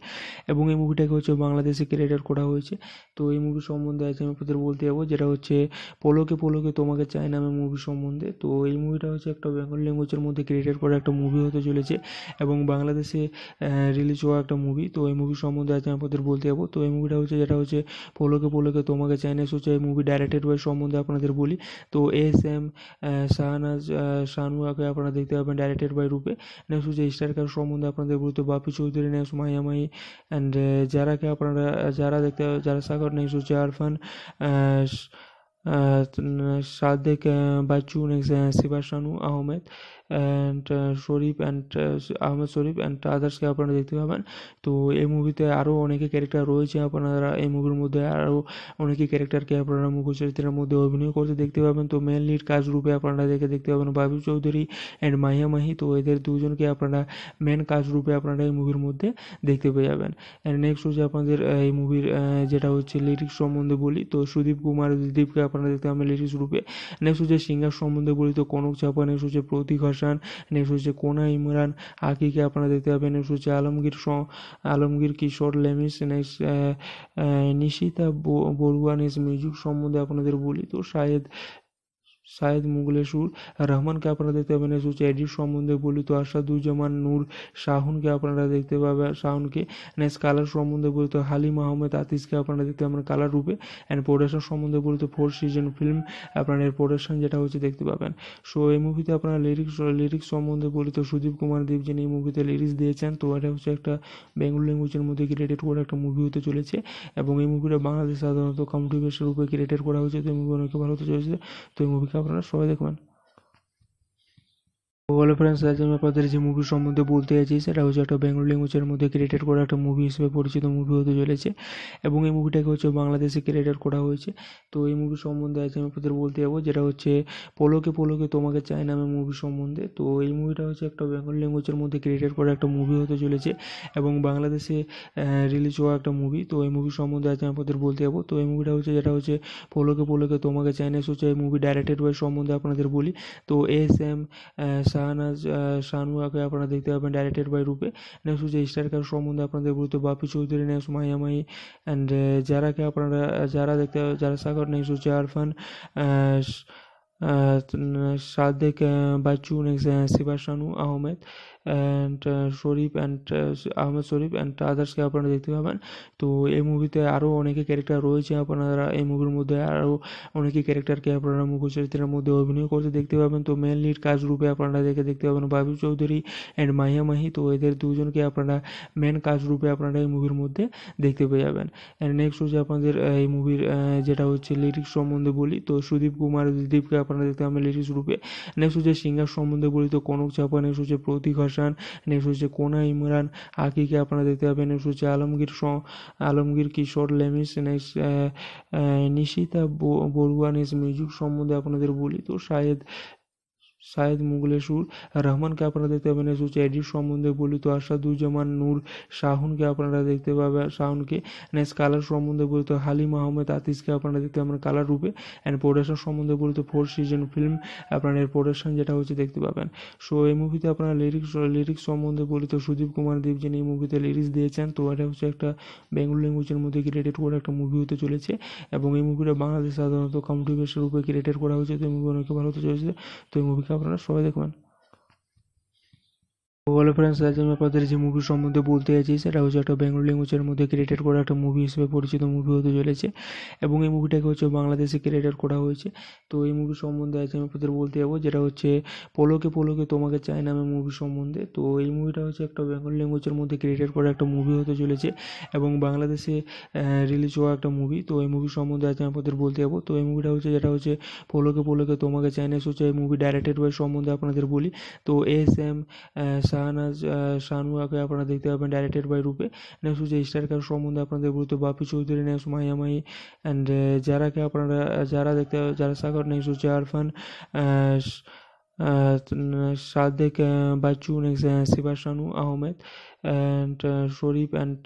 এবং এই মুভিটাকে হচ্ছে বাংলাদেশে ক্রিয়েটেড করা হয়েছে তো এই মুভি সম্বন্ধে আজ আমি আপনাদের বলতে যাবো যেটা হচ্ছে পলোকে পলোকে তোমাকে চাই নামে মুভি সম্বন্ধে তো এই মুভিটা হচ্ছে একটা বেঙ্গল ল্যাঙ্গুয়েজের মধ্যে ক্রিয়েটেড করা একটা মুভি হতে চলেছে এবং বাংলাদেশে রিলিজ হওয়া একটা মুভি তো এই মুভি সম্বন্ধে আজ আমি আপনাদের বলতে যাবো তো এই মুভিটা হচ্ছে যেটা হচ্ছে পলোকে পলোকে তোমাকে চাই না হচ্ছে এই মুভি ডাইরেক্টেড বয় সম্বন্ধে আপনাদের বলি তো এস এম শানু শাহনুয়াকে আপনারা দেখতে পাবেন ডাইরেক্টেড বাই রূপে নেক্সট হচ্ছে স্টারকার সম্বন্ধে আপনাদের গুরুত্ব বাপি চৌধুরী নেক্সট মাইয়া মাই অ্যান্ড যারাকে আপনারা যারা দেখতে যারা সাগর নেক্সট হচ্ছে Arfan Sadek Bachchu next শিবাশানু Ahmed and Sharif and Ahmed Sharif and আদার্সকে আপনারা দেখতে পাবেন তো এই মুভিতে আরও অনেকে ক্যারেক্টার রয়েছে আপনারা এই মুভির মধ্যে আরও অনেকে ক্যারেক্টারকে আপনারা চরিত্রের মধ্যে অভিনয় করতে দেখতে পাবেন তো মেন লিড কাজ রূপে আপনারা দেখে দেখতে পাবেন বাবু চৌধুরী অ্যান্ড মাহিয়া মাহি তো এদের দুজনকে আপনারা মেন কাজ রূপে আপনারা এই মুভির মধ্যে দেখতে পেয়ে যাবেন অ্যান্ড নেক্সট হচ্ছে আপনাদের এই মুভির যেটা হচ্ছে লিরিক্স সম্বন্ধে বলি তো সুদীপ কুমার দীপকে আপনারা দেখতে পাবেন লিরিক্স রূপে নেক্সট হচ্ছে সিঙ্গার সম্বন্ধে বলি তো কনক চাপা নেক্সট হচ্ছে প্রতীক হাসান নেক্সট হচ্ছে কোনা ইমরান আকিকে আপনারা দেখতে পাবেন নেক্সট হচ্ছে Alamgir Alamgir Kishore লেমিস next Nishita Barua next music সম্বন্ধে আপনাদের বলি তো শাহেদ সায়েদ মুগলে সুর রহমানকে আপনারা দেখতে পাবেন সুচ এডিট সম্বন্ধে বলিত আসাদুজ্জামান নূর শাহুনকে আপনারা দেখতে পাবেন শাহুনকে নেক্সট কালার সম্বন্ধে বলিত হালিম আহমেদ আতিসকে আপনারা দেখতে পাবেন কালার রূপে অ্যান্ড প্রোডাকশন সম্বন্ধে বলিত ফোর সিজন ফিল্ম আপনার এর প্রোডাকশন যেটা হচ্ছে দেখতে পাবেন সো এই মুভিতে আপনারা লিরিক্স লিরিক্স সম্বন্ধে বলিত সুদীপ কুমার দেব যিনি এই মুভিতে লিরিক্স দিয়েছেন তো এটা হচ্ছে একটা বেঙ্গল ল্যাঙ্গুয়েজের মধ্যে ক্রিয়েটেড করা একটা মুভি হতে চলেছে এবং এই মুভিটা বাংলাদেশ সাধারণত কমটি বেসের রূপে ক্রিয়েটেড করা হয়েছে তো এই মুভি অনেক ভালো হতে চলেছে তো এই মুভি আপনারা সবাই দেখবেন ওভারঅল ফ্রেন্ডস আজ আমি আপনাদের যে মুভি সম্বন্ধে বলতে চাইছি সেটা হচ্ছে একটা বেঙ্গল ল্যাঙ্গুয়েজের মধ্যে ক্রিয়েটেড করা একটা মুভি হিসেবে পরিচিত মুভি হতে চলেছে এবং এই মুভিটাকে হচ্ছে বাংলাদেশে ক্রিয়েটেড করা হয়েছে তো এই মুভি সম্বন্ধে আজ আমি আপনাদের বলতে যাবো যেটা হচ্ছে পলোকে পলোকে তোমাকে চাই নামে মুভি সম্বন্ধে তো এই মুভিটা হচ্ছে একটা বেঙ্গল ল্যাঙ্গুয়েজের মধ্যে ক্রিয়েটেড করা একটা মুভি হতে চলেছে এবং বাংলাদেশে রিলিজ হওয়া একটা মুভি তো এই মুভি সম্বন্ধে আজ আমি আপনাদের বলতে যাবো তো এই মুভিটা হচ্ছে যেটা হচ্ছে পলোকে পলোকে তোমাকে চাই না হচ্ছে এই মুভি ডাইরেক্টেড বাই সম্বন্ধে আপনাদের বলি তো এস এম শাহনাজ শানু আগে আপনারা দেখতে পাবেন ডাইরেক্টেড বাই রূপে নেক্সট হচ্ছে স্টারকার সম্বন্ধে আপনাদের বলতে বাপি চৌধুরী নেক্সট মায়ামাই অ্যান্ড যারাকে আপনারা যারা দেখতে যারা সাগর নেক্সট হচ্ছে Arfan Sadek Bachchu next Shiba Shanu Ahmed and Sharif and Ahmed Sharif and আদার্সকে আপনারা দেখতে পাবেন তো এই মুভিতে আরও অনেকে ক্যারেক্টার রয়েছে আপনারা এই মুভির মধ্যে আরও অনেকে ক্যারেক্টারকে আপনারা মুখ্য চরিত্রের মধ্যে অভিনয় করতে দেখতে পাবেন তো মেন লিড কাজ রূপে আপনারা দেখে দেখতে পাবেন বাবু চৌধুরী অ্যান্ড মাহিয়া মাহি তো এদের দুজনকে আপনারা মেন কাজ রূপে আপনারা এই মুভির মধ্যে দেখতে পেয়ে যাবেন অ্যান্ড নেক্সট হচ্ছে আপনাদের এই মুভির যেটা হচ্ছে লিরিক্স সম্বন্ধে বলি তো সুদীপ কুমার দীপকে আপনারা দেখতে পাবেন লিরিক্স রূপে নেক্সট হচ্ছে সিঙ্গার সম্বন্ধে বলি তো কনক চাপা নেক্সট হচ্ছে প্রতীক হোসেন নেক্সট হচ্ছে কোনা ইমরান আকিকে আপনারা দেখতে পাবেন নেক্সট হচ্ছে Alamgir Alamgir Kishore লেমিস next Nishita Barua next music সম্বন্ধে আপনাদের বলি তো শাহেদ মুগলের সুর রহমানকে আপনারা দেখতে পাবেন হচ্ছে এডিট সম্বন্ধে বলিত আসাদুজ্জামান নূর শাহুনকে আপনারা দেখতে পাবেন শাহুনকে নেক্সট কালার সম্বন্ধে বলিত হালিম আহমেদ আতিসকে আপনারা দেখতে পাবেন কালার রূপে অ্যান্ড প্রোডাকশন সম্বন্ধে বলিত ফোর সিজন ফিল্ম আপনারা এর প্রোডাকশন যেটা হচ্ছে দেখতে পাবেন সো এই মুভিতে আপনারা লিরিক্স লিরিক্স সম্বন্ধে বলিত সুদীপ কুমার দেব যিনি এই মুভিতে লিরিক্স দিয়েছেন তো এটা হচ্ছে একটা বেঙ্গল ল্যাঙ্গুয়েজের মধ্যে ক্রিয়েটেড করা একটা মুভি হতে চলেছে এবং এই মুভিটা বাংলাদেশ সাধারণত বেসের রূপে ক্রিয়েটেড করা হয়েছে তো এই মুভি অনেক ভালো হতে চলেছে তো এই movie Gracias show suave de comer. Hello friends আজ আমি আপনাদের যে মুভি সম্বন্ধে বলতে যাচ্ছি সেটা হচ্ছে একটা বেঙ্গল ল্যাঙ্গুয়েজের মধ্যে ক্রিয়েটেড করা একটা মুভি হিসেবে পরিচিত মুভি হতে চলেছে এবং এই মুভিটাকে হচ্ছে বাংলাদেশে ক্রিয়েটেড করা হয়েছে তো এই মুভি সম্বন্ধে আজ আমি আপনাদের বলতে যাবো যেটা হচ্ছে পলোকে পলোকে তোমাকে চাই নামে মুভি সম্বন্ধে তো এই মুভিটা হচ্ছে একটা বেঙ্গল ল্যাঙ্গুয়েজের মধ্যে ক্রিয়েটেড করা একটা মুভি হতে চলেছে এবং বাংলাদেশে রিলিজ হওয়া একটা মুভি তো এই মুভি সম্বন্ধে আজ আমি আপনাদের বলতে যাবো তো এই মুভিটা হচ্ছে যেটা হচ্ছে পলোকে পলোকে তোমাকে চাই না হচ্ছে এই মুভি ডাইরেক্টেড বাই সম্বন্ধে আপনাদের বলি তো এস এম শাহনাজ শাহনুয়াকে আপনারা দেখতে পাবেন ডাইরেক্টেড বাই রূপে নেক্সট হচ্ছে স্টারকার সম্বন্ধে আপনাদের গুরুত্ব বাপি চৌধুরী নেক্সট মাইয়ামাই অ্যান্ড যারাকে আপনারা যারা দেখতে যারা সাগর নেক্সট হচ্ছে Arfan Sadek Bachchu next Shiba Shanu Ahmed and Sharif and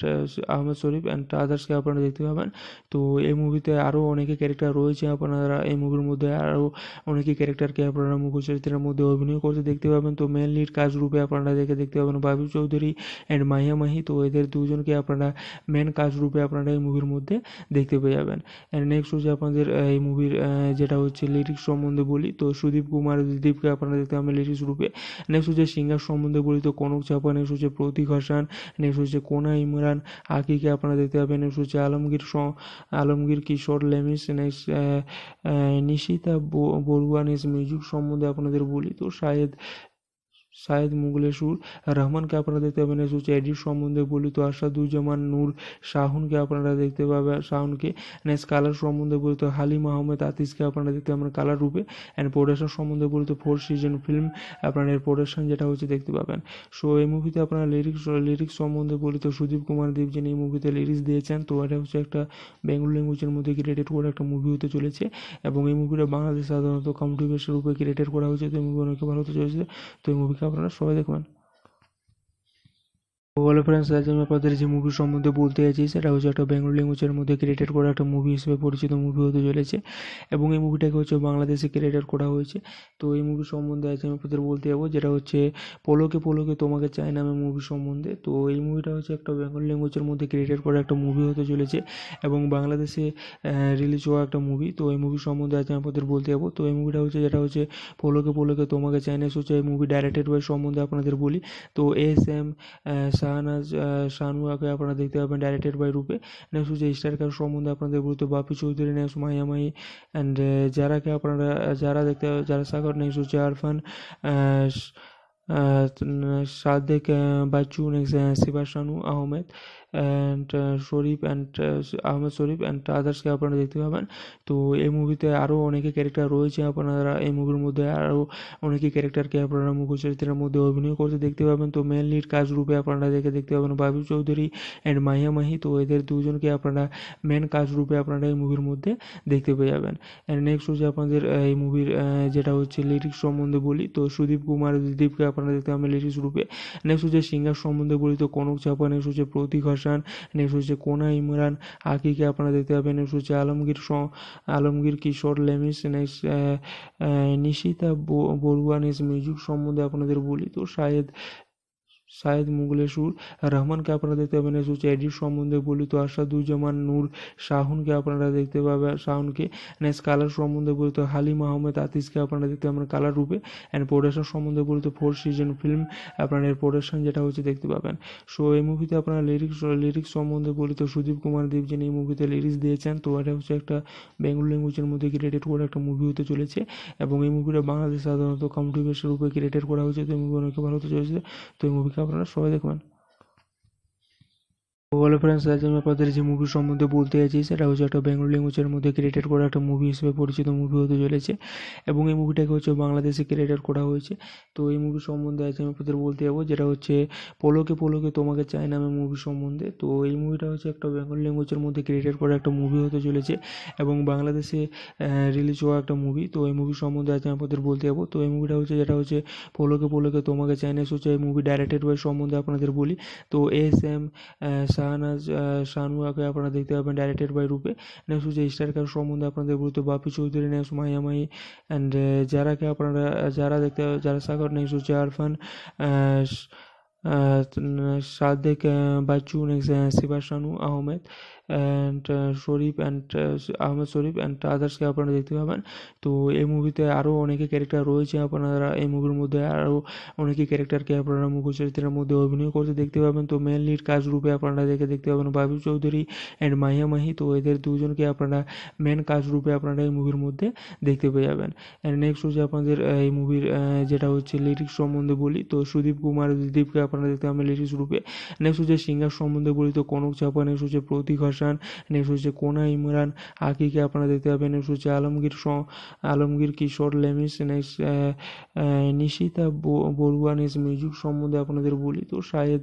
Ahmed Sharif and আদার্সকে আপনারা দেখতে পাবেন তো এই মুভিতে আরও অনেকে ক্যারেক্টার রয়েছে আপনারা এই মুভির মধ্যে আরও অনেকে ক্যারেক্টারকে আপনারা চরিত্রের মধ্যে অভিনয় করতে দেখতে পাবেন তো মেন লিড কাজ রূপে আপনারা দেখে দেখতে পাবেন বাবু চৌধুরী অ্যান্ড মাহিয়া মাহি তো এদের দুজনকে আপনারা মেন কাজ রূপে আপনারা এই মুভির মধ্যে দেখতে পেয়ে যাবেন অ্যান্ড নেক্সট হচ্ছে আপনাদের এই মুভির যেটা হচ্ছে লিরিক্স সম্বন্ধে বলি তো সুদীপ কুমার দীপকে আপনারা দেখতে পাবেন লিরিক্স রূপে নেক্সট হচ্ছে সিঙ্গার সম্বন্ধে বলি তো কনক চাপা নেক্সট হচ্ছে প্রতীক হাসান নেক্সট হচ্ছে কোনা ইমরান আকিকে আপনারা দেখতে পাবেন নেক্সট হচ্ছে Alamgir Alamgir Kishore লেমিস next Nishita Barua next music সম্বন্ধে আপনাদের বলি তো শাহেদ সায়েদ মুগলে সুর রহমানকে আপনারা দেখতে পাবেন হচ্ছে এডিট সম্বন্ধে বলি তো আসাদুজ্জামান নূর শাহুনকে আপনারা দেখতে পাবেন শাহুনকে নেক্সট কালার সম্বন্ধে বলি তো হালিম আহমেদ আতিসকে আপনারা দেখতে পাবেন কালার রূপে অ্যান্ড প্রোডাকশন সম্বন্ধে বলি তো ফোর সিজন ফিল্ম আপনার এর প্রোডাকশন যেটা হচ্ছে দেখতে পাবেন সো এই মুভিতে আপনারা লিরিক্স লিরিক্স সম্বন্ধে বলি তো সুদীপ কুমার দেব যিনি এই মুভিতে লিরিক্স দিয়েছেন তো এটা হচ্ছে একটা বেঙ্গল ল্যাঙ্গুয়েজের মধ্যে ক্রিয়েটেড করা একটা মুভি হতে চলেছে এবং এই মুভিটা বাংলাদেশ সাধারণত কন্ট্রিবিউশন রূপে ক্রিয়েটেড করা হয়েছে তো এই মুভি অনেক ভালো হতে চলেছে তো এই মুভি অবশ্যই আপনারা সবাই দেখবেন হ্যালো ফ্রেন্ডস আজ আমি আপনাদের যে মুভি সম্বন্ধে বলতে চাইছি সেটা হচ্ছে একটা বেঙ্গল ল্যাঙ্গুয়েজের মধ্যে ক্রিয়েটেড করা একটা মুভি হিসেবে পরিচিত মুভি হতে চলেছে এবং এই মুভিটাকে হচ্ছে বাংলাদেশে ক্রিয়েটেড করা হয়েছে তো এই মুভি সম্বন্ধে আজ আমি আপনাদের বলতে যাবো যেটা হচ্ছে পলোকে পলোকে তোমাকে চাই নামে মুভি সম্বন্ধে তো এই মুভিটা হচ্ছে একটা বেঙ্গল ল্যাঙ্গুয়েজের মধ্যে ক্রিয়েটেড করা একটা মুভি হতে চলেছে এবং বাংলাদেশে রিলিজ হওয়া একটা মুভি তো এই মুভি সম্বন্ধে আজ আমি আপনাদের বলতে যাবো তো এই মুভিটা হচ্ছে যেটা হচ্ছে পলোকে পলোকে তোমাকে চাই না হচ্ছে এই মুভি ডাইরেক্টেড বয় সম্বন্ধে আপনাদের বলি তো এস এম শাহনাজ শাহনুয়াকে আপনারা দেখতে পাবেন ডাইরেক্টেড বাই রূপে নেক্সট হচ্ছে স্টারকার সম্বন্ধে আপনাদের বলতে বাপি চৌধুরী নেক্সট মাইয়া মাই অ্যান্ড যারাকে আপনারা যারা দেখতে যারা সাগর নেক্সট হচ্ছে Arfan Sadek Bachchu next শিবাশানু Ahmed and Sharif and Ahmed Sharif and আদার্সকে আপনারা দেখতে পাবেন তো এই মুভিতে আরও অনেকে ক্যারেক্টার রয়েছে আপনারা এই মুভির মধ্যে আরও অনেকে ক্যারেক্টারকে আপনারা মুখ্য চরিত্রের মধ্যে অভিনয় করতে দেখতে পাবেন তো মেন লিড কাজ রূপে আপনারা দেখে দেখতে পাবেন বাবু চৌধুরী অ্যান্ড মাহিয়া মাহি তো এদের দুজনকে আপনারা মেন কাজ রূপে আপনারা এই মুভির মধ্যে দেখতে পেয়ে যাবেন অ্যান্ড নেক্সট হচ্ছে আপনাদের এই মুভির যেটা হচ্ছে লিরিক্স সম্বন্ধে বলি তো সুদীপ কুমার দীপকে আপনারা দেখতে পাবেন লিরিক্স রূপে নেক্সট হচ্ছে সিঙ্গার সম্বন্ধে বলি তো কনক চাপা নেক্সট হচ্ছে প্রতীক হাসান নেক্সট হচ্ছে কোনা ইমরান আকিকে আপনারা দেখতে পাবেন নেক্সট হচ্ছে Alamgir Alamgir Kishore লেমিস next Nishita Barua next music সম্বন্ধে আপনাদের বলি তো শাহেদ সায়েদ মুগলে সুর রহমানকে আপনারা দেখতে পাবেন সুচ এডিট সম্বন্ধে বলিত আশাদুজ্জামান নূর শাহুনকে আপনারা দেখতে পাবেন শাহুনকে নেক্সট কালার সম্বন্ধে বলিত হালিম আহমেদ আতিসকে আপনারা দেখতে পাবেন কালার রূপে অ্যান্ড প্রোডাকশন সম্বন্ধে বলিত ফোর সিজন ফিল্ম আপনার এর প্রোডাকশন যেটা হচ্ছে দেখতে পাবেন সো এই মুভিতে আপনারা লিরিক্স লিরিক্স সম্বন্ধে বলিত সুদীপ কুমার দেব যিনি এই মুভিতে লিরিক্স দিয়েছেন তো এটা হচ্ছে একটা বেঙ্গল ল্যাঙ্গুয়েজের মধ্যে ক্রিয়েটেড করা একটা মুভি হতে চলেছে এবং এই মুভিটা বাংলাদেশ সাধারণত কমটি উপরে ক্রিয়েটেড করা হয়েছে তো এই মুভি অনেক ভালো হতে চলেছে তো এই মুভিকে আপনারা সবাই দেখবেন হ্যালো ফ্রেন্ডস আজ আমি আপনাদের যে মুভি সম্বন্ধে বলতে চাইছি সেটা হচ্ছে একটা বেঙ্গল ল্যাঙ্গুয়েজের মধ্যে ক্রিয়েটেড করা একটা মুভি হিসেবে পরিচিত মুভি হতে চলেছে এবং এই মুভিটাকে হচ্ছে বাংলাদেশে ক্রিয়েটেড করা হয়েছে তো এই মুভি সম্বন্ধে আজ আমি আপনাদের বলতে যাবো যেটা হচ্ছে পলোকে পলোকে তোমাকে চাই নামে মুভি সম্বন্ধে তো এই মুভিটা হচ্ছে একটা বেঙ্গল ল্যাঙ্গুয়েজের মধ্যে ক্রিয়েটেড করা একটা মুভি হতে চলেছে এবং বাংলাদেশে রিলিজ হওয়া একটা মুভি তো এই মুভি সম্বন্ধে আজ আমি আপনাদের বলতে যাবো তো এই মুভিটা হচ্ছে যেটা হচ্ছে পলোকে পলোকে তোমাকে চাই না হচ্ছে এই মুভি ডাইরেক্টেড বাই সম্বন্ধে আপনাদের বলি তো এস এম শাহনাজ শাহনুয়াকে আপনারা দেখতে পাবেন ডাইরেক্টেড বাই রূপে নেক্সট হচ্ছে স্টারকার সম্বন্ধে আপনাদের বলতে বাপি চৌধুরী নেক্সট মাইয়ামাই অ্যান্ড যারাকে আপনারা যারা দেখতে যারা সাগর নেক্সট হচ্ছে Arfan Sadek Bachchu next Shiba Shanu Ahmed and Sharif and Ahmed Sharif and আদার্সকে আপনারা দেখতে পাবেন তো এই মুভিতে আরও অনেকে ক্যারেক্টার রয়েছে আপনারা এই মুভির মধ্যে আরও অনেকে ক্যারেক্টারকে আপনারা মুখ চরিত্রের মধ্যে অভিনয় করতে দেখতে পাবেন তো মেন লিড কাজ রূপে আপনারা দেখে দেখতে পাবেন বাবু চৌধুরী অ্যান্ড মাহিয়া মাহি তো এদের দুজনকে আপনারা মেন কাজ রূপে আপনারা এই মুভির মধ্যে দেখতে পেয়ে যাবেন অ্যান্ড নেক্সট হচ্ছে আপনাদের এই মুভির যেটা হচ্ছে লিরিক্স সম্বন্ধে বলি তো সুদীপ কুমার দীপকে আপনারা দেখতে পাবেন লিরিক্স রূপে নেক্সট হচ্ছে সিঙ্গার সম্বন্ধে বলি তো কনক চাপা নেক্সট হচ্ছে প্রতীক হোসেন নেক্সট হচ্ছে কোনা ইমরান আকিকে আপনারা দেখতে পাবেন নেক্সট হচ্ছে Alamgir Alamgir Kishore লেমিস next Nishita Barua next music সম্বন্ধে আপনাদের বলি তো শাহেদ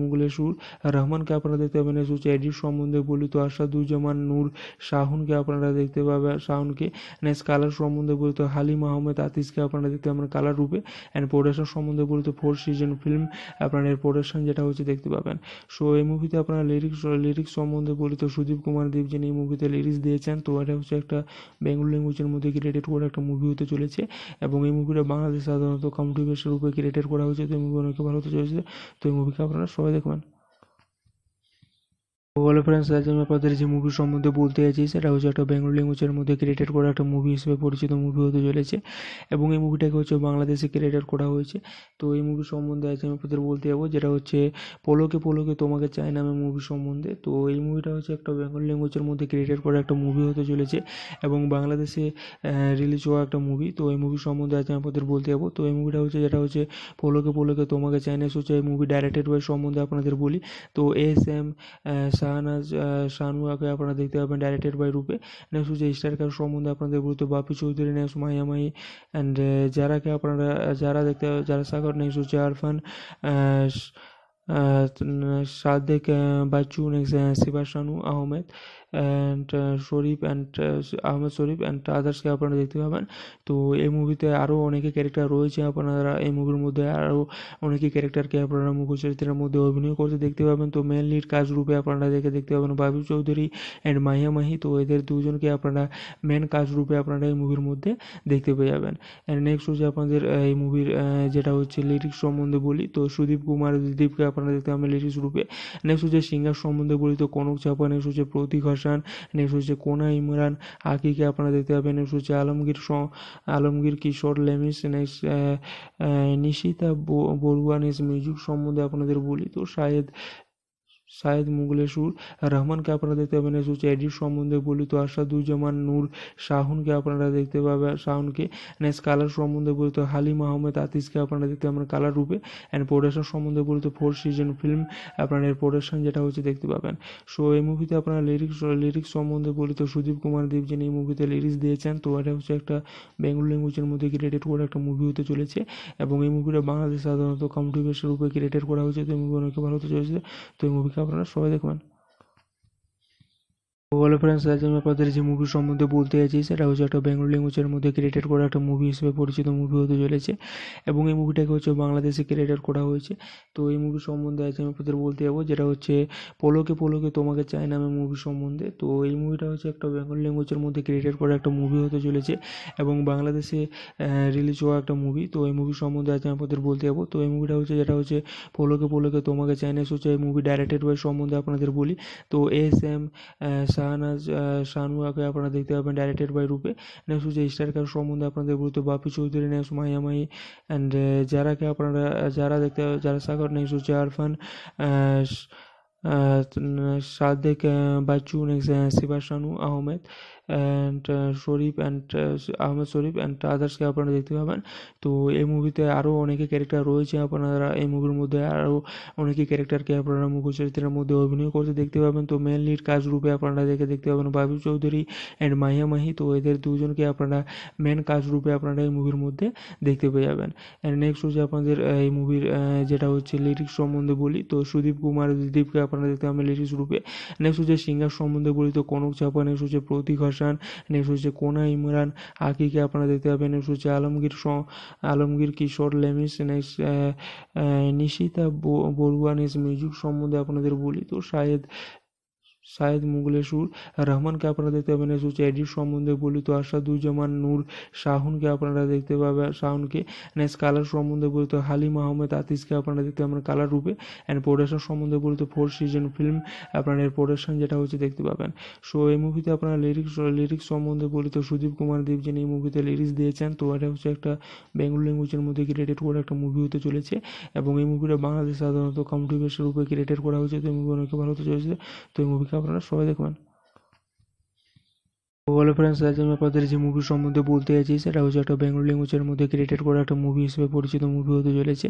মুগলের সুর রহমানকে আপনারা দেখতে পাবেন হচ্ছে এডিট সম্বন্ধে বলিত আসাদুজ্জামান নূর শাহুনকে আপনারা দেখতে পাবেন শাহুনকে নেক্সট কালার সম্বন্ধে বলিত হালিম আহমেদ আতিসকে আপনারা দেখতে পাবেন কালার রূপে অ্যান্ড প্রোডাকশন সম্বন্ধে বলিত ফোর সিজন ফিল্ম আপনার এর প্রোডাকশন যেটা হচ্ছে দেখতে পাবেন সো এই মুভিতে আপনারা লিরিক্স লিরিক্স সম্বন্ধে বলিত সুদীপ কুমার দেব যিনি এই মুভিতে লিরিক্স দিয়েছেন তো এটা হচ্ছে একটা বেঙ্গল ল্যাঙ্গুয়েজের মধ্যে ক্রিয়েটেড করা একটা মুভি হতে চলেছে এবং এই মুভিটা বাংলাদেশ সাধারণত কমটিভেশন রূপে ক্রিয়েটেড করা হয়েছে তো এই মুভি অনেক ভালো হতে চলেছে তো এই মুভি আপনারা সময় দেখবেন হ্যালো ফ্রেন্ডস আজ আমি আপনাদের যে মুভি সম্বন্ধে বলতে যাচ্ছি সেটা হচ্ছে একটা বেঙ্গল ল্যাঙ্গুয়েজের মধ্যে ক্রিয়েটেড করা একটা মুভি হিসেবে পরিচিত মুভি হতে চলেছে এবং এই মুভিটাকে হচ্ছে বাংলাদেশে ক্রিয়েটেড করা হয়েছে তো এই মুভি সম্বন্ধে আজ আমি আপনাদের বলতে যাবো যেটা হচ্ছে পলোকে পলোকে তোমাকে চাই নামে মুভি সম্বন্ধে তো এই মুভিটা হচ্ছে একটা বেঙ্গল ল্যাঙ্গুয়েজের মধ্যে ক্রিয়েটেড করা একটা মুভি হতে চলেছে এবং বাংলাদেশে রিলিজ হওয়া একটা মুভি তো এই মুভি সম্বন্ধে আজ আমি আপনাদের বলতে যাবো তো এই মুভিটা হচ্ছে যেটা হচ্ছে পলোকে পলোকে তোমাকে চাই না হচ্ছে এই মুভি ডাইরেক্টেড বাই সম্বন্ধে আপনাদের বলি তো এস এম শাহনাজ শাহনুয়াকে আপনারা দেখতে পাবেন ডাইরেক্টেড বাই রূপে নেক্সট হচ্ছে স্টার কার সম্বন্ধে আপনাদের গুরুত্ব বাপি চৌধুরী নেক্সট মাই অ্যান্ড যারাকে আপনারা যারা দেখতে যারা সাগর নেক্সট হচ্ছে Arfan Sadek Bachchu next Shiba Shanu Ahmed and Sharif and Ahmed Sharif and আদার্সকে আপনারা দেখতে পাবেন তো এই মুভিতে আরও অনেকে ক্যারেক্টার রয়েছে আপনারা এই মুভির মধ্যে আরও অনেকে ক্যারেক্টারকে আপনারা চরিত্রের মধ্যে অভিনয় করতে দেখতে পাবেন তো মেন লিড কাজ রূপে আপনারা দেখে দেখতে পাবেন বাবু চৌধুরী অ্যান্ড মাহিয়া মাহি তো এদের দুজনকে আপনারা মেন কাজ রূপে আপনারা এই মুভির মধ্যে দেখতে পেয়ে যাবেন অ্যান্ড নেক্সট হচ্ছে আপনাদের এই মুভির যেটা হচ্ছে লিরিক্স সম্বন্ধে বলি তো সুদীপ কুমার দীপকে আপনারা দেখতে পাবেন লিরিক্স রূপে নেক্সট হচ্ছে সিঙ্গার সম্বন্ধে বলি তো কনক চাপা নেক্সট হচ্ছে প্রতীক হাসান নেক্সট হচ্ছে কোনা ইমরান আকিকে আপনারা দেখতে পাবেন নেক্সট হচ্ছে Alamgir Alamgir Kishore লেমিস next Nishita Barua next music সম্বন্ধে আপনাদের বলি তো শাহেদ সায়েদ মুগলে সুর রহমানকে আপনারা দেখতে পাবেন হচ্ছে এডিট সম্বন্ধে বলি তো আশা দুজামান নূর শাহুনকে আপনারা দেখতে পাবেন শাহুনকে নেক্সট কালার সম্বন্ধে বলি তো হালিম আহমেদ আতিসকে আপনারা দেখতে পাবেন কালার রূপে অ্যান্ড প্রোডাকশন সম্বন্ধে বলি তো ফোর সিজন ফিল্ম আপনার এর প্রোডাকশন যেটা হচ্ছে দেখতে পাবেন সো এই মুভিতে আপনারা লিরিক্স লিরিক্স সম্বন্ধে বলি তো সুদীপ কুমার দেব যিনি এই মুভিতে লিরিক্স দিয়েছেন তো এটা হচ্ছে একটা বেঙ্গল ল্যাঙ্গুয়েজের মধ্যে ক্রিয়েটেড করা একটা মুভি হতে চলেছে এবং এই মুভিটা বাংলাদেশ সাধারণত কন্ট্রিবিউশন রূপে ক্রিয়েটেড করা হয়েছে তো এই মুভি অনেক ভালো হতে চলেছে তো এই মুভি আপনারা সবাই দেখবেন হ্যালো ফ্রেন্ডস আজ আমি আপনাদের যে মুভি সম্বন্ধে বলতে চাইছি সেটা হচ্ছে একটা বেঙ্গল ল্যাঙ্গুয়েজের মধ্যে ক্রিয়েটেড করা একটা মুভি হিসেবে পরিচিত মুভি হতে চলেছে এবং এই মুভিটাকে হচ্ছে বাংলাদেশে ক্রিয়েটেড করা হয়েছে তো এই মুভি সম্বন্ধে আজ আমি আপনাদের বলতে যাবো যেটা হচ্ছে পলোকে পলোকে তোমাকে চাই নামে মুভি সম্বন্ধে তো এই মুভিটা হচ্ছে একটা বেঙ্গল ল্যাঙ্গুয়েজের মধ্যে ক্রিয়েটেড করা একটা মুভি হতে চলেছে এবং বাংলাদেশে রিলিজ হওয়া একটা মুভি তো এই মুভি সম্বন্ধে আজ আমি আপনাদের বলতে যাবো তো এই মুভিটা হচ্ছে যেটা হচ্ছে পলোকে পলোকে তোমাকে চাই না হচ্ছে এই মুভি ডাইরেক্টেড ওয়াই সম্বন্ধে আপনাদের বলি তো এস এম শাহনাজ আগে আপনারা দেখতে পাবেন ডাইরেক্টেড বাই রূপে নেক্সট হচ্ছে স্টার কার সম্বন্ধে আপনাদের বলতে বাপি চৌধুরী নেক্সট মাইয়া মাই অ্যান্ড যারাকে আপনারা যারা দেখতে যারা সাগর নেক্সট হচ্ছে Arfan Sadek Bachchu next Shiba Shanu Ahmed and Sharif and Ahmed Sharif and আদার্সকে আপনারা দেখতে পাবেন তো এই মুভিতে আরও অনেকে ক্যারেক্টার রয়েছে আপনারা এই মুভির মধ্যে আরও অনেকে ক্যারেক্টারকে আপনারা মুখচরিত্রের মধ্যে অভিনয় করতে দেখতে পাবেন তো মেন লিড কাজ রূপে আপনারা দেখে দেখতে পাবেন বাবু চৌধুরী অ্যান্ড মাহিয়া মাহি তো এদের দুজনকে আপনারা মেন কাজ রূপে আপনারা এই মুভির মধ্যে দেখতে পেয়ে যাবেন অ্যান্ড নেক্সট হচ্ছে আপনাদের এই মুভির যেটা হচ্ছে লিরিক্স সম্বন্ধে বলি তো সুদীপ কুমার দীপকে আপনারা দেখতে পাবেন লিরিক্স রূপে নেক্সট হচ্ছে সিঙ্গার সম্বন্ধে বলি তো কনক চাপা নেক্সট হচ্ছে প্রতীক হোসান নেক্সট হচ্ছে কোনা ইমরান আকিকে আপনারা দেখতে পাবেন নেক্সট হচ্ছে Alamgir Alamgir Kishore লেমিস next Nishita Barua next music সম্বন্ধে আপনাদের বলি তো শাহেদ সায়েদ মুগলের সুর রহমানকে আপনারা দেখতে পাবেন সুচ এডিট সম্বন্ধে বলিত আশাদুজ্জামান নূর শাহুনকে আপনারা দেখতে পাবেন শাহুনকে নেক্সট কালার সম্বন্ধে বলিত হালিম আহমেদ আতিসকে আপনারা দেখতে পাবেন কালার রূপে অ্যান্ড প্রোডাকশন সম্বন্ধে বলিত ফোর সিজন ফিল্ম আপনার এর প্রোডাকশন যেটা হচ্ছে দেখতে পাবেন সো এই মুভিতে আপনারা লিরিক্স লিরিক্স সম্বন্ধে বলিত সুদীপ কুমার দেব যিনি এই মুভিতে লিরিক্স দিয়েছেন তো এটা হচ্ছে একটা বেঙ্গল ল্যাঙ্গুয়েজের মধ্যে ক্রিয়েটেড করা একটা মুভি হতে চলেছে এবং এই মুভিটা বাংলাদেশ সাধারণত কমটি বেসের উপরে ক্রিয়েটেড করা হয়েছে তো এই মুভি অনেক ভালো হতে চলেছে তো এই মুভিকে আপনারা সবাই দেখবেন হ্যালো ফ্রেন্ডস আজ আমি আপনাদের যে মুভি সম্বন্ধে বলতে যাচ্ছি সেটা হচ্ছে একটা বেঙ্গল ল্যাঙ্গুয়েজের মধ্যে ক্রিয়েটেড করা একটা মুভি হিসেবে পরিচিত মুভি হতে চলেছে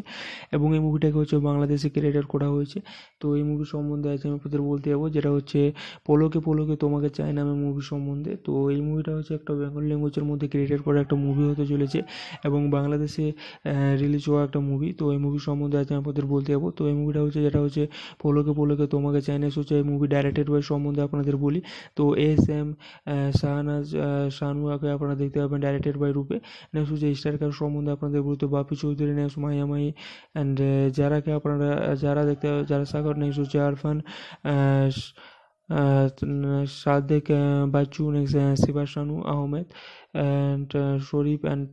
এবং এই মুভিটাকে হচ্ছে বাংলাদেশে ক্রিয়েটেড করা হয়েছে তো এই মুভি সম্বন্ধে আজ আমি আপনাদের বলতে যাবো যেটা হচ্ছে পলোকে পলোকে তোমাকে চাই নামে মুভি সম্বন্ধে তো এই মুভিটা হচ্ছে একটা বেঙ্গল ল্যাঙ্গুয়েজের মধ্যে ক্রিয়েটেড করা একটা মুভি হতে চলেছে এবং বাংলাদেশে রিলিজ হওয়া একটা মুভি তো এই মুভি সম্বন্ধে আজ আমি আপনাদের বলতে যাবো তো এই মুভিটা হচ্ছে যেটা হচ্ছে পলোকে পলোকে তোমাকে চাই না হচ্ছে এই মুভি ডাইরেক্টেড বাই সম্বন্ধে আপনাদের বলি তো এস এম শাহনাজ শাহনুয়াকে আপনারা দেখতে পাবেন ডাইরেক্টেড বাই রূপে নেক্সট হচ্ছে স্টারকার সম্বন্ধে আপনাদের বলতে বাপি চৌধুরী নেক্সট মায়ামাই অ্যান্ড যারাকে আপনারা যারা দেখতে যারা সাগর নেক্সট হচ্ছে Arfan Sadek Bachchu next Shiba Shanu Ahmed and Sharif and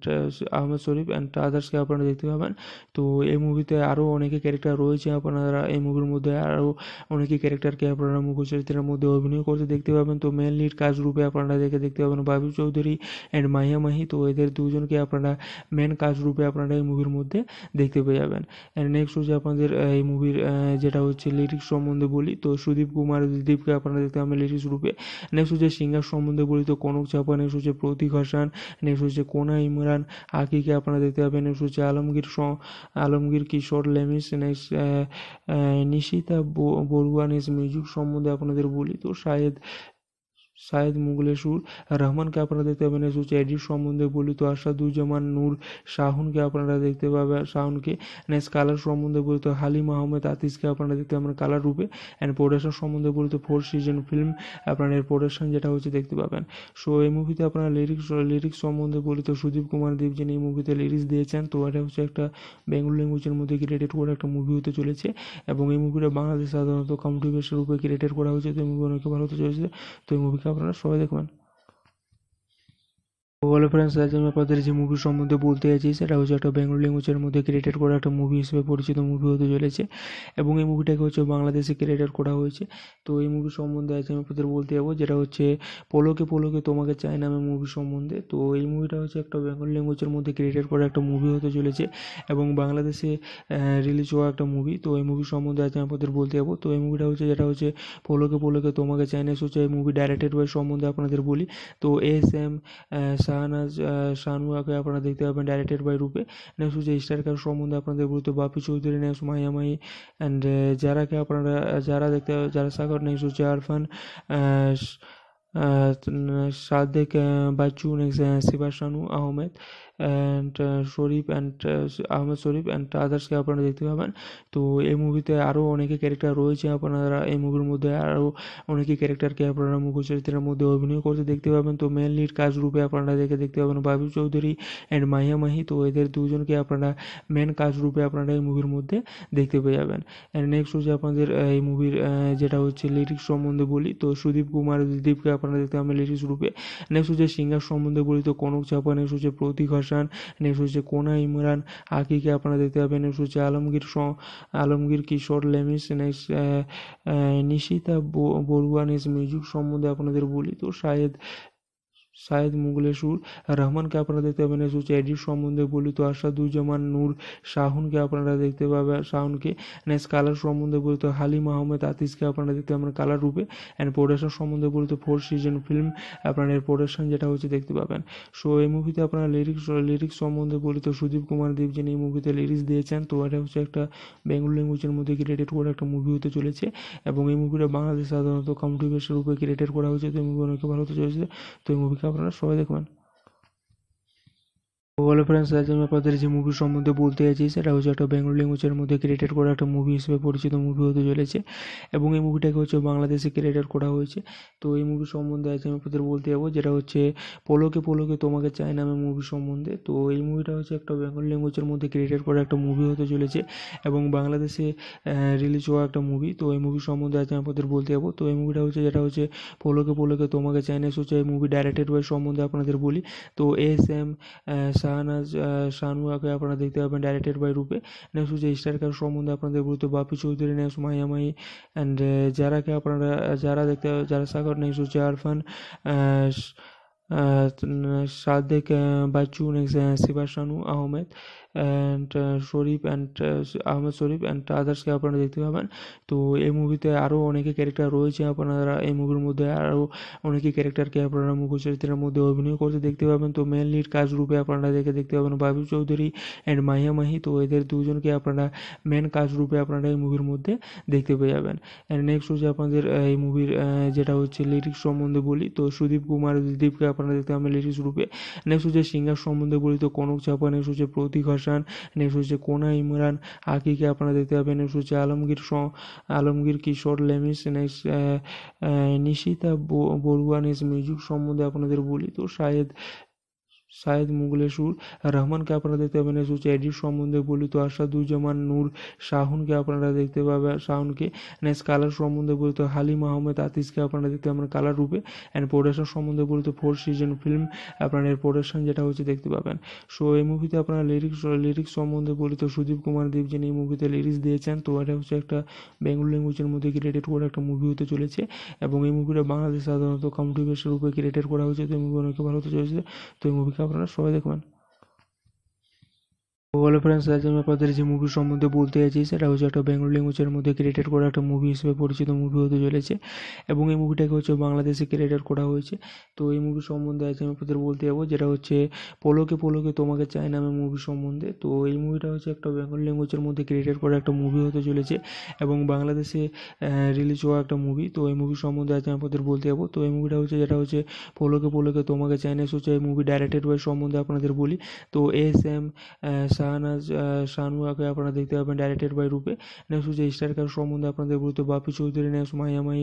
Ahmed Sharif and আদার্সকে আপনারা দেখতে পাবেন তো এই মুভিতে আরও অনেকে ক্যারেক্টার রয়েছে আপনারা এই মুভির মধ্যে আরও অনেকে ক্যারেক্টারকে আপনারা মুখচরিত্রের মধ্যে অভিনয় করতে দেখতে পাবেন তো মেন লিড কাজ রূপে আপনারা দেখে দেখতে পাবেন বাবু চৌধুরী অ্যান্ড মাহিয়া মাহি তো এদের দুজনকে আপনারা মেন কাজ রূপে আপনারা এই মুভির মধ্যে দেখতে পেয়ে যাবেন অ্যান্ড নেক্সট হচ্ছে আপনাদের এই মুভির যেটা হচ্ছে লিরিক্স সম্বন্ধে বলি তো সুদীপ কুমার দীপকে আপনারা দেখতে পাবেন লিরিক্স রূপে নেক্সট হচ্ছে সিঙ্গার সম্বন্ধে বলি তো কনক চাপা নেক্সট হচ্ছে প্রতীক হোসেন নেক্সট হচ্ছে কোনা ইমরান আকিকে আপনারা দেখতে পাবেন নেক্সট হচ্ছে Alamgir Alamgir Kishore লেমিস next Nishita Barua next music সম্বন্ধে আপনাদের বলি তো শাহেদ মুগলের সুর রহমানকে আপনারা দেখতে পাবেন হচ্ছে এডিট সম্বন্ধে বলিত আসাদুজ্জামান নূর শাহুনকে আপনারা দেখতে পাবেন শাহুনকে নেক্সট কালার সম্বন্ধে বলিত হালিম আহমেদ আতিসকে আপনারা দেখতে পাবেন কালার রূপে অ্যান্ড প্রোডাকশন সম্বন্ধে বলিত ফোর সিজন ফিল্ম আপনার এর প্রোডাকশন যেটা হচ্ছে দেখতে পাবেন সো এই মুভিতে আপনারা লিরিক্স লিরিক্স সম্বন্ধে বলিত সুদীপ কুমার দেব যিনি এই মুভিতে লিরিক্স দিয়েছেন তো এটা হচ্ছে একটা বেঙ্গল ল্যাঙ্গুয়েজের মধ্যে ক্রিয়েটেড করা একটা মুভি হতে চলেছে এবং এই মুভিটা বাংলাদেশ সাধারণত কন্ট্রিবিউশন রূপে ক্রিয়েটেড করা হয়েছে তো এই মুভি অনেকে ভালো হতে চলেছে তো এই মুভিকে অনুগ্রহ সবাই দেখবেন হ্যালো ফ্রেন্ডস আজ আমি আপনাদের যে মুভি সম্বন্ধে বলতে যাচ্ছি সেটা হচ্ছে একটা বেঙ্গল ল্যাঙ্গুয়েজের মধ্যে ক্রিয়েটেড করা একটা মুভি হিসেবে পরিচিত মুভি হতে চলেছে এবং এই মুভিটাকে হচ্ছে বাংলাদেশে ক্রিয়েটেড করা হয়েছে তো এই মুভি সম্বন্ধে আজ আমি আপনাদের বলতে যাবো যেটা হচ্ছে পলোকে পলোকে তোমাকে চাই নামে মুভি সম্বন্ধে তো এই মুভিটা হচ্ছে একটা বেঙ্গল ল্যাঙ্গুয়েজের মধ্যে ক্রিয়েটেড করা একটা মুভি হতে চলেছে এবং বাংলাদেশে রিলিজ হওয়া একটা মুভি তো এই মুভি সম্বন্ধে আজ আমি আপনাদের বলতে যাবো তো এই মুভিটা হচ্ছে যেটা হচ্ছে পলোকে পলোকে তোমাকে চাই না হচ্ছে এই মুভি ডাইরেক্টেড বাই সম্বন্ধে আপনাদের বলি তো এস এম ಸಹನ ಶಾನು ಆಗಿ আপনারা দেখতে পাবেন ডাইরেক্টেড বাই রূপে নেক্সট যে স্টারকার সম্বন্ধে আপনাদের বলতে বাপি চৌধুরী নেক্সট মাহিয়ামাই অ্যান্ড যারাকে আপনারা যারা দেখতে যারা সাগর নেক্সট হচ্ছে Arfan Sadek Bachchu next Shiba Shanu Ahmed and Sharif and Ahmed Sharif and আদার্সকে আপনারা দেখতে পাবেন তো এই মুভিতে আরও অনেকে ক্যারেক্টার রয়েছে আপনারা এই মুভির মধ্যে আরও অনেকে ক্যারেক্টারকে আপনারা চরিত্রের মধ্যে অভিনয় করতে দেখতে পাবেন তো মেন লিড কাজ রূপে আপনারা দেখে দেখতে পাবেন বাবু চৌধুরী অ্যান্ড মাহিয়া মাহি তো এদের দুজনকে আপনারা মেন কাজ রূপে আপনারা এই মুভির মধ্যে দেখতে পেয়ে যাবেন অ্যান্ড নেক্সট হচ্ছে আপনাদের এই মুভির যেটা হচ্ছে লিরিক্স সম্বন্ধে বলি তো সুদীপ কুমার দীপকে আপনারা দেখতে পাবেন লিরিক্স রূপে নেক্সট হচ্ছে সিঙ্গার সম্বন্ধে বলি তো কনক চাপা নেক্সট হচ্ছে প্রতীক হাসান নেক্সট হচ্ছে কোনা ইমরান আকিকে আপনারা দেখতে পাবেন নেক্সট হচ্ছে Alamgir Alamgir Kishore লেমিস next Nishita Barua next music সম্বন্ধে আপনাদের বলি তো শাহেদ সায়েদ মুগলের সুর রহমানকে আপনারা দেখতে পাবেন হচ্ছে এডিট সম্বন্ধে বলি তো দুজামান নূর শাহুনকে আপনারা দেখতে পাবেন শাহুনকে নেক্সট কালার সম্বন্ধে বলি তো হালিম আহমেদ আতিসকে আপনারা দেখতে পাবেন কালার রূপে অ্যান্ড প্রোডাকশন সম্বন্ধে বলি তো ফোর সিজন ফিল্ম আপনার এর প্রোডাকশন যেটা হচ্ছে দেখতে পাবেন সো এই মুভিতে আপনারা লিরিক্স লিরিক্স সম্বন্ধে বলি তো সুদীপ কুমার দেব যিনি এই মুভিতে লিরিক্স দিয়েছেন তো এটা হচ্ছে একটা বেঙ্গল ল্যাঙ্গুয়েজের মধ্যে ক্রিয়েটেড করা একটা মুভি হতে চলেছে এবং এই মুভিটা বাংলাদেশ সাধারণত কন্ট্রিবিউশন রূপে ক্রিয়েটেড করা হয়েছে তো এই মুভি অনেক ভালো হতে চলেছে তো এই মুভি আপনারা সবাই দেখবেন বলে ফ্রেন্ডস আজ আমি আপনাদের যে মুভি সম্বন্ধে বলতে চাইছি সেটা হচ্ছে একটা বেঙ্গল ল্যাঙ্গুয়েজের মধ্যে ক্রিয়েটেড করা একটা মুভি হিসেবে পরিচিত মুভি হতে চলেছে এবং এই মুভিটাকে হচ্ছে বাংলাদেশে ক্রিয়েটেড করা হয়েছে তো এই মুভি সম্বন্ধে আজ আমি আপনাদের বলতে যাবো যেটা হচ্ছে পলোকে পলোকে তোমাকে চাই নামে মুভি সম্বন্ধে তো এই মুভিটা হচ্ছে একটা বেঙ্গল ল্যাঙ্গুয়েজের মধ্যে ক্রিয়েটেড করা একটা মুভি হতে চলেছে এবং বাংলাদেশে রিলিজ হওয়া একটা মুভি তো এই মুভি সম্বন্ধে আজ আমি আপনাদের বলতে যাবো তো এই মুভিটা হচ্ছে যেটা হচ্ছে পলোকে পলোকে তোমাকে চাই না হচ্ছে এই মুভি ডাইরেক্টেড ওয়াই সম্বন্ধে আপনাদের বলি তো এস এম শাহনাজ আগে আপনারা দেখতে পাবেন ডাইরেক্টেড বাই রূপে নেক্সট হচ্ছে স্টার সম্বন্ধে আপনাদের বলতে বাপি চৌধুরী নেক্সট মায়া মাই অ্যান্ড যারাকে আপনারা যারা দেখতে যারা সাগর নেক্সট হচ্ছে Arfan Sadek Bachchu next শিবাশানু Ahmed and Sharif and Ahmed Sharif and আদার্সকে আপনারা দেখতে পাবেন তো এই মুভিতে আরও অনেকে ক্যারেক্টার রয়েছে আপনারা এই মুভির মধ্যে আরও অনেকে ক্যারেক্টারকে আপনারা মুখচরিত্রের মধ্যে অভিনয় করতে দেখতে পাবেন তো মেন লিড কাজ রূপে আপনারা দেখে দেখতে পাবেন বাবু চৌধুরী অ্যান্ড মাহিয়া মাহি তো এদের দুজনকে আপনারা মেন কাজ রূপে আপনারা এই মুভির মধ্যে দেখতে পেয়ে যাবেন অ্যান্ড নেক্সট হচ্ছে আপনাদের এই মুভির যেটা হচ্ছে লিরিক্স সম্বন্ধে বলি তো সুদীপ কুমার দীপকে আপনারা দেখতে পাবেন লিরিক্স রূপে নেক্সট হচ্ছে সিঙ্গার সম্বন্ধে বলি তো কনক চাপা নেক্সট হচ্ছে প্রতীক হোসেন নেক্সট হচ্ছে কোনা ইমরান আকিকে আপনারা দেখতে পাবেন নেক্সট হচ্ছে Alamgir Alamgir Kishore লেমিস next Nishita Barua next music সম্বন্ধে আপনাদের বলি তো শাহেদ সায়েদ মুগলে সুর রহমানকে আপনারা দেখতে পাবেন সুচ এডিট সম্বন্ধে বলিত আশাদুজ্জামান নূর শাহুনকে আপনারা দেখতে পাবেন শাহুনকে নেক্সট কালার সম্বন্ধে বলিত হালিম আহমেদ আতিসকে আপনারা দেখতে পাবেন কালার রূপে অ্যান্ড প্রোডাকশন সম্বন্ধে বলিত ফোর সিজন ফিল্ম আপনার এর প্রোডাকশন যেটা হচ্ছে দেখতে পাবেন সো এই মুভিতে আপনারা লিরিক্স লিরিক্স সম্বন্ধে বলিত সুদীপ কুমার দেব যিনি এই মুভিতে লিরিক্স দিয়েছেন তো এটা হচ্ছে একটা বেঙ্গল ল্যাঙ্গুয়েজের মধ্যে ক্রিয়েটেড করা একটা মুভি হতে চলেছে এবং এই মুভিটা বাংলাদেশ সাধারণত কমটি বেসের উপরে ক্রিয়েটেড করা হয়েছে তো এই মুভি অনেক ভালো হতে চলেছে তো এই মুভিকে সকালে সবাই দেখবেন হ্যালো ফ্রেন্ডস আজ আমি আপনাদের যে মুভি সম্বন্ধে বলতে যাচ্ছি সেটা হচ্ছে একটা বেঙ্গল ল্যাঙ্গুয়েজের মধ্যে ক্রিয়েটেড করা একটা মুভি হিসেবে পরিচিত মুভি হতে চলেছে এবং এই মুভিটাকে হচ্ছে বাংলাদেশে ক্রিয়েটেড করা হয়েছে তো এই মুভি সম্বন্ধে আজ আমি আপনাদের বলতে যাবো যেটা হচ্ছে পলোকে পলোকে তোমাকে চাই নামে মুভি সম্বন্ধে তো এই মুভিটা হচ্ছে একটা বেঙ্গল ল্যাঙ্গুয়েজের মধ্যে ক্রিয়েটেড করা একটা মুভি হতে চলেছে এবং বাংলাদেশে রিলিজ হওয়া একটা মুভি তো এই মুভি সম্বন্ধে আজ আমি আপনাদের বলতে যাবো তো এই মুভিটা হচ্ছে যেটা হচ্ছে পলোকে পলোকে তোমাকে চাই না হচ্ছে এই মুভি ডাইরেক্টেড বাই সম্বন্ধে আপনাদের বলি তো এস এম শাহনাজ শাহনুয়াকে আপনারা দেখতে পাবেন ডাইরেক্টেড বাই রূপে নেক্সট হচ্ছে স্টার কার সম্বন্ধে আপনাদের গুরুত্ব বাপি চৌধুরী নেক্সট মাইয়ামাই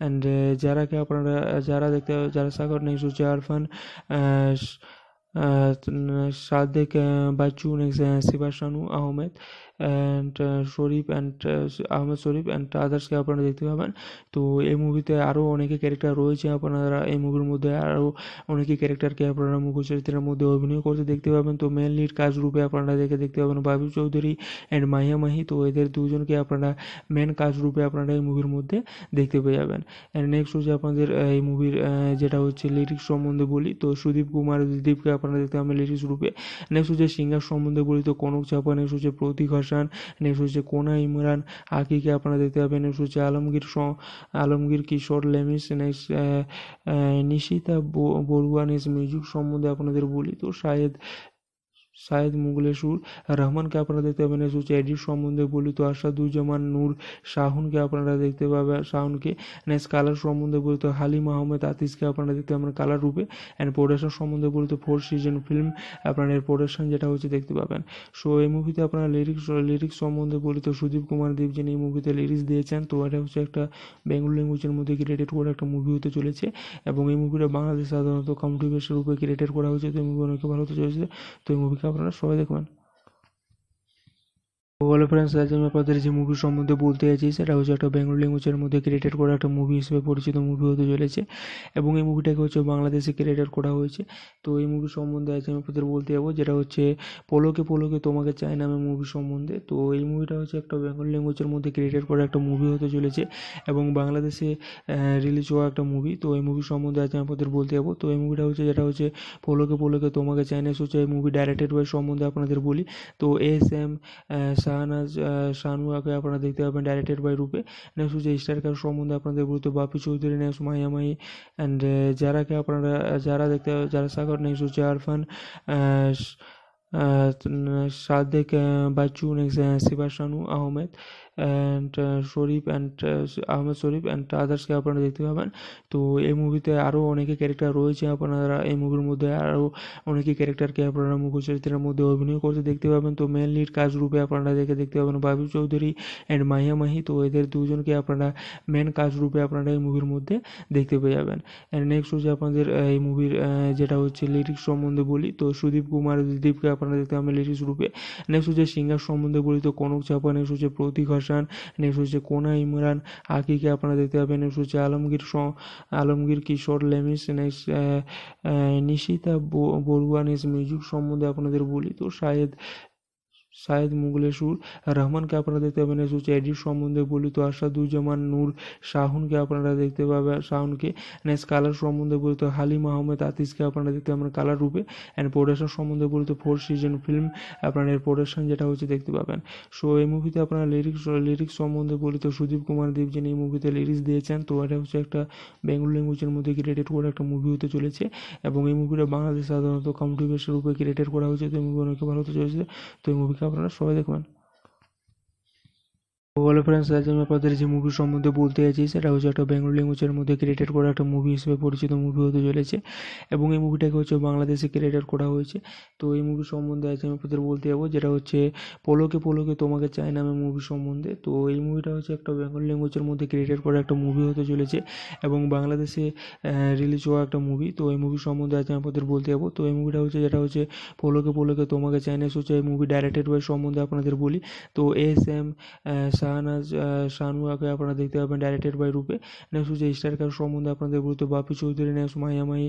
অ্যান্ড যারাকে আপনারা যারা দেখতে যারা সাগর নেক্সট হচ্ছে Arfan Sadek Bachchu next Shiba Shanu Ahmed and Sharif and Ahmed Sharif and আদার্সকে আপনারা দেখতে পাবেন তো এই মুভিতে আরও অনেকে ক্যারেক্টার রয়েছে আপনারা এই মুভির মধ্যে আরও অনেকে ক্যারেক্টারকে আপনারা চরিত্রের মধ্যে অভিনয় করতে দেখতে পাবেন তো মেন লিড কাজ রূপে আপনারা দেখে দেখতে পাবেন বাবু চৌধুরী অ্যান্ড মাহিয়া মাহি তো এদের দুজনকে আপনারা মেন কাজ রূপে আপনারা এই মুভির মধ্যে দেখতে পেয়ে যাবেন অ্যান্ড নেক্সট হচ্ছে আপনাদের এই মুভির যেটা হচ্ছে লিরিক্স সম্বন্ধে বলি তো সুদীপ কুমার দীপকে আপনারা দেখতে পাবেন লিরিক্স রূপে নেক্সট হচ্ছে সিঙ্গার সম্বন্ধে বলি তো কনক চাপা নেক্সট হচ্ছে প্রতীক হাসান নেক্সট হচ্ছে কোনা ইমরান আকিকে আপনারা দেখতে পাবেন নেক্সট হচ্ছে Alamgir Alamgir Kishore লেমিস next Nishita Barua next music সম্বন্ধে আপনাদের বলি তো শাহেদ সায়েদ মুগলে সুর রহমানকে আপনারা দেখতে পাবেন হচ্ছে এডিট সম্বন্ধে বলি তো আশা দুজামান নূর শাহুনকে আপনারা দেখতে পাবেন শাহুনকে নেক্সট কালার সম্বন্ধে বলি তো হালিম আহমেদ আতিসকে আপনারা দেখতে পাবেন কালার রূপে অ্যান্ড প্রোডাকশন সম্বন্ধে বলি তো ফোর সিজন ফিল্ম আপনার এর প্রোডাকশন যেটা হচ্ছে দেখতে পাবেন সো এই মুভিতে আপনারা লিরিক্স লিরিক্স সম্বন্ধে বলি তো সুদীপ কুমার দেব যিনি এই মুভিতে লিরিক্স দিয়েছেন তো এটা হচ্ছে একটা বেঙ্গল ল্যাঙ্গুয়েজের মধ্যে ক্রিয়েটেড করা একটা মুভি হতে চলেছে এবং এই মুভিটা বাংলাদেশ সাধারণত কন্ট্রিবিউশন রূপে ক্রিয়েটেড করা হয়েছে তো এই মুভি অনেক ভালো হতে চলেছে তো এই movie Gracias. suave de hello friends আজ আমি আপনাদের যে মুভি সম্বন্ধে বলতে যাচ্ছি সেটা হচ্ছে একটা বেঙ্গল ল্যাঙ্গুয়েজের মধ্যে ক্রিয়েটেড করা একটা মুভি হিসেবে পরিচিত মুভি হতে চলেছে এবং এই মুভিটাকে হচ্ছে বাংলাদেশে ক্রিয়েটেড করা হয়েছে তো এই মুভি সম্বন্ধে আজ আমি আপনাদের বলতে যাবো যেটা হচ্ছে পলোকে পলোকে তোমাকে চাই নামে মুভি সম্বন্ধে তো এই মুভিটা হচ্ছে একটা বেঙ্গল ল্যাঙ্গুয়েজের মধ্যে ক্রিয়েটেড করা একটা মুভি হতে চলেছে এবং বাংলাদেশে রিলিজ হওয়া একটা মুভি তো এই মুভি সম্বন্ধে আজ আমি আপনাদের বলতে যাবো তো এই মুভিটা হচ্ছে যেটা হচ্ছে পলোকে পলোকে তোমাকে চাই না হচ্ছে এই মুভি ডাইরেক্টেড বয় সম্বন্ধে আপনাদের বলি তো এস এম শাহনাজ শাহনুয়াকে আপনারা দেখতে পাবেন ডাইরেক্টেড বাই রূপে নেক্সট হচ্ছে স্টার কার সম্বন্ধে আপনাদের বলতে বাপি চৌধুরী নেক্সট মাহিয়ামাহি অ্যান্ড যারাকে আপনারা যারা দেখতে যারা সাগর নেক্সট হচ্ছে Arfan Sadek Bachchu next শিবাশানু Ahmed and Sharif and Ahmed Sharif and আদার্সকে আপনারা দেখতে পাবেন তো এই মুভিতে আরও অনেকে ক্যারেক্টার রয়েছে আপনারা এই মুভির মধ্যে আরও অনেকে ক্যারেক্টারকে আপনারা মুখ্য চরিত্রের মধ্যে অভিনয় করতে দেখতে পাবেন তো মেন লিড কাজ রূপে আপনারা দেখে দেখতে পাবেন বাবু চৌধুরী অ্যান্ড মাহিয়া মাহি তো এদের দুজনকে আপনারা মেন কাজ রূপে আপনারা এই মুভির মধ্যে দেখতে পেয়ে যাবেন অ্যান্ড নেক্সট হচ্ছে আপনাদের এই মুভির যেটা হচ্ছে লিরিক্স সম্বন্ধে বলি তো সুদীপ কুমার দীপকে আপনারা দেখতে পাবেন লিরিক্স রূপে নেক্সট হচ্ছে সিঙ্গার সম্বন্ধে বলি তো কনক চাপা নেক্সট হচ্ছে প্রতীক হাসান নেক্সট হচ্ছে কোনা ইমরান আকিকে আপনারা দেখতে পাবেন নেক্সট হচ্ছে Alamgir Alamgir Kishore লেমিস next Nishita Barua next music সম্বন্ধে আপনাদের বলি তো শাহেদ সায়েদ মুগলের সুর রহমানকে আপনারা দেখতে পাবেন সুচ এডিট সম্বন্ধে বলিত দুজামান নূর শাহুনকে আপনারা দেখতে পাবেন শাহুনকে নেক্সট কালার সম্বন্ধে বলিত হালিম আহমেদ আতিসকে আপনারা দেখতে পাবেন কালার রূপে অ্যান্ড প্রোডাকশন সম্বন্ধে বলিত ফোর সিজন ফিল্ম আপনার এর প্রোডাকশন যেটা হচ্ছে দেখতে পাবেন সো এই মুভিতে আপনারা লিরিক্স লিরিক্স সম্বন্ধে বলিত সুদীপ কুমার দেব যিনি এই মুভিতে লিরিক্স দিয়েছেন তো এটা হচ্ছে একটা বেঙ্গল ল্যাঙ্গুয়েজের মধ্যে ক্রিয়েটেড করা একটা মুভি হতে চলেছে এবং এই মুভিটা বাংলাদেশ সাধারণত কন্ট্রিবিউশন রূপে ক্রিয়েটেড করা হয়েছে তো এই মুভি অনেক ভালো হতে চলেছে তো এই মুভি আপনারা সবাই দেখবেন হ্যালো ফ্রেন্ডস আজ আমি আপনাদের যে মুভি সম্বন্ধে বলতে চাইছি সেটা হচ্ছে একটা বেঙ্গল ল্যাঙ্গুয়েজের মধ্যে ক্রিয়েটেড করা একটা মুভি হিসেবে পরিচিত মুভি হতে চলেছে এবং এই মুভিটাকে হচ্ছে বাংলাদেশে ক্রিয়েটেড করা হয়েছে তো এই মুভি সম্বন্ধে আজ আমি আপনাদের বলতে যাবো যেটা হচ্ছে পলকে পলকে তোমাকে চাই নামে মুভি সম্বন্ধে তো এই মুভিটা হচ্ছে একটা বেঙ্গল ল্যাঙ্গুয়েজের মধ্যে ক্রিয়েটেড করা একটা মুভি হতে চলেছে এবং বাংলাদেশে রিলিজ হওয়া একটা মুভি তো এই মুভি সম্বন্ধে আজ আমি আপনাদের বলতে যাবো তো এই মুভিটা হচ্ছে যেটা হচ্ছে পলকে পলকে তোমাকে চাই না হচ্ছে এই মুভি ডাইরেক্টেড বাই সম্বন্ধে আপনাদের বলি তো এস এম শাহনাজ শাহনুয়াকে আপনারা দেখতে পাবেন ডাইরেক্টেড বাই রূপে নেক্সট হচ্ছে স্টারকার সম্বন্ধে আপনাদের বলতে বাপি চৌধুরী নেক্সট মাইয়া মাই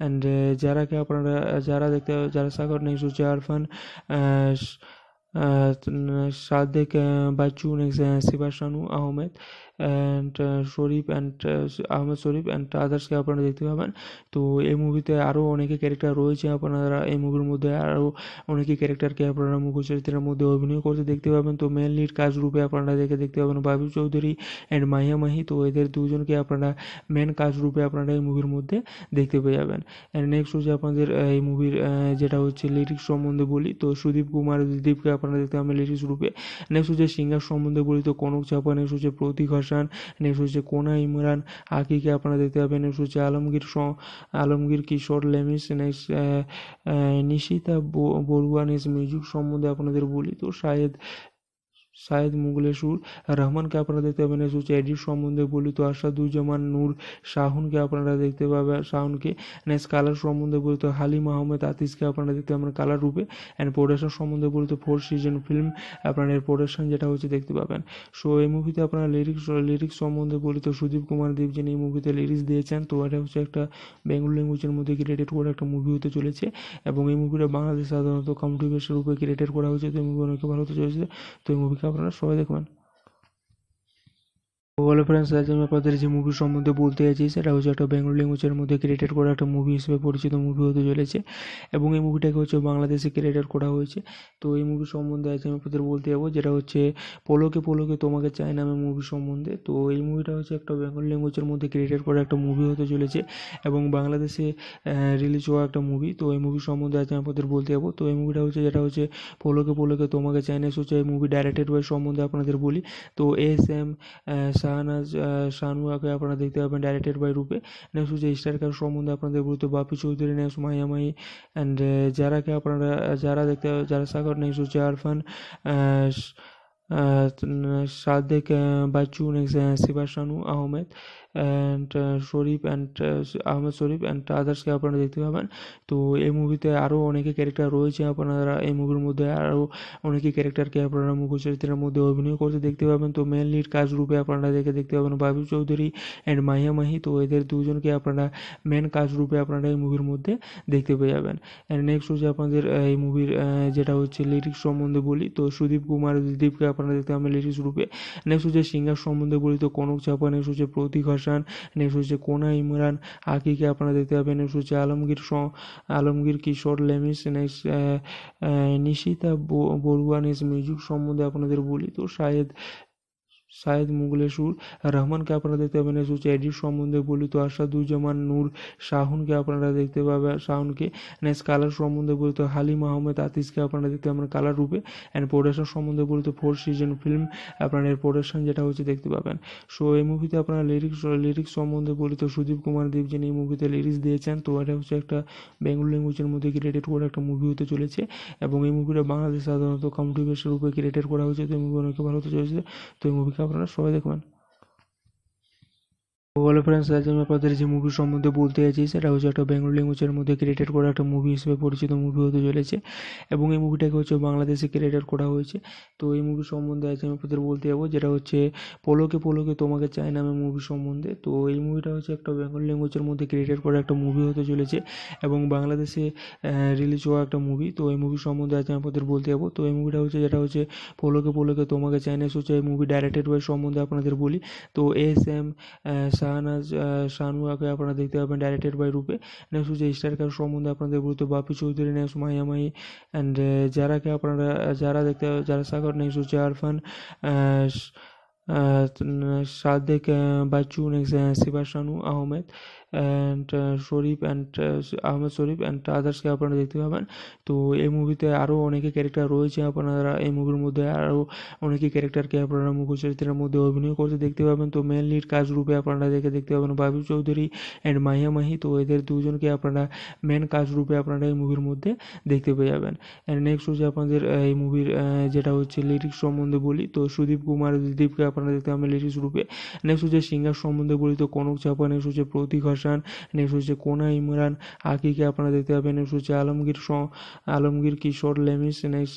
অ্যান্ড যারাকে আপনারা যারা দেখতে যারা সাগর নেক্সট হচ্ছে Arfan Sadek Bachchu next শিবাশানু Ahmed and Sharif and Ahmed Sharif and আদার্সকে আপনারা দেখতে পাবেন তো এই মুভিতে আরও অনেকে ক্যারেক্টার রয়েছে আপনারা এই মুভির মধ্যে আরও অনেকে ক্যারেক্টারকে আপনারা মুখচরিত্রের মধ্যে অভিনয় করতে দেখতে পাবেন তো মেন লিড কাজ রূপে আপনারা দেখে দেখতে পাবেন বাবু চৌধুরী অ্যান্ড মাহিয়া মাহি তো এদের দুজনকে আপনারা মেন কাজ রূপে আপনারা এই মুভির মধ্যে দেখতে পেয়ে যাবেন অ্যান্ড নেক্সট হচ্ছে আপনাদের এই মুভির যেটা হচ্ছে লিরিক্স সম্বন্ধে বলি তো সুদীপ কুমার দীপকে আপনারা দেখতে পাবেন লিরিক্স রূপে নেক্সট হচ্ছে সিঙ্গার সম্বন্ধে বলি তো কনক চাপা নেক্সট হচ্ছে প্রতীক হোসান নেক্সট হচ্ছে কোনা ইমরান আকিকে আপনারা দেখতে পাবেন নেক্সট হচ্ছে Alamgir Alamgir Kishore লেমিস next Nishita Barua next music সম্বন্ধে আপনাদের বলি তো শাহেদ মুগলে সুর রহমানকে আপনারা দেখতে পাবেন সুচ এডিট সম্বন্ধে বলিত আসাদুজ্জামান নূর শাহুনকে আপনারা দেখতে পাবেন শাহুনকে নেক্সট কালার সম্বন্ধে বলিত হালিম আহমেদ আতিসকে আপনারা দেখতে পাবেন কালার রূপে অ্যান্ড প্রোডাকশন সম্বন্ধে বলিত ফোর সিজন ফিল্ম আপনার এর প্রোডাকশন যেটা হচ্ছে দেখতে পাবেন সো এই মুভিতে আপনারা লিরিক্স লিরিক্স সম্বন্ধে বলিত সুদীপ কুমার দেব যিনি এই মুভিতে লিরিক্স দিয়েছেন তো এটা হচ্ছে একটা বেঙ্গল ল্যাঙ্গুয়েজের মধ্যে ক্রিয়েটেড করা একটা মুভি হতে চলেছে এবং এই মুভিটা বাংলাদেশ সাধারণত কমটি রূপে ক্রিয়েটেড করা হয়েছে তো এই মুভি অনেক ভালো হতে চলেছে তো এই মুভিকে থাকবে সবাই দেখবেন বলো ফ্রেন্ডস আজ আমি আপনাদের যে মুভি সম্বন্ধে বলতে যাচ্ছি সেটা হচ্ছে একটা বেঙ্গল ল্যাঙ্গুয়েজের মধ্যে ক্রিয়েটেড করা একটা মুভি হিসেবে পরিচিত মুভি হতে চলেছে এবং এই মুভিটাকে হচ্ছে বাংলাদেশে ক্রিয়েটেড করা হয়েছে তো এই মুভি সম্বন্ধে আজ আমি আপনাদের বলতে যাবো যেটা হচ্ছে পলোকে পলোকে তোমাকে চাই নামে মুভি সম্বন্ধে তো এই মুভিটা হচ্ছে একটা বেঙ্গল ল্যাঙ্গুয়েজের মধ্যে ক্রিয়েটেড করা একটা মুভি হতে চলেছে এবং বাংলাদেশে রিলিজ হওয়া একটা মুভি তো এই মুভি সম্বন্ধে আজ আমি আপনাদের বলতে যাবো তো এই মুভিটা হচ্ছে যেটা হচ্ছে পলোকে পলোকে তোমাকে চাই না হচ্ছে এই মুভি ডাইরেক্টেড বাই সম্বন্ধে আপনাদের বলি তো এস এম শাহনাজ শাহনুয়াকে আপনারা দেখতে পাবেন ডাইরেক্টেড বাই রূপে নেক্সট হচ্ছে স্টার কার সম্বন্ধে আপনাদের গুরুত্ব বাপি চৌধুরী নেক্সট মাইয়ামাই অ্যান্ড যারাকে আপনারা যারা দেখতে যারা সাগর নেক্সট হচ্ছে Arfan Sadek Bachchu next Shiba Shanu Ahmed and Sharif and Ahmed Sharif and আদার্সকে আপনারা দেখতে পাবেন তো এই মুভিতে আরও অনেকে ক্যারেক্টার রয়েছে আপনারা এই মুভির মধ্যে আরও অনেকে ক্যারেক্টারকে আপনারা চরিত্রের মধ্যে অভিনয় করতে দেখতে পাবেন তো মেন লিড কাজ রূপে আপনারা দেখে দেখতে পাবেন বাবু চৌধুরী অ্যান্ড মাহিয়া মাহি তো এদের দুজনকে আপনারা মেন কাজ রূপে আপনারা এই মুভির মধ্যে দেখতে পেয়ে যাবেন অ্যান্ড নেক্সট হচ্ছে আপনাদের এই মুভির যেটা হচ্ছে লিরিক্স সম্বন্ধে বলি তো সুদীপ কুমার দীপকে আপনারা দেখতে পাবেন লিরিক্স রূপে নেক্সট হচ্ছে সিঙ্গার সম্বন্ধে বলি তো কনক চাপা নেক্সট হচ্ছে প্রতীক হাসান নেক্সট হচ্ছে কোনা ইমরান আকিকে আপনারা দেখতে পাবেন নেক্সট হচ্ছে Alamgir Alamgir Kishore লেমিস next Nishita Barua next music সম্বন্ধে আপনাদের বলি তো শাহেদ সায়েদ মুগলে সুর রহমানকে আপনারা দেখতে পাবেন হচ্ছে এডিট সম্বন্ধে বলি তো আশা দুজামান নূর শাহুনকে আপনারা দেখতে পাবেন শাহুনকে নেক্সট কালার সম্বন্ধে বলিত হালিম আহমেদ আতিসকে আপনারা দেখতে পাবেন কালার রূপে অ্যান্ড প্রোডাকশন সম্বন্ধে বলিত ফোর সিজন ফিল্ম আপনার এর প্রোডাকশন যেটা হচ্ছে দেখতে পাবেন সো এই মুভিতে আপনারা লিরিক্স লিরিক্স সম্বন্ধে বলিত সুদীপ কুমার দেব যিনি এই মুভিতে লিরিক্স দিয়েছেন তো এটা হচ্ছে একটা বেঙ্গল ল্যাঙ্গুয়েজের মধ্যে ক্রিয়েটেড করে একটা মুভি হতে চলেছে এবং এই মুভিটা বাংলাদেশ সাধারণত কন্ট্রিবিউশন রূপে ক্রিয়েটেড করা হয়েছে তো এই মুভি অনেক ভালো হতে চলেছে তো এই movie de comer. Hello friends আজ আমি আপনাদের যে মুভি সম্বন্ধে বলতে চাইছি সেটা হচ্ছে একটা বেঙ্গল ল্যাঙ্গুয়েজের মধ্যে ক্রিয়েটেড করা একটা মুভি হিসেবে পরিচিত মুভি হতে চলেছে এবং এই মুভিটাকে হচ্ছে বাংলাদেশে ক্রিয়েটেড করা হয়েছে তো এই মুভি সম্বন্ধে আজ আমি আপনাদের বলতে যাবো যেটা হচ্ছে পলোকে পলোকে তোমাকে চাই নামে মুভি সম্বন্ধে তো এই মুভিটা হচ্ছে একটা বেঙ্গল ল্যাঙ্গুয়েজের মধ্যে ক্রিয়েটেড করা একটা মুভি হতে চলেছে এবং বাংলাদেশে রিলিজ হওয়া একটা মুভি তো এই মুভি সম্বন্ধে আজ আমি আপনাদের বলতে যাবো তো এই মুভিটা হচ্ছে যেটা হচ্ছে পলোকে পলোকে তোমাকে চাই না হচ্ছে এই মুভি ডাইরেক্টেড বয় সম্বন্ধে আপনাদের বলি তো এস এম শাহনাজ শাহনুয়াকে আপনারা দেখতে পাবেন ডাইরেক্টেড বাই রূপে নেক্সট হচ্ছে স্টার কার সম্বন্ধে আপনাদের বলতে বাপি চৌধুরী নেক্সট মাইয়ামাই অ্যান্ড যারাকে আপনারা যারা দেখতে যারা সাগর নেক্সট হচ্ছে Arfan Sadek Bachchu next শিবাশানু Ahmed and Sharif and Ahmed Sharif and আদার্সকে আপনারা দেখতে পাবেন তো এই মুভিতে আরও অনেকে ক্যারেক্টার রয়েছে আপনারা এই মুভির মধ্যে আরও অনেকে ক্যারেক্টারকে আপনারা চরিত্রের মধ্যে অভিনয় করতে দেখতে পাবেন তো মেন লিড কাজ রূপে আপনারা দেখে দেখতে পাবেন বাবু চৌধুরী অ্যান্ড মাহিয়া মাহি তো এদের দুজনকে আপনারা মেন কাজ রূপে আপনারা এই মুভির মধ্যে দেখতে পেয়ে যাবেন অ্যান্ড নেক্সট হচ্ছে আপনাদের এই মুভির যেটা হচ্ছে লিরিক্স সম্বন্ধে বলি তো সুদীপ কুমার দীপকে আপনারা দেখতে পাবেন লিরিক্স রূপে নেক্সট হচ্ছে সিঙ্গার সম্বন্ধে বলি তো কনক চাপা নেক্সট হচ্ছে প্রতীক হাসান নেক্সট হচ্ছে কোনা ইমরান আকিকে আপনারা দেখতে পাবেন নেক্সট হচ্ছে Alamgir Alamgir Kishore লেমিস next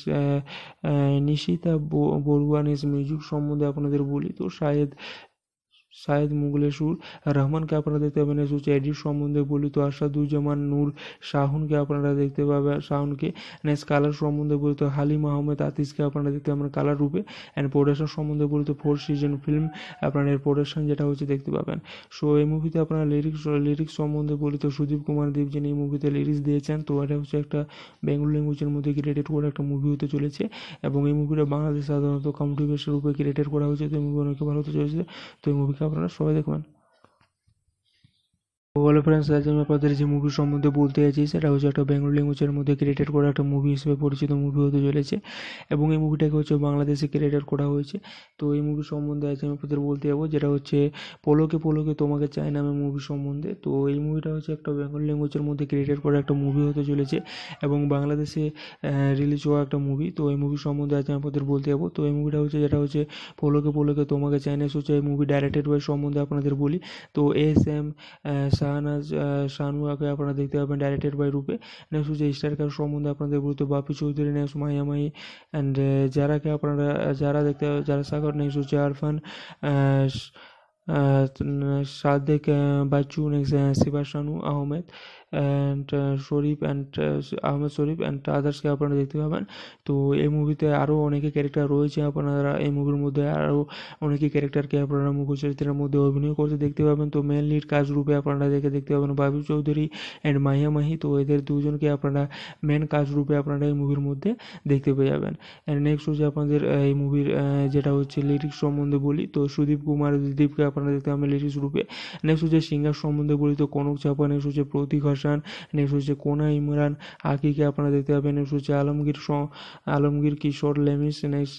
Nishita Barua next music সম্বন্ধে আপনাদের বলি তো শাহেদ সায়েদ মুঘলে সুর রহমানকে আপনারা দেখতে পাবেন সুচ এডিট সম্বন্ধে বলিত আসাদুজ্জামান নূর শাহুনকে আপনারা দেখতে পাবেন শাহুনকে নেক্সট কালার সম্বন্ধে বলিত হালিম আহমেদ আতিসকে আপনারা দেখতে পাবেন কালার রূপে অ্যান্ড প্রোডাকশন সম্বন্ধে বলিত ফোর সিজন ফিল্ম আপনার এর প্রোডাকশন যেটা হচ্ছে দেখতে পাবেন সো এই মুভিতে আপনারা লিরিক্স লিরিক্স সম্বন্ধে বলিত সুদীপ কুমার দেব যিনি এই মুভিতে লিরিক্স দিয়েছেন তো এটা হচ্ছে একটা বেঙ্গল ল্যাঙ্গুয়েজের মধ্যে ক্রিয়েটেড করা একটা মুভি হতে চলেছে এবং এই মুভিটা বাংলাদেশ সাধারণত কমটি বেসের রূপে ক্রিয়েটেড করা হয়েছে তো এই মুভি অনেক ভালো হতে চলেছে তো এই মুভি আপনারা সবাই দেখবেন হ্যালো ফ্রেন্ডস আজ আমি আপনাদের যে মুভি সম্বন্ধে বলতে চাইছি সেটা হচ্ছে একটা বেঙ্গল ল্যাঙ্গুয়েজের মধ্যে ক্রিয়েটেড করা একটা মুভি হিসেবে পরিচিত মুভি হতে চলেছে এবং এই মুভিটাকে হচ্ছে বাংলাদেশে ক্রিয়েটেড করা হয়েছে তো এই মুভি সম্বন্ধে আজ আমি আপনাদের বলতে যাবো যেটা হচ্ছে পলোকে পলোকে তোমাকে চাই নামে মুভি সম্বন্ধে তো এই মুভিটা হচ্ছে একটা বেঙ্গল ল্যাঙ্গুয়েজের মধ্যে ক্রিয়েটেড করা একটা মুভি হতে চলেছে এবং বাংলাদেশে রিলিজ হওয়া একটা মুভি তো এই মুভি সম্বন্ধে আজ আমি আপনাদের বলতে যাবো তো এই মুভিটা হচ্ছে যেটা হচ্ছে পলোকে পলোকে তোমাকে চাই না হচ্ছে এই মুভি ডাইরেক্টেড বাই সম্বন্ধে আপনাদের বলি তো এস এম শাহ আনাজ শানু আগে আপনারা দেখতে পাবেন ডাইরেক্টেড বাই রূপে নেক্সট হচ্ছে স্টারকার সম্বন্ধে আপনাদের বলতে Bapi Chowdhury next মায়ামাই and uh, যারাকে আপনারা uh, যারা দেখতে যারা সাগর নেক্সট হচ্ছে Arfan uh, Sadek Bachchu next শিবাশানু Ahmed and Sharif and Ahmed Sharif and আদার্সকে আপনারা দেখতে পাবেন তো এই মুভিতে আরও অনেকে ক্যারেক্টার রয়েছে আপনারা এই মুভির মধ্যে আরও অনেকে ক্যারেক্টারকে আপনারা মুখচরিত্রের মধ্যে অভিনয় করতে দেখতে পাবেন তো মেন লিড কাজ রূপে আপনারা দেখে দেখতে পাবেন বাবু চৌধুরী অ্যান্ড মাহিয়া মাহি তো এদের দুজনকে আপনারা মেন কাজ রূপে আপনারা এই মুভির মধ্যে দেখতে পেয়ে যাবেন অ্যান্ড নেক্সট হচ্ছে আপনাদের এই মুভির যেটা হচ্ছে লিরিক্স সম্বন্ধে বলি তো সুদীপ কুমার দীপকে আপনারা দেখতে পাবেন লিরিক্স রূপে নেক্সট হচ্ছে সিঙ্গার সম্বন্ধে বলি তো কনক চাপা নেক্সট হচ্ছে প্রতীক হোসেন নেক্সট হচ্ছে কোনা ইমরান আকিকে আপনারা দেখতে পাবেন নেক্সট হচ্ছে Alamgir Alamgir Kishore লেমিস next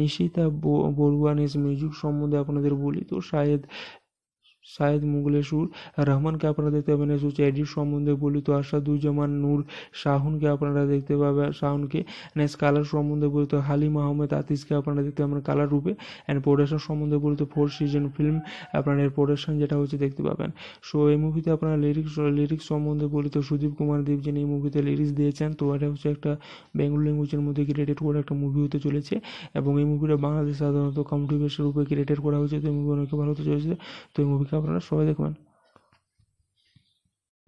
Nishita Barua next music সম্বন্ধে আপনাদের বলি তো শাহেদ মুগলে সুর রহমানকে আপনারা দেখতে পাবেন হচ্ছে এডিট সম্বন্ধে বলিত আসাদুজ্জামান নূর শাহুনকে আপনারা দেখতে পাবেন শাহুনকে নেক্সট কালার সম্বন্ধে বলিত হালিম আহমেদ আতিসকে আপনারা দেখতে পাবেন কালার রূপে অ্যান্ড প্রোডাকশন সম্বন্ধে বলিত ফোর সিজন ফিল্ম আপনারা এর প্রোডাকশন যেটা হচ্ছে দেখতে পাবেন সো এই মুভিতে আপনারা লিরিক্স লিরিক্স সম্বন্ধে বলিত সুদীপ কুমার দেব যিনি এই মুভিতে লিরিক্স দিয়েছেন তো এটা হচ্ছে একটা বেঙ্গল ল্যাঙ্গুয়েজের মধ্যে ক্রিয়েটেড করা একটা মুভি হতে চলেছে এবং এই মুভিটা বাংলাদেশ সাধারণত কমটি রূপে ক্রিয়েটেড করা হয়েছে তো এই মুভি অনেক ভালো হতে চলেছে তো এই মুভিকে আপনারা সবাই দেখবেন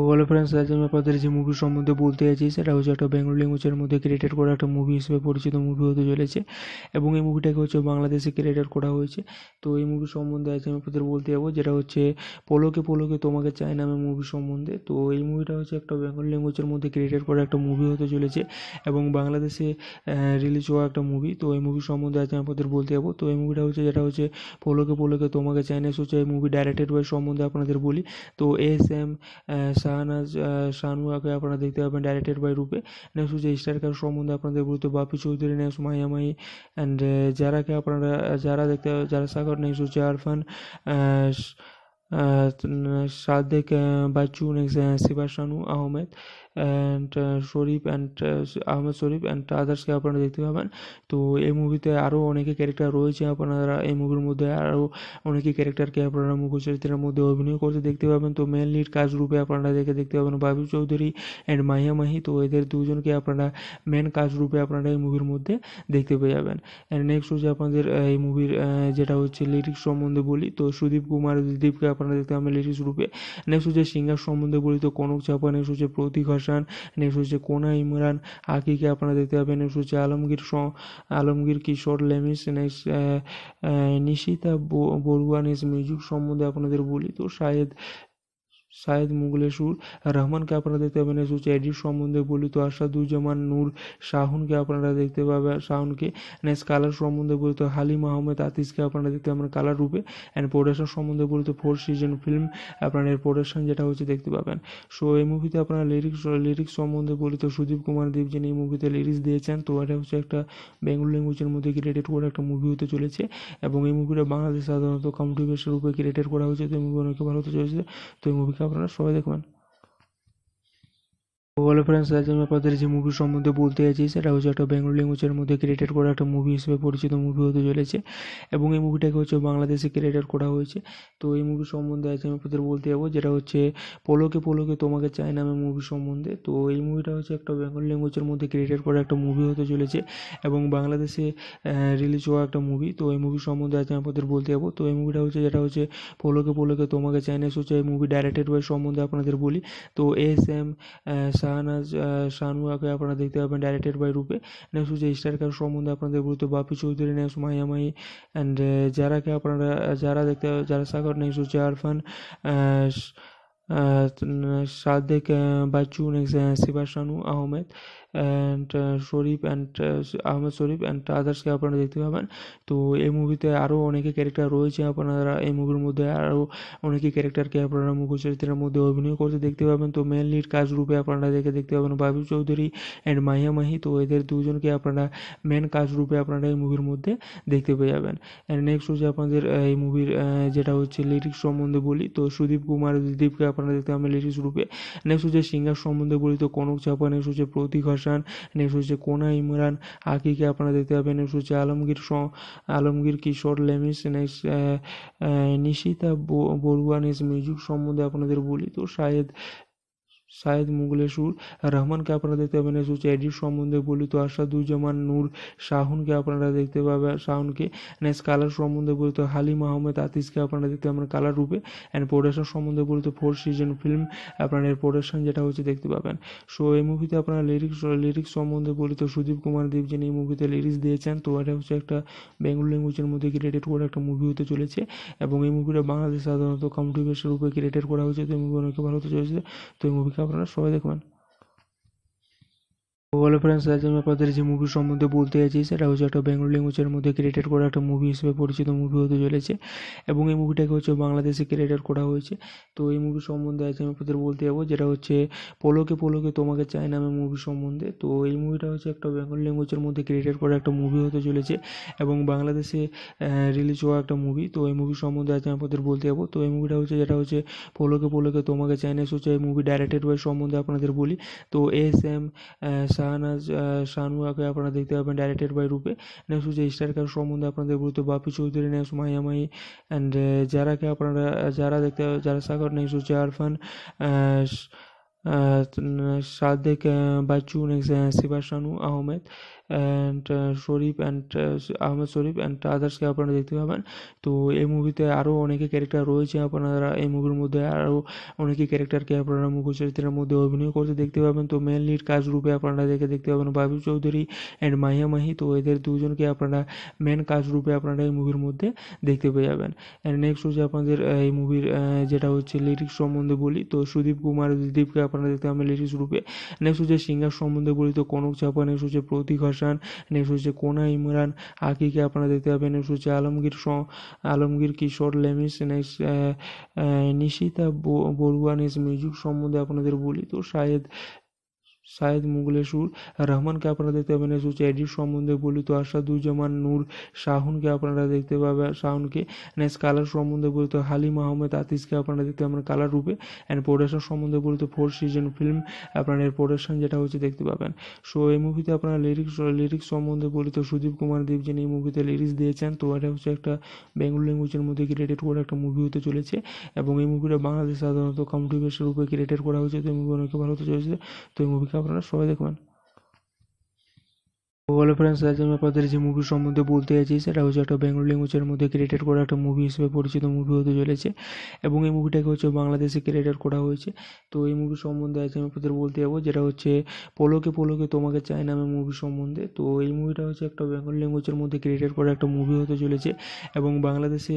হ্যালো ফ্রেন্ডস আজ আমি আপনাদের যে মুভি সম্বন্ধে বলতে চাইছি সেটা হচ্ছে একটা বেঙ্গল ল্যাঙ্গুয়েজের মধ্যে ক্রিয়েটেড করা একটা মুভি হিসেবে পরিচিত মুভি হতে চলেছে এবং এই মুভিটাকে হচ্ছে বাংলাদেশে ক্রিয়েটেড করা হয়েছে তো এই মুভি সম্বন্ধে আজ আমি আপনাদের বলতে যাবো যেটা হচ্ছে পলোকে পলোকে তোমাকে চাই নামে মুভি সম্বন্ধে তো এই মুভিটা হচ্ছে একটা বেঙ্গল ল্যাঙ্গুয়েজের মধ্যে ক্রিয়েটেড করা একটা মুভি হতে চলেছে এবং বাংলাদেশে রিলিজ হওয়া একটা মুভি তো এই মুভি সম্বন্ধে আজ আমি আপনাদের বলতে যাবো তো এই মুভিটা হচ্ছে যেটা হচ্ছে পলোকে পলোকে তোমাকে চাই না হচ্ছে এই মুভি ডাইরেক্টেড বয় সম্বন্ধে আপনাদের বলি তো এস এম জানা যে শানুয়াকে আপনারা দেখতে পাবেন ডাইরেক্টেড বাই রুপে এন্ড সু যে স্টার করে সো মুন্ডা আপনাদের বিতু বাপি চৌধুরী ਨੇ সো มาย মই এন্ড যারা কে আপনারা যারা দেখতে যারা সাগর ਨੇ সুচে আরফান আ সাদকে বাচ্চু ਨੇ সে সেবা Shanu Ahmed and Sharif and Ahmed Sharif and আদার্সকে আপনারা দেখতে পাবেন তো এই মুভিতে আরও অনেকে ক্যারেক্টার রয়েছে আপনারা এই মুভির মধ্যে আরও অনেকে ক্যারেক্টারকে আপনারা মুখ্য চরিত্রের মধ্যে অভিনয় করতে দেখতে পাবেন তো মেন লিড কাজ রূপে আপনারা দেখে দেখতে পাবেন বাবু চৌধুরী অ্যান্ড মাহিয়া মাহি তো এদের দুজনকে আপনারা মেন কাজ রূপে আপনারা এই মুভির মধ্যে দেখতে পেয়ে যাবেন অ্যান্ড নেক্সট হচ্ছে আপনাদের এই মুভির যেটা হচ্ছে লিরিক্স সম্বন্ধে বলি তো সুদীপ কুমার দীপকে আপনারা দেখতে পাবেন লিরিক্স রূপে নেক্সট হচ্ছে সিঙ্গার সম্বন্ধে বলি তো কনক চাপা নেক্সট হচ্ছে প্রতীক হাসান নেক্সট হচ্ছে কোনা ইমরান আকিকে আপনারা দেখতে পাবেন নেক্সট হচ্ছে Alamgir Alamgir Kishore লেমিস next Nishita Barua next music সম্বন্ধে আপনাদের বলি তো শাহেদ সায়েদ মুগলের সুর রহমানকে আপনারা দেখতে পাবেন হচ্ছে এডিট সম্বন্ধে বলি তো দুজামান নূর শাহুনকে আপনারা দেখতে পাবেন শাহুনকে নেক্সট কালার সম্বন্ধে বলি তো হালিম আহমেদ আতিসকে আপনারা দেখতে পাবেন কালার রূপে অ্যান্ড প্রোডাকশন সম্বন্ধে বলি তো ফোর সিজন ফিল্ম আপনার এর প্রোডাকশন যেটা হচ্ছে দেখতে পাবেন সো এই মুভিতে আপনারা লিরিক্স লিরিক্স সম্বন্ধে বলি তো সুদীপ কুমার দেব যিনি এই মুভিতে লিরিক্স দিয়েছেন তো এটা হচ্ছে একটা বেঙ্গল ল্যাঙ্গুয়েজের মধ্যে ক্রিয়েটেড করা একটা মুভি হতে চলেছে এবং এই মুভিটা বাংলাদেশ সাধারণত কন্ট্রিবিউশন রূপে ক্রিয়েটেড করা হয়েছে তো এই মুভি অনেক ভালো হতে চলেছে তো এই মুভি আপনারা সবাই দেখবেন হ্যালো ফ্রেন্ডস আজ আমি আপনাদের যে মুভি সম্বন্ধে বলতে চাইছি সেটা হচ্ছে একটা বেঙ্গল ল্যাঙ্গুয়েজের মধ্যে ক্রিয়েটেড করা একটা মুভি হিসেবে পরিচিত মুভি হতে চলেছে এবং এই মুভিটাকে হচ্ছে বাংলাদেশে ক্রিয়েটেড করা হয়েছে তো এই মুভি সম্বন্ধে আজ আমি আপনাদের বলতে যাবো যেটা হচ্ছে পলোকে পলোকে তোমাকে চাই নামে মুভি সম্বন্ধে তো এই মুভিটা হচ্ছে একটা বেঙ্গল ল্যাঙ্গুয়েজের মধ্যে ক্রিয়েটেড করা একটা মুভি হতে চলেছে এবং বাংলাদেশে রিলিজ হওয়া একটা মুভি তো এই মুভি সম্বন্ধে আজ আমি আপনাদের বলতে যাবো তো এই মুভিটা হচ্ছে যেটা হচ্ছে পলোকে পলোকে তোমাকে চাই না হচ্ছে এই মুভি ডাইরেক্টেড বয় সম্বন্ধে আপনাদের বলি তো এস এম শানু শাহনুয়াকে আপনারা দেখতে পাবেন ডাইরেক্টেড বাই রূপে নেক্সট হচ্ছে স্টারকার সম্বন্ধে আপনাদের গুরুত্ব বাপি চৌধুরী নেক্সট মাইয়া মাই অ্যান্ড যারাকে আপনারা যারা দেখতে যারা সাগর নেক্সট হচ্ছে Arfan Sadek Bachchu next শিবাশানু Ahmed and Sharif and Ahmed Sharif and আদার্সকে আপনারা দেখতে পাবেন তো এই মুভিতে আরও অনেকে ক্যারেক্টার রয়েছে আপনারা এই মুভির মধ্যে আরও অনেকে ক্যারেক্টারকে আপনারা চরিত্রের মধ্যে অভিনয় করতে দেখতে পাবেন তো মেন লিড কাজ রূপে আপনারা দেখে দেখতে পাবেন বাবু চৌধুরী অ্যান্ড মাহিয়া মাহি তো এদের দুজনকে আপনারা মেন কাজ রূপে আপনারা এই মুভির মধ্যে দেখতে পেয়ে যাবেন অ্যান্ড নেক্সট হচ্ছে আপনাদের এই মুভির যেটা হচ্ছে লিরিক্স সম্বন্ধে বলি তো সুদীপ কুমার দীপকে আপনারা দেখতে পাবেন লিরিক্স রূপে নেক্সট হচ্ছে সিঙ্গার সম্বন্ধে বলি তো কনক চাপা নেক্সট হচ্ছে প্রতীক হাসান নেক্সট হচ্ছে কোনা ইমরান আকিকে আপনারা দেখতে পাবেন নেক্সট হচ্ছে Alamgir Alamgir Kishore লেমিস next Nishita Barua next music সম্বন্ধে আপনাদের বলি তো শাহেদ সায়েদ মুগলে সুর রহমানকে আপনারা দেখতে পাবেন সুচ এডিট সম্বন্ধে বলিত আসাদুজ্জামান নূর শাহুনকে আপনারা দেখতে পাবেন শাহুনকে নেক্সট কালার সম্বন্ধে বলিত হালিম আহমেদ আতিসকে আপনারা দেখতে পাবেন কালার রূপে অ্যান্ড প্রোডাকশন সম্বন্ধে বলিত ফোর সিজন ফিল্ম আপনার এর প্রোডাকশন যেটা হচ্ছে দেখতে পাবেন সো এই মুভিতে আপনারা লিরিক্স লিরিক্স সম্বন্ধে বলিত সুদীপ কুমার দেব যিনি এই মুভিতে লিরিক্স দিয়েছেন তো এটা হচ্ছে একটা বেঙ্গল ল্যাঙ্গুয়েজের মধ্যে ক্রিয়েটেড করা একটা মুভি হতে চলেছে এবং এই মুভিটা বাংলাদেশ সাধারণত কমটি বেসের উপরে ক্রিয়েটেড করা হয়েছে তো এই মুভি অনেক ভালো হতে চলেছে তো এই মুভি আপনারা সবাই দেখবেন হ্যালো ফ্রেন্ডস আজ আমি আপনাদের যে মুভি সম্বন্ধে বলতে চাইছি সেটা হচ্ছে একটা বেঙ্গল ল্যাঙ্গুয়েজের মধ্যে ক্রিয়েটেড করা একটা মুভি হিসেবে পরিচিত মুভি হতে চলেছে এবং এই মুভিটাকে হচ্ছে বাংলাদেশে ক্রিয়েটেড করা হয়েছে তো এই মুভি সম্বন্ধে আজ আমি আপনাদের বলতে যাবো যেটা হচ্ছে পলোকে পলোকে তোমাকে চাই নামে মুভি সম্বন্ধে তো এই মুভিটা হচ্ছে একটা বেঙ্গল ল্যাঙ্গুয়েজের মধ্যে ক্রিয়েটেড করা একটা মুভি হতে চলেছে এবং বাংলাদেশে রিলিজ হওয়া একটা মুভি তো এই মুভি সম্বন্ধে আজ আমি আপনাদের বলতে যাবো তো এই মুভিটা হচ্ছে যেটা হচ্ছে পলোকে পলোকে তোমাকে চাই না হচ্ছে এই মুভি ডাইরেক্টেড বাই সম্বন্ধে আপনাদের বলি তো এস এম শাহনাজ শাহনুয়াকে আপনারা দেখতে পাবেন ডাইরেক্টেড বাই রূপে নেক্সট হচ্ছে স্টারকার সম্বন্ধে আপনাদের বলতে বাপি চৌধুরী নেক্সট মায়ামাই অ্যান্ড যারাকে আপনারা যারা দেখতে যারা সাগর নেক্সট হচ্ছে Arfan Sadek Bachchu next Shiba Shanu Ahmed and Sharif and Ahmed Sharif and আদার্সকে আপনারা দেখতে পাবেন তো এই মুভিতে আরও অনেকে ক্যারেক্টার রয়েছে আপনারা এই মুভির মধ্যে আরও অনেকে ক্যারেক্টারকে আপনারা মুখ্য চরিত্রের মধ্যে অভিনয় করতে দেখতে পাবেন তো মেন লিড কাজ রূপে আপনারা দেখে দেখতে পাবেন বাবু চৌধুরী অ্যান্ড মাহিয়া মাহি তো এদের দুজনকে আপনারা মেন কাজ রূপে আপনারা এই মুভির মধ্যে দেখতে পেয়ে যাবেন অ্যান্ড নেক্সট হচ্ছে আপনাদের এই মুভির যেটা হচ্ছে লিরিক্স সম্বন্ধে বলি তো সুদীপ কুমার দীপকে আপনারা দেখতে পাবেন লিরিক্স রূপে নেক্সট হচ্ছে সিঙ্গার সম্বন্ধে বলি তো কনক চাপা নেক্সট হচ্ছে প্রতীক হোসেন নেক্সট হচ্ছে কোনা ইমরান আকিকে আপনারা দেখতে পাবেন নেক্সট হচ্ছে Alamgir Alamgir Kishore লেমিস next Nishita Barua next music সম্বন্ধে আপনাদের বলি তো শাহেদ মুগলে সুর রহমানকে আপনারা দেখতে পাবেন হচ্ছে এডিট সম্বন্ধে বলি তো আশা দুজামান নূর শাহুনকে আপনারা দেখতে পাবেন শাহুনকে নেক্সট কালার সম্বন্ধে বলিত হালিম আহমেদ আতিসকে আপনারা দেখতে পাবেন কালার রূপে অ্যান্ড প্রোডাকশন সম্বন্ধে বলিত ফোর সিজন ফিল্ম আপনারা এর প্রোডাকশন যেটা হচ্ছে দেখতে পাবেন সো এই মুভিতে আপনারা লিরিক্স লিরিক্স সম্বন্ধে বলি তো সুদীপ কুমার দেব যিনি এই মুভিতে লিরিক্স দিয়েছেন তো এটা হচ্ছে একটা বেঙ্গল ল্যাঙ্গুয়েজের মধ্যে ক্রিয়েটেড করা একটা মুভি হতে চলেছে এবং এই মুভিটা বাংলাদেশ সাধারণত বেসের রূপে ক্রিয়েটেড করা হয়েছে তো এই মুভি অনেকে ভালো হতে চলেছে তো এই মুভিকে থাকলে সবাই দেখবেন হ্যালো ফ্রেন্ডস আজ আমি আপনাদের যে মুভি সম্বন্ধে বলতে চাইছি সেটা হচ্ছে একটা বেঙ্গল ল্যাঙ্গুয়েজের মধ্যে ক্রিয়েটেড করা একটা মুভি হিসেবে পরিচিত মুভি হতে চলেছে এবং এই মুভিটাকে হচ্ছে বাংলাদেশে ক্রিয়েটেড করা হয়েছে তো এই মুভি সম্বন্ধে আজ আমি আপনাদের বলতে যাবো যেটা হচ্ছে পলোকে পলোকে তোমাকে চাই নামে মুভি সম্বন্ধে তো এই মুভিটা হচ্ছে একটা বেঙ্গল ল্যাঙ্গুয়েজের মধ্যে ক্রিয়েটেড করা একটা মুভি হতে চলেছে এবং বাংলাদেশে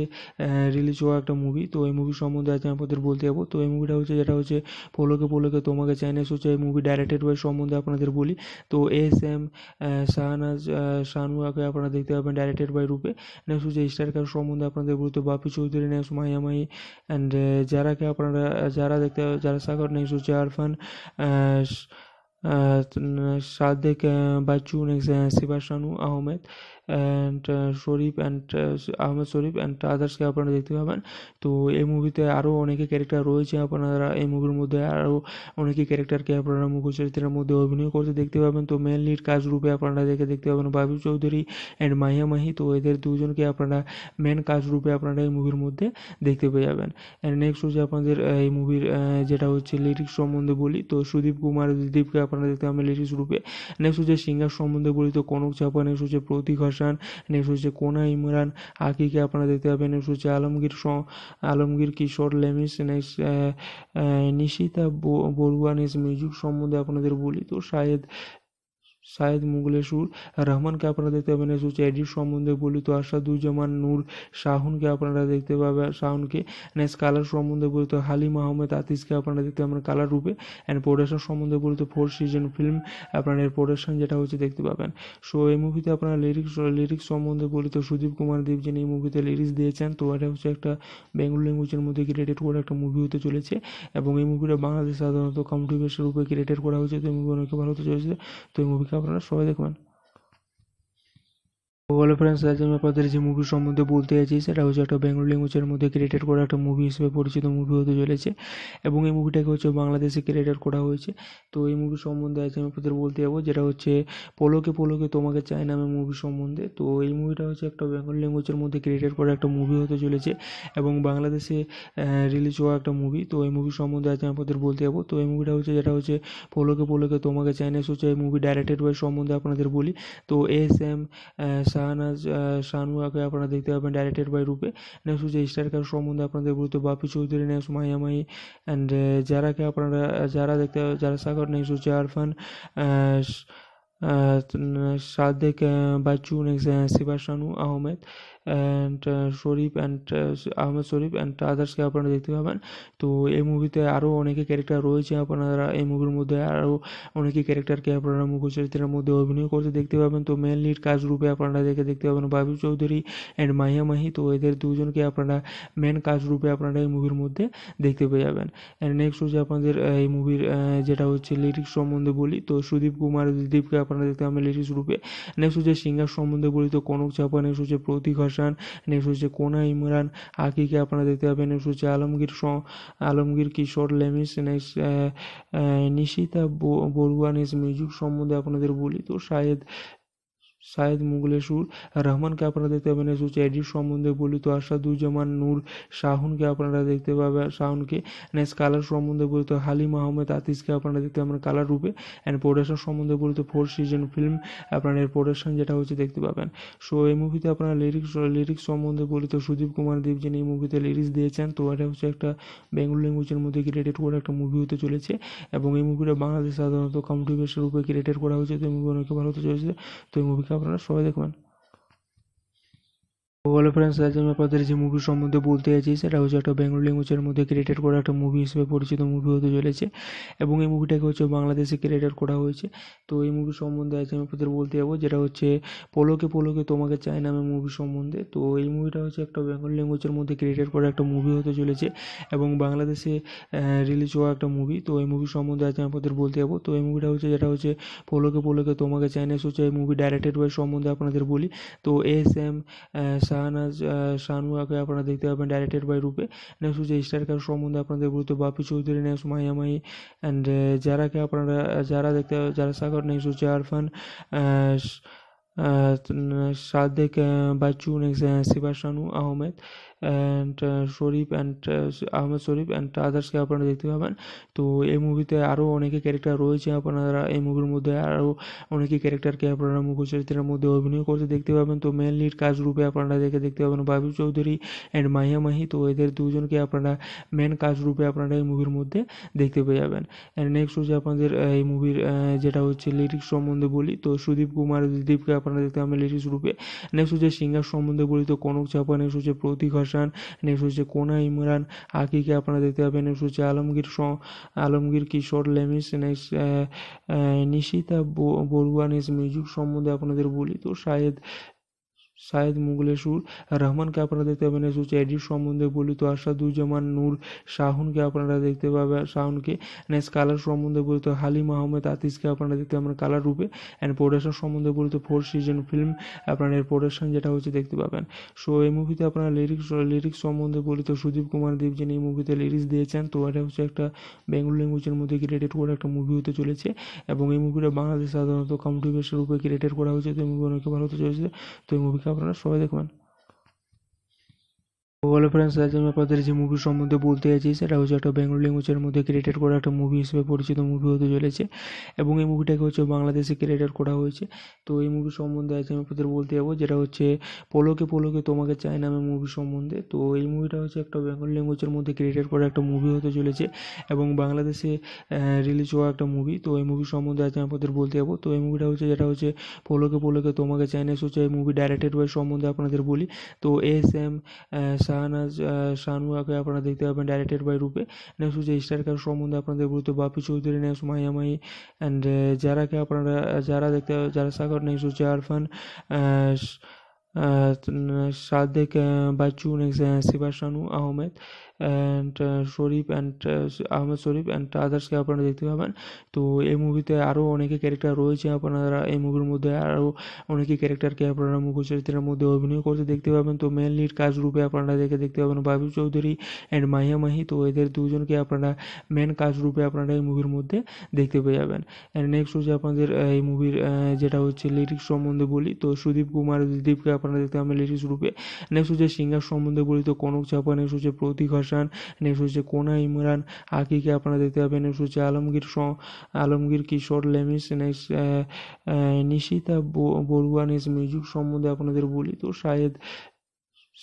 রিলিজ হওয়া একটা মুভি তো এই মুভি সম্বন্ধে আজ আমি আপনাদের বলতে যাবো তো এই মুভিটা হচ্ছে যেটা হচ্ছে পলোকে পলোকে তোমাকে চাই না হচ্ছে এই মুভি ডাইরেক্টেড বয় সম্বন্ধে আপনাদের বলি তো এস এম শাহনাজ শাহনুয়াকে আপনারা দেখতে পাবেন ডাইরেক্টেড বাই রূপে নেক্সট হচ্ছে স্টার কার সম্বন্ধে আপনাদের বলতে বাপি চৌধুরী নেক্সট মাইয়ামাই অ্যান্ড যারাকে আপনারা যারা দেখতে যারা সাগর নেক্সট হচ্ছে Arfan Sadek Bachchu next শিবাশানু Ahmed and Sharif and Ahmed Sharif and আদার্সকে আপনারা দেখতে পাবেন তো এই মুভিতে আরও অনেকে ক্যারেক্টার রয়েছে আপনারা এই মুভির মধ্যে আরও অনেকে ক্যারেক্টারকে আপনারা মুখ্য চরিত্রের মধ্যে অভিনয় করতে দেখতে পাবেন তো মেন লিড কাজ রূপে আপনারা দেখে দেখতে পাবেন বাবু চৌধুরী অ্যান্ড মাহিয়া মাহি তো এদের দুজনকে আপনারা মেন কাজ রূপে আপনারা এই মুভির মধ্যে দেখতে পেয়ে যাবেন অ্যান্ড নেক্সট হচ্ছে আপনাদের এই মুভির যেটা হচ্ছে লিরিক্স সম্বন্ধে বলি তো সুদীপ কুমার দীপকে আপনারা দেখতে পাবেন লিরিক্স রূপে নেক্সট হচ্ছে সিঙ্গার সম্বন্ধে বলি তো কনক চাপা নেক্সট হচ্ছে প্রতীক হাসান নেক্সট হচ্ছে কোনা ইমরান আকিকে আপনারা দেখতে পাবেন নেক্সট হচ্ছে Alamgir Alamgir Kishore লেমিস next Nishita Barua next music সম্বন্ধে আপনাদের বলি তো শাহেদ সায়েদ মুঘলে সুর রহমানকে আপনারা দেখতে পাবেন সুচ এডিট সম্বন্ধে বলি তো দুজামান নূর শাহুনকে আপনারা দেখতে পাবেন শাহুনকে নেক্সট কালার সম্বন্ধে বলি তো হালিম আহমেদ আতিসকে আপনারা দেখতে পাবেন কালার রূপে অ্যান্ড প্রোডাকশন সম্বন্ধে বলি তো ফোর সিজন ফিল্ম আপনার এর প্রোডাকশন যেটা হচ্ছে দেখতে পাবেন সো এই মুভিতে আপনারা লিরিক্স লিরিক্স সম্বন্ধে বলি তো সুদীপ কুমার দেব যিনি এই মুভিতে লিরিক্স দিয়েছেন তো এটা হচ্ছে একটা বেঙ্গল ল্যাঙ্গুয়েজের মধ্যে ক্রিয়েটেড করা একটা মুভি হতে চলেছে এবং এই মুভিটা বাংলাদেশ সাধারণত কন্ট্রিবিউশন রূপে ক্রিয়েটেড করা হয়েছে তো এই মুভি অনেক ভালো হতে চলেছে তো এই মুভি আপনারা সবাই দেখবেন হ্যালো ফ্রেন্ডস আজ আমি আপনাদের যে মুভি সম্বন্ধে বলতে চাইছি সেটা হচ্ছে একটা বেঙ্গল ল্যাঙ্গুয়েজের মধ্যে ক্রিয়েটেড করা একটা মুভি হিসেবে পরিচিত মুভি হতে চলেছে এবং এই মুভিটাকে হচ্ছে বাংলাদেশে ক্রিয়েটেড করা হয়েছে তো এই মুভি সম্বন্ধে আজ আমি আপনাদের বলতে যাবো যেটা হচ্ছে পলোকে পলোকে তোমাকে চাই নামে মুভি সম্বন্ধে তো এই মুভিটা হচ্ছে একটা বেঙ্গল ল্যাঙ্গুয়েজের মধ্যে ক্রিয়েটেড করা একটা মুভি হতে চলেছে এবং বাংলাদেশে রিলিজ হওয়া একটা মুভি তো এই মুভি সম্বন্ধে আজ আমি আপনাদের বলতে যাবো তো এই মুভিটা হচ্ছে যেটা হচ্ছে পলোকে পলোকে তোমাকে চাই না হচ্ছে এই মুভি ডাইরেক্টেড বয় সম্বন্ধে আপনাদের বলি তো এস এম শাহনাজ শাহনুয়াকে আপনারা দেখতে পাবেন ডাইরেক্টেড বাই রূপে নেক্সট হচ্ছে স্টার কার সম্বন্ধে আপনাদের বলতে বাপি চৌধুরী নেক্সট মাইয়া মাই অ্যান্ড যারাকে আপনারা যারা দেখতে যারা সাগর নেক্সট হচ্ছে Arfan Sadek Bachchu next Shiba Shanu Ahmed and Sharif and Ahmed Sharif and আদার্সকে আপনারা দেখতে পাবেন তো এই মুভিতে আরও অনেকে ক্যারেক্টার রয়েছে আপনারা এই মুভির মধ্যে আরও অনেকে ক্যারেক্টারকে আপনারা চরিত্রের মধ্যে অভিনয় করতে দেখতে পাবেন তো মেন লিড কাজ রূপে আপনারা দেখে দেখতে পাবেন বাবু চৌধুরী অ্যান্ড মাহিয়া মাহি তো এদের দুজনকে আপনারা মেন কাজ রূপে আপনারা এই মুভির মধ্যে দেখতে পেয়ে যাবেন অ্যান্ড নেক্সট হচ্ছে আপনাদের এই মুভির যেটা হচ্ছে লিরিক্স সম্বন্ধে বলি তো সুদীপ কুমার দীপকে আপনারা দেখতে পাবেন লিরিক্স রূপে নেক্সট হচ্ছে সিঙ্গার সম্বন্ধে বলি তো কনক চাপা নেক্সট হচ্ছে প্রতীক হাসান নেক্সট হচ্ছে কোনা ইমরান আকিকে আপনারা দেখতে পাবেন নেক্সট হচ্ছে Alamgir Alamgir Kishore লেমিস next Nishita Barua next music সম্বন্ধে আপনাদের বলি তো শাহেদ সায়েদ মুগলে সুর রহমানকে আপনারা দেখতে পাবেন সুচ এডিট সম্বন্ধে বলিত আশাদুজ্জামান নূর শাহুনকে আপনারা দেখতে পাবেন শাহুনকে নেক্সট কালার সম্বন্ধে বলিত হালিম আহমেদ আতিসকে আপনারা দেখতে পাবেন কালার রূপে অ্যান্ড প্রোডাকশন সম্বন্ধে বলিত ফোর সিজন ফিল্ম আপনার এর প্রোডাকশন যেটা হচ্ছে দেখতে পাবেন সো এই মুভিতে আপনারা লিরিক্স লিরিক্স সম্বন্ধে বলিত সুদীপ কুমার দেব যিনি এই মুভিতে লিরিক্স দিয়েছেন তো এটা হচ্ছে একটা বেঙ্গল ল্যাঙ্গুয়েজের মধ্যে ক্রিয়েটেড করা একটা মুভি হতে চলেছে এবং এই মুভিটা বাংলাদেশ সাধারণত কমটি উপরে ক্রিয়েটেড করা হয়েছে তো এই মুভি অনেক ভালো হতে চলেছে তো এই মুভিকে আপনারা সবাই দেখবেন হ্যালো ফ্রেন্ডস আজ আমি আপনাদের যে মুভি সম্বন্ধে বলতে যাচ্ছি সেটা হচ্ছে একটা বেঙ্গল ল্যাঙ্গুয়েজের মধ্যে ক্রিয়েটেড করা একটা মুভি হিসেবে পরিচিত মুভি হতে চলেছে এবং এই মুভিটাকে হচ্ছে বাংলাদেশে ক্রিয়েটেড করা হয়েছে তো এই মুভি সম্বন্ধে আজ আমি আপনাদের বলতে যাবো যেটা হচ্ছে পলোকে পলোকে তোমাকে চাই নামে মুভি সম্বন্ধে তো এই মুভিটা হচ্ছে একটা বেঙ্গল ল্যাঙ্গুয়েজের মধ্যে ক্রিয়েটেড করা একটা মুভি হতে চলেছে এবং বাংলাদেশে রিলিজ হওয়া একটা মুভি তো এই মুভি সম্বন্ধে আজ আমি আপনাদের বলতে যাবো তো এই মুভিটা হচ্ছে যেটা হচ্ছে পলোকে পলোকে তোমাকে চাই না হচ্ছে এই মুভি ডাইরেক্টেড বাই সম্বন্ধে আপনাদের বলি তো এস এম শাহনাজ শাহনুয়াকে আপনারা দেখতে পাবেন ডাইরেক্টেড বাই রূপে নেক্সট হচ্ছে স্টারকার সম্বন্ধে আপনাদের বলতে বাপি চৌধুরী নেক্সট মায়ামাই অ্যান্ড যারাকে আপনারা যারা দেখতে যারা সাগর নেক্সট হচ্ছে Arfan Sadek Bachchu next Shiba Shanu Ahmed and Sharif and Ahmed Sharif and আদার্সকে আপনারা দেখতে পাবেন তো এই মুভিতে আরও অনেকে ক্যারেক্টার রয়েছে আপনারা এই মুভির মধ্যে আরও অনেকে ক্যারেক্টারকে আপনারা চরিত্রের মধ্যে অভিনয় করতে দেখতে পাবেন তো মেন লিড কাজ রূপে আপনারা দেখে দেখতে পাবেন বাবু চৌধুরী অ্যান্ড মাহিয়া মাহি তো এদের দুজনকে আপনারা মেন কাজ রূপে আপনারা এই মুভির মধ্যে দেখতে পেয়ে যাবেন অ্যান্ড নেক্সট হচ্ছে আপনাদের এই মুভির যেটা হচ্ছে লিরিক্স সম্বন্ধে বলি তো সুদীপ কুমার দীপকে আপনারা দেখতে পাবেন লিরিক্স রূপে নেক্সট হচ্ছে সিঙ্গার সম্বন্ধে বলি তো কনক চাপা নেক্সট হচ্ছে প্রতীক হোসেন নেক্সট হচ্ছে কোনা ইমরান আকিকে আপনারা দেখতে পাবেন নেক্সট হচ্ছে Alamgir Alamgir Kishore লেমিস next Nishita Barua next music সম্বন্ধে আপনাদের বলি তো শাহেদ মুগলের সুর রহমানকে আপনারা দেখতে পাবেন হচ্ছে এডিট সম্বন্ধে বলিত আসাদুজ্জামান নূর শাহুনকে আপনারা দেখতে পাবেন শাহুনকে নেক্সট কালার সম্বন্ধে বলিত হালিম আহমেদ আতিসকে আপনারা দেখতে পাবেন কালার রূপে অ্যান্ড প্রোডাকশন সম্বন্ধে বলিত ফোর সিজন ফিল্ম আপনার এর প্রোডাকশন যেটা হচ্ছে দেখতে পাবেন সো এই মুভিতে আপনারা লিরিক্স লিরিক্স সম্বন্ধে বলিত সুদীপ কুমার দেব যিনি এই মুভিতে লিরিক্স দিয়েছেন তো এটা হচ্ছে একটা বেঙ্গল ল্যাঙ্গুয়েজের মধ্যে ক্রিয়েটেড করা একটা মুভি হতে চলেছে এবং এই মুভিটা বাংলাদেশ সাধারণত বেসের রূপে ক্রিয়েটেড করা হয়েছে তো এই মুভি অনেক ভালো হতে চলেছে তো এই মুভি আপনারা সবাই দেখবেন হ্যালো ফ্রেন্ডস আজ আমি আপনাদের যে মুভি সম্বন্ধে বলতে যাচ্ছি সেটা হচ্ছে একটা বেঙ্গল ল্যাঙ্গুয়েজের মধ্যে ক্রিয়েটেড করা একটা মুভি হিসেবে পরিচিত মুভি হতে চলেছে এবং এই মুভিটাকে হচ্ছে বাংলাদেশে ক্রিয়েটেড করা হয়েছে তো এই মুভি সম্বন্ধে আজ আমি আপনাদের বলতে যাবো যেটা হচ্ছে পলোকে পলোকে তোমাকে চাই নামে মুভি সম্বন্ধে তো এই মুভিটা হচ্ছে একটা বেঙ্গল ল্যাঙ্গুয়েজের মধ্যে ক্রিয়েটেড করা একটা মুভি হতে চলেছে এবং বাংলাদেশে রিলিজ হওয়া একটা মুভি তো এই মুভি সম্বন্ধে আজ আমি আপনাদের বলতে যাবো তো এই মুভিটা হচ্ছে যেটা হচ্ছে পলোকে পলোকে তোমাকে চাই না হচ্ছে এই মুভি ডাইরেক্টেড বাই সম্বন্ধে আপনাদের বলি তো এস এম জানুয়াকে আপনারা দেখতে পাবেন ডাইরেক্টেড বাই রুপে এন্ড সুজে স্টার কার সোমন্ডা আপনাদের বিতু বাপি চৌধুরী নিউ মায়াময় এন্ড যারা কে আপনারা যারা দেখতে যারা সাগর নিউ সুচে আরফান সাদেক বাইচুন এক্স 80 বানু Ahmed and Sharif and Ahmed Sharif and আদার্সকে আপনারা দেখতে পাবেন তো এই মুভিতে আরও অনেকে ক্যারেক্টার রয়েছে আপনারা এই মুভির মধ্যে আরও অনেকে ক্যারেক্টারকে আপনারা চরিত্রের মধ্যে অভিনয় করতে দেখতে পাবেন তো মেন লিড কাজ রূপে আপনারা দেখে দেখতে পাবেন বাবু চৌধুরী অ্যান্ড মাহিয়া মাহি তো এদের দুজনকে আপনারা মেন কাজ রূপে আপনারা এই মুভির মধ্যে দেখতে পেয়ে যাবেন অ্যান্ড নেক্সট হচ্ছে আপনাদের এই মুভির যেটা হচ্ছে লিরিক্স সম্বন্ধে বলি তো সুদীপ কুমার দীপকে আপনারা দেখতে পাবেন লিরিক্স রূপে নেক্সট হচ্ছে সিঙ্গার সম্বন্ধে বলি তো কনক চাপা নেক্সট হচ্ছে প্রতীক হাসান নেক্সট হচ্ছে কোনা ইমরান আকিকে আপনারা দেখতে পাবেন নেক্সট হচ্ছে Alamgir Alamgir Kishore লেমিস next Nishita Barua next music সম্বন্ধে আপনাদের বলি তো শাহেদ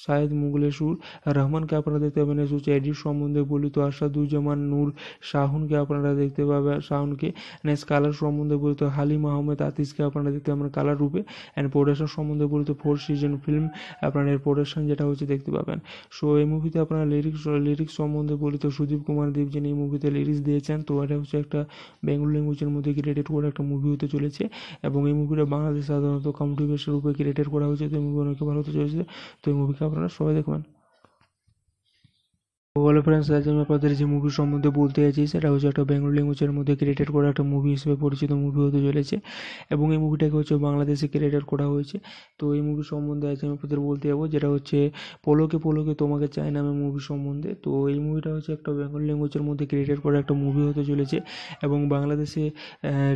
সায়েদ মুগলে সুর রহমানকে আপনারা দেখতে পাবেন হচ্ছে এডিট সম্বন্ধে বলি তো আশা দুজামান নূর শাহুনকে আপনারা দেখতে পাবেন শাহুনকে নেক্সট কালার সম্বন্ধে বলি তো হালিম আহমেদ আতিসকে আপনারা দেখতে পাবেন কালার রূপে অ্যান্ড প্রোডাকশন সম্বন্ধে বলি তো ফোর সিজন ফিল্ম আপনার এর প্রোডাকশন যেটা হচ্ছে দেখতে পাবেন সো এই মুভিতে আপনারা লিরিক্স লিরিক্স সম্বন্ধে বলি তো সুদীপ কুমার দেব যিনি এই মুভিতে লিরিক্স দিয়েছেন তো এটা হচ্ছে একটা বেঙ্গল ল্যাঙ্গুয়েজের মধ্যে ক্রিয়েটেড করা একটা মুভি হতে চলেছে এবং এই মুভিটা বাংলাদেশ সাধারণত কন্ট্রিবিউশন রূপে ক্রিয়েটেড করা হয়েছে তো এই মুভি অনেক ভালো হতে চলেছে তো এই মুভি খেলাগুলো সবাই দেখবেন হ্যালো ফ্রেন্ডস আজ আমি আপনাদের যে মুভি সম্বন্ধে বলতে চাইছি সেটা হচ্ছে একটা বেঙ্গল ল্যাঙ্গুয়েজের মধ্যে ক্রিয়েটেড করা একটা মুভি হিসেবে পরিচিত মুভি হতে চলেছে এবং এই মুভিটাকে হচ্ছে বাংলাদেশে ক্রিয়েটেড করা হয়েছে তো এই মুভি সম্বন্ধে আজ আমি আপনাদের বলতে যাবো যেটা হচ্ছে পলোকে পলোকে তোমাকে চাই নামে মুভি সম্বন্ধে তো এই মুভিটা হচ্ছে একটা বেঙ্গল ল্যাঙ্গুয়েজের মধ্যে ক্রিয়েটেড করা একটা মুভি হতে চলেছে এবং বাংলাদেশে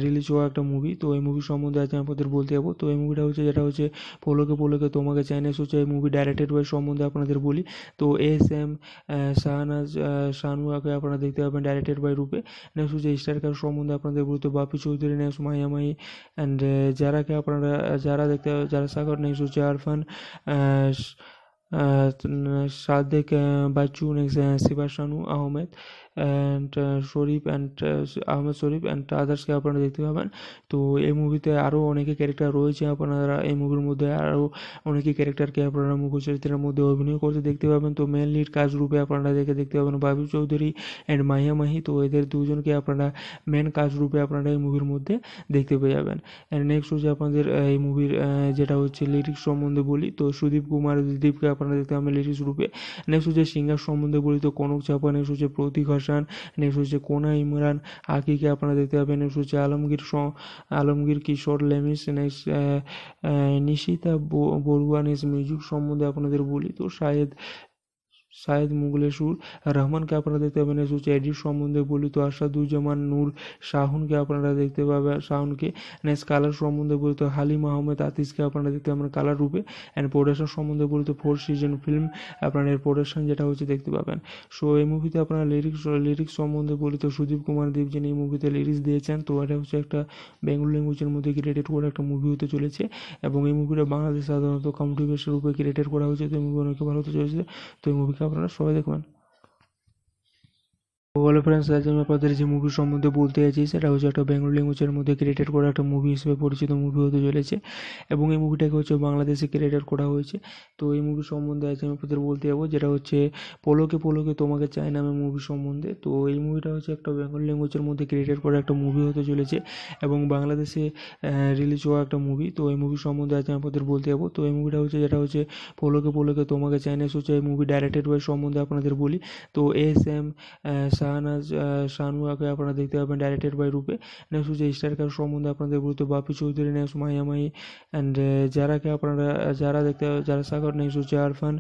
রিলিজ হওয়া একটা মুভি তো এই মুভি সম্বন্ধে আজ আমি আপনাদের বলতে যাবো তো এই মুভিটা হচ্ছে যেটা হচ্ছে পলোকে পলোকে তোমাকে চাই না হচ্ছে এই মুভি ডাইরেক্টেড ওয়াই সম্বন্ধে আপনাদের বলি তো এস এম শাহনাজ আগে আপনারা দেখতে পাবেন ডাইরেক্টেড বাই রূপে নেক্সট হচ্ছে স্টার কার সম্বন্ধে আপনাদের বলতে বাপি চৌধুরী নেক্সট মাইয়া মাই অ্যান্ড যারাকে আপনারা যারা দেখতে যারা সাগর নেক্সট হচ্ছে Arfan Sadek Bachchu next Shiba Shanu Ahmed and Sharif and Ahmed Sharif and আদার্সকে আপনারা দেখতে পাবেন তো এই মুভিতে আরও অনেকে ক্যারেক্টার রয়েছে আপনারা এই মুভির মধ্যে আরও অনেকে ক্যারেক্টারকে আপনারা চরিত্রের মধ্যে অভিনয় করতে দেখতে পাবেন তো মেন লিড কাজ রূপে আপনারা দেখে দেখতে পাবেন বাবু চৌধুরী অ্যান্ড মাহিয়া মাহি তো এদের দুজনকে আপনারা মেন কাজ রূপে আপনারা এই মুভির মধ্যে দেখতে পেয়ে যাবেন অ্যান্ড নেক্সট হচ্ছে আপনাদের এই মুভির যেটা হচ্ছে লিরিক্স সম্বন্ধে বলি তো সুদীপ কুমার দীপকে আপনারা দেখতে পাবেন লিরিক্স রূপে নেক্সট হচ্ছে সিঙ্গার সম্বন্ধে বলি তো কনক চাপা নেক্সট হচ্ছে প্রতীক হোসান নেক্সট হচ্ছে কোনা ইমরান আকিকে আপনারা দেখতে পাবেন নেক্সট হচ্ছে Alamgir Alamgir Kishore লেমিস next Nishita Barua next music সম্বন্ধে আপনাদের বলি তো শাহেদ সায়েদ মুগলের সুর রহমানকে আপনারা দেখতে পাবেন সুচ এডিট সম্বন্ধে বলিত আশাদুজ্জামান নূর শাহুনকে আপনারা দেখতে পাবেন শাহুনকে নেক্সট কালার সম্বন্ধে বলিত হালিম আহমেদ আতিসকে আপনারা দেখতে পাবেন কালার রূপে অ্যান্ড প্রোডাকশন সম্বন্ধে বলিত ফোর সিজন ফিল্ম আপনার এর প্রোডাকশন যেটা হচ্ছে দেখতে পাবেন সো এই মুভিতে আপনারা লিরিক্স লিরিক্স সম্বন্ধে বলিত সুদীপ কুমার দেব যিনি এই মুভিতে লিরিক্স দিয়েছেন তো এটা হচ্ছে একটা বেঙ্গল ল্যাঙ্গুয়েজের মধ্যে ক্রিয়েটেড করা একটা মুভি হতে চলেছে এবং এই মুভিটা বাংলাদেশ সাধারণত কমটি বেসের উপরে ক্রিয়েটেড করা হয়েছে তো এই মুভি অনেক ভালো হতে চলেছে তো এই মুভিকে আপনারা সবাই দেখবেন হ্যালো ফ্রেন্ডস আজ আমি আপনাদের যে মুভি সম্বন্ধে বলতে চাইছি সেটা হচ্ছে একটা বেঙ্গল ল্যাঙ্গুয়েজের মধ্যে ক্রিয়েটেড করা একটা মুভি হিসেবে পরিচিত মুভি হতে চলেছে এবং এই মুভিটাকে হচ্ছে বাংলাদেশে ক্রিয়েটেড করা হয়েছে তো এই মুভি সম্বন্ধে আজ আমি আপনাদের বলতে যাবো যেটা হচ্ছে পলোকে পলোকে তোমাকে চাই নামে মুভি সম্বন্ধে তো এই মুভিটা হচ্ছে একটা বেঙ্গল ল্যাঙ্গুয়েজের মধ্যে ক্রিয়েটেড করা একটা মুভি হতে চলেছে এবং বাংলাদেশে রিলিজ হওয়া একটা মুভি তো এই মুভি সম্বন্ধে আজ আমি আপনাদের বলতে যাবো তো এই মুভিটা হচ্ছে যেটা হচ্ছে পলোকে পলোকে তোমাকে চাই না হচ্ছে এই মুভি ডাইরেক্টেড বাই সম্বন্ধে আপনাদের বলি তো এস এম শাহনাজ শাহনুয়াকে আপনারা দেখতে পাবেন ডাইরেক্টেড বাই রূপে নেক্সট হচ্ছে স্টারকার সম্বন্ধে আপনাদের বলতে বাপি চৌধুরী নেক্সট মায়ামাই অ্যান্ড যারাকে আপনারা যারা দেখতে যারা সাগর নেক্সট হচ্ছে Arfan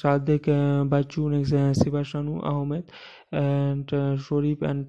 Sadek Bachchu next Shiba Shanu Ahmed and Sharif and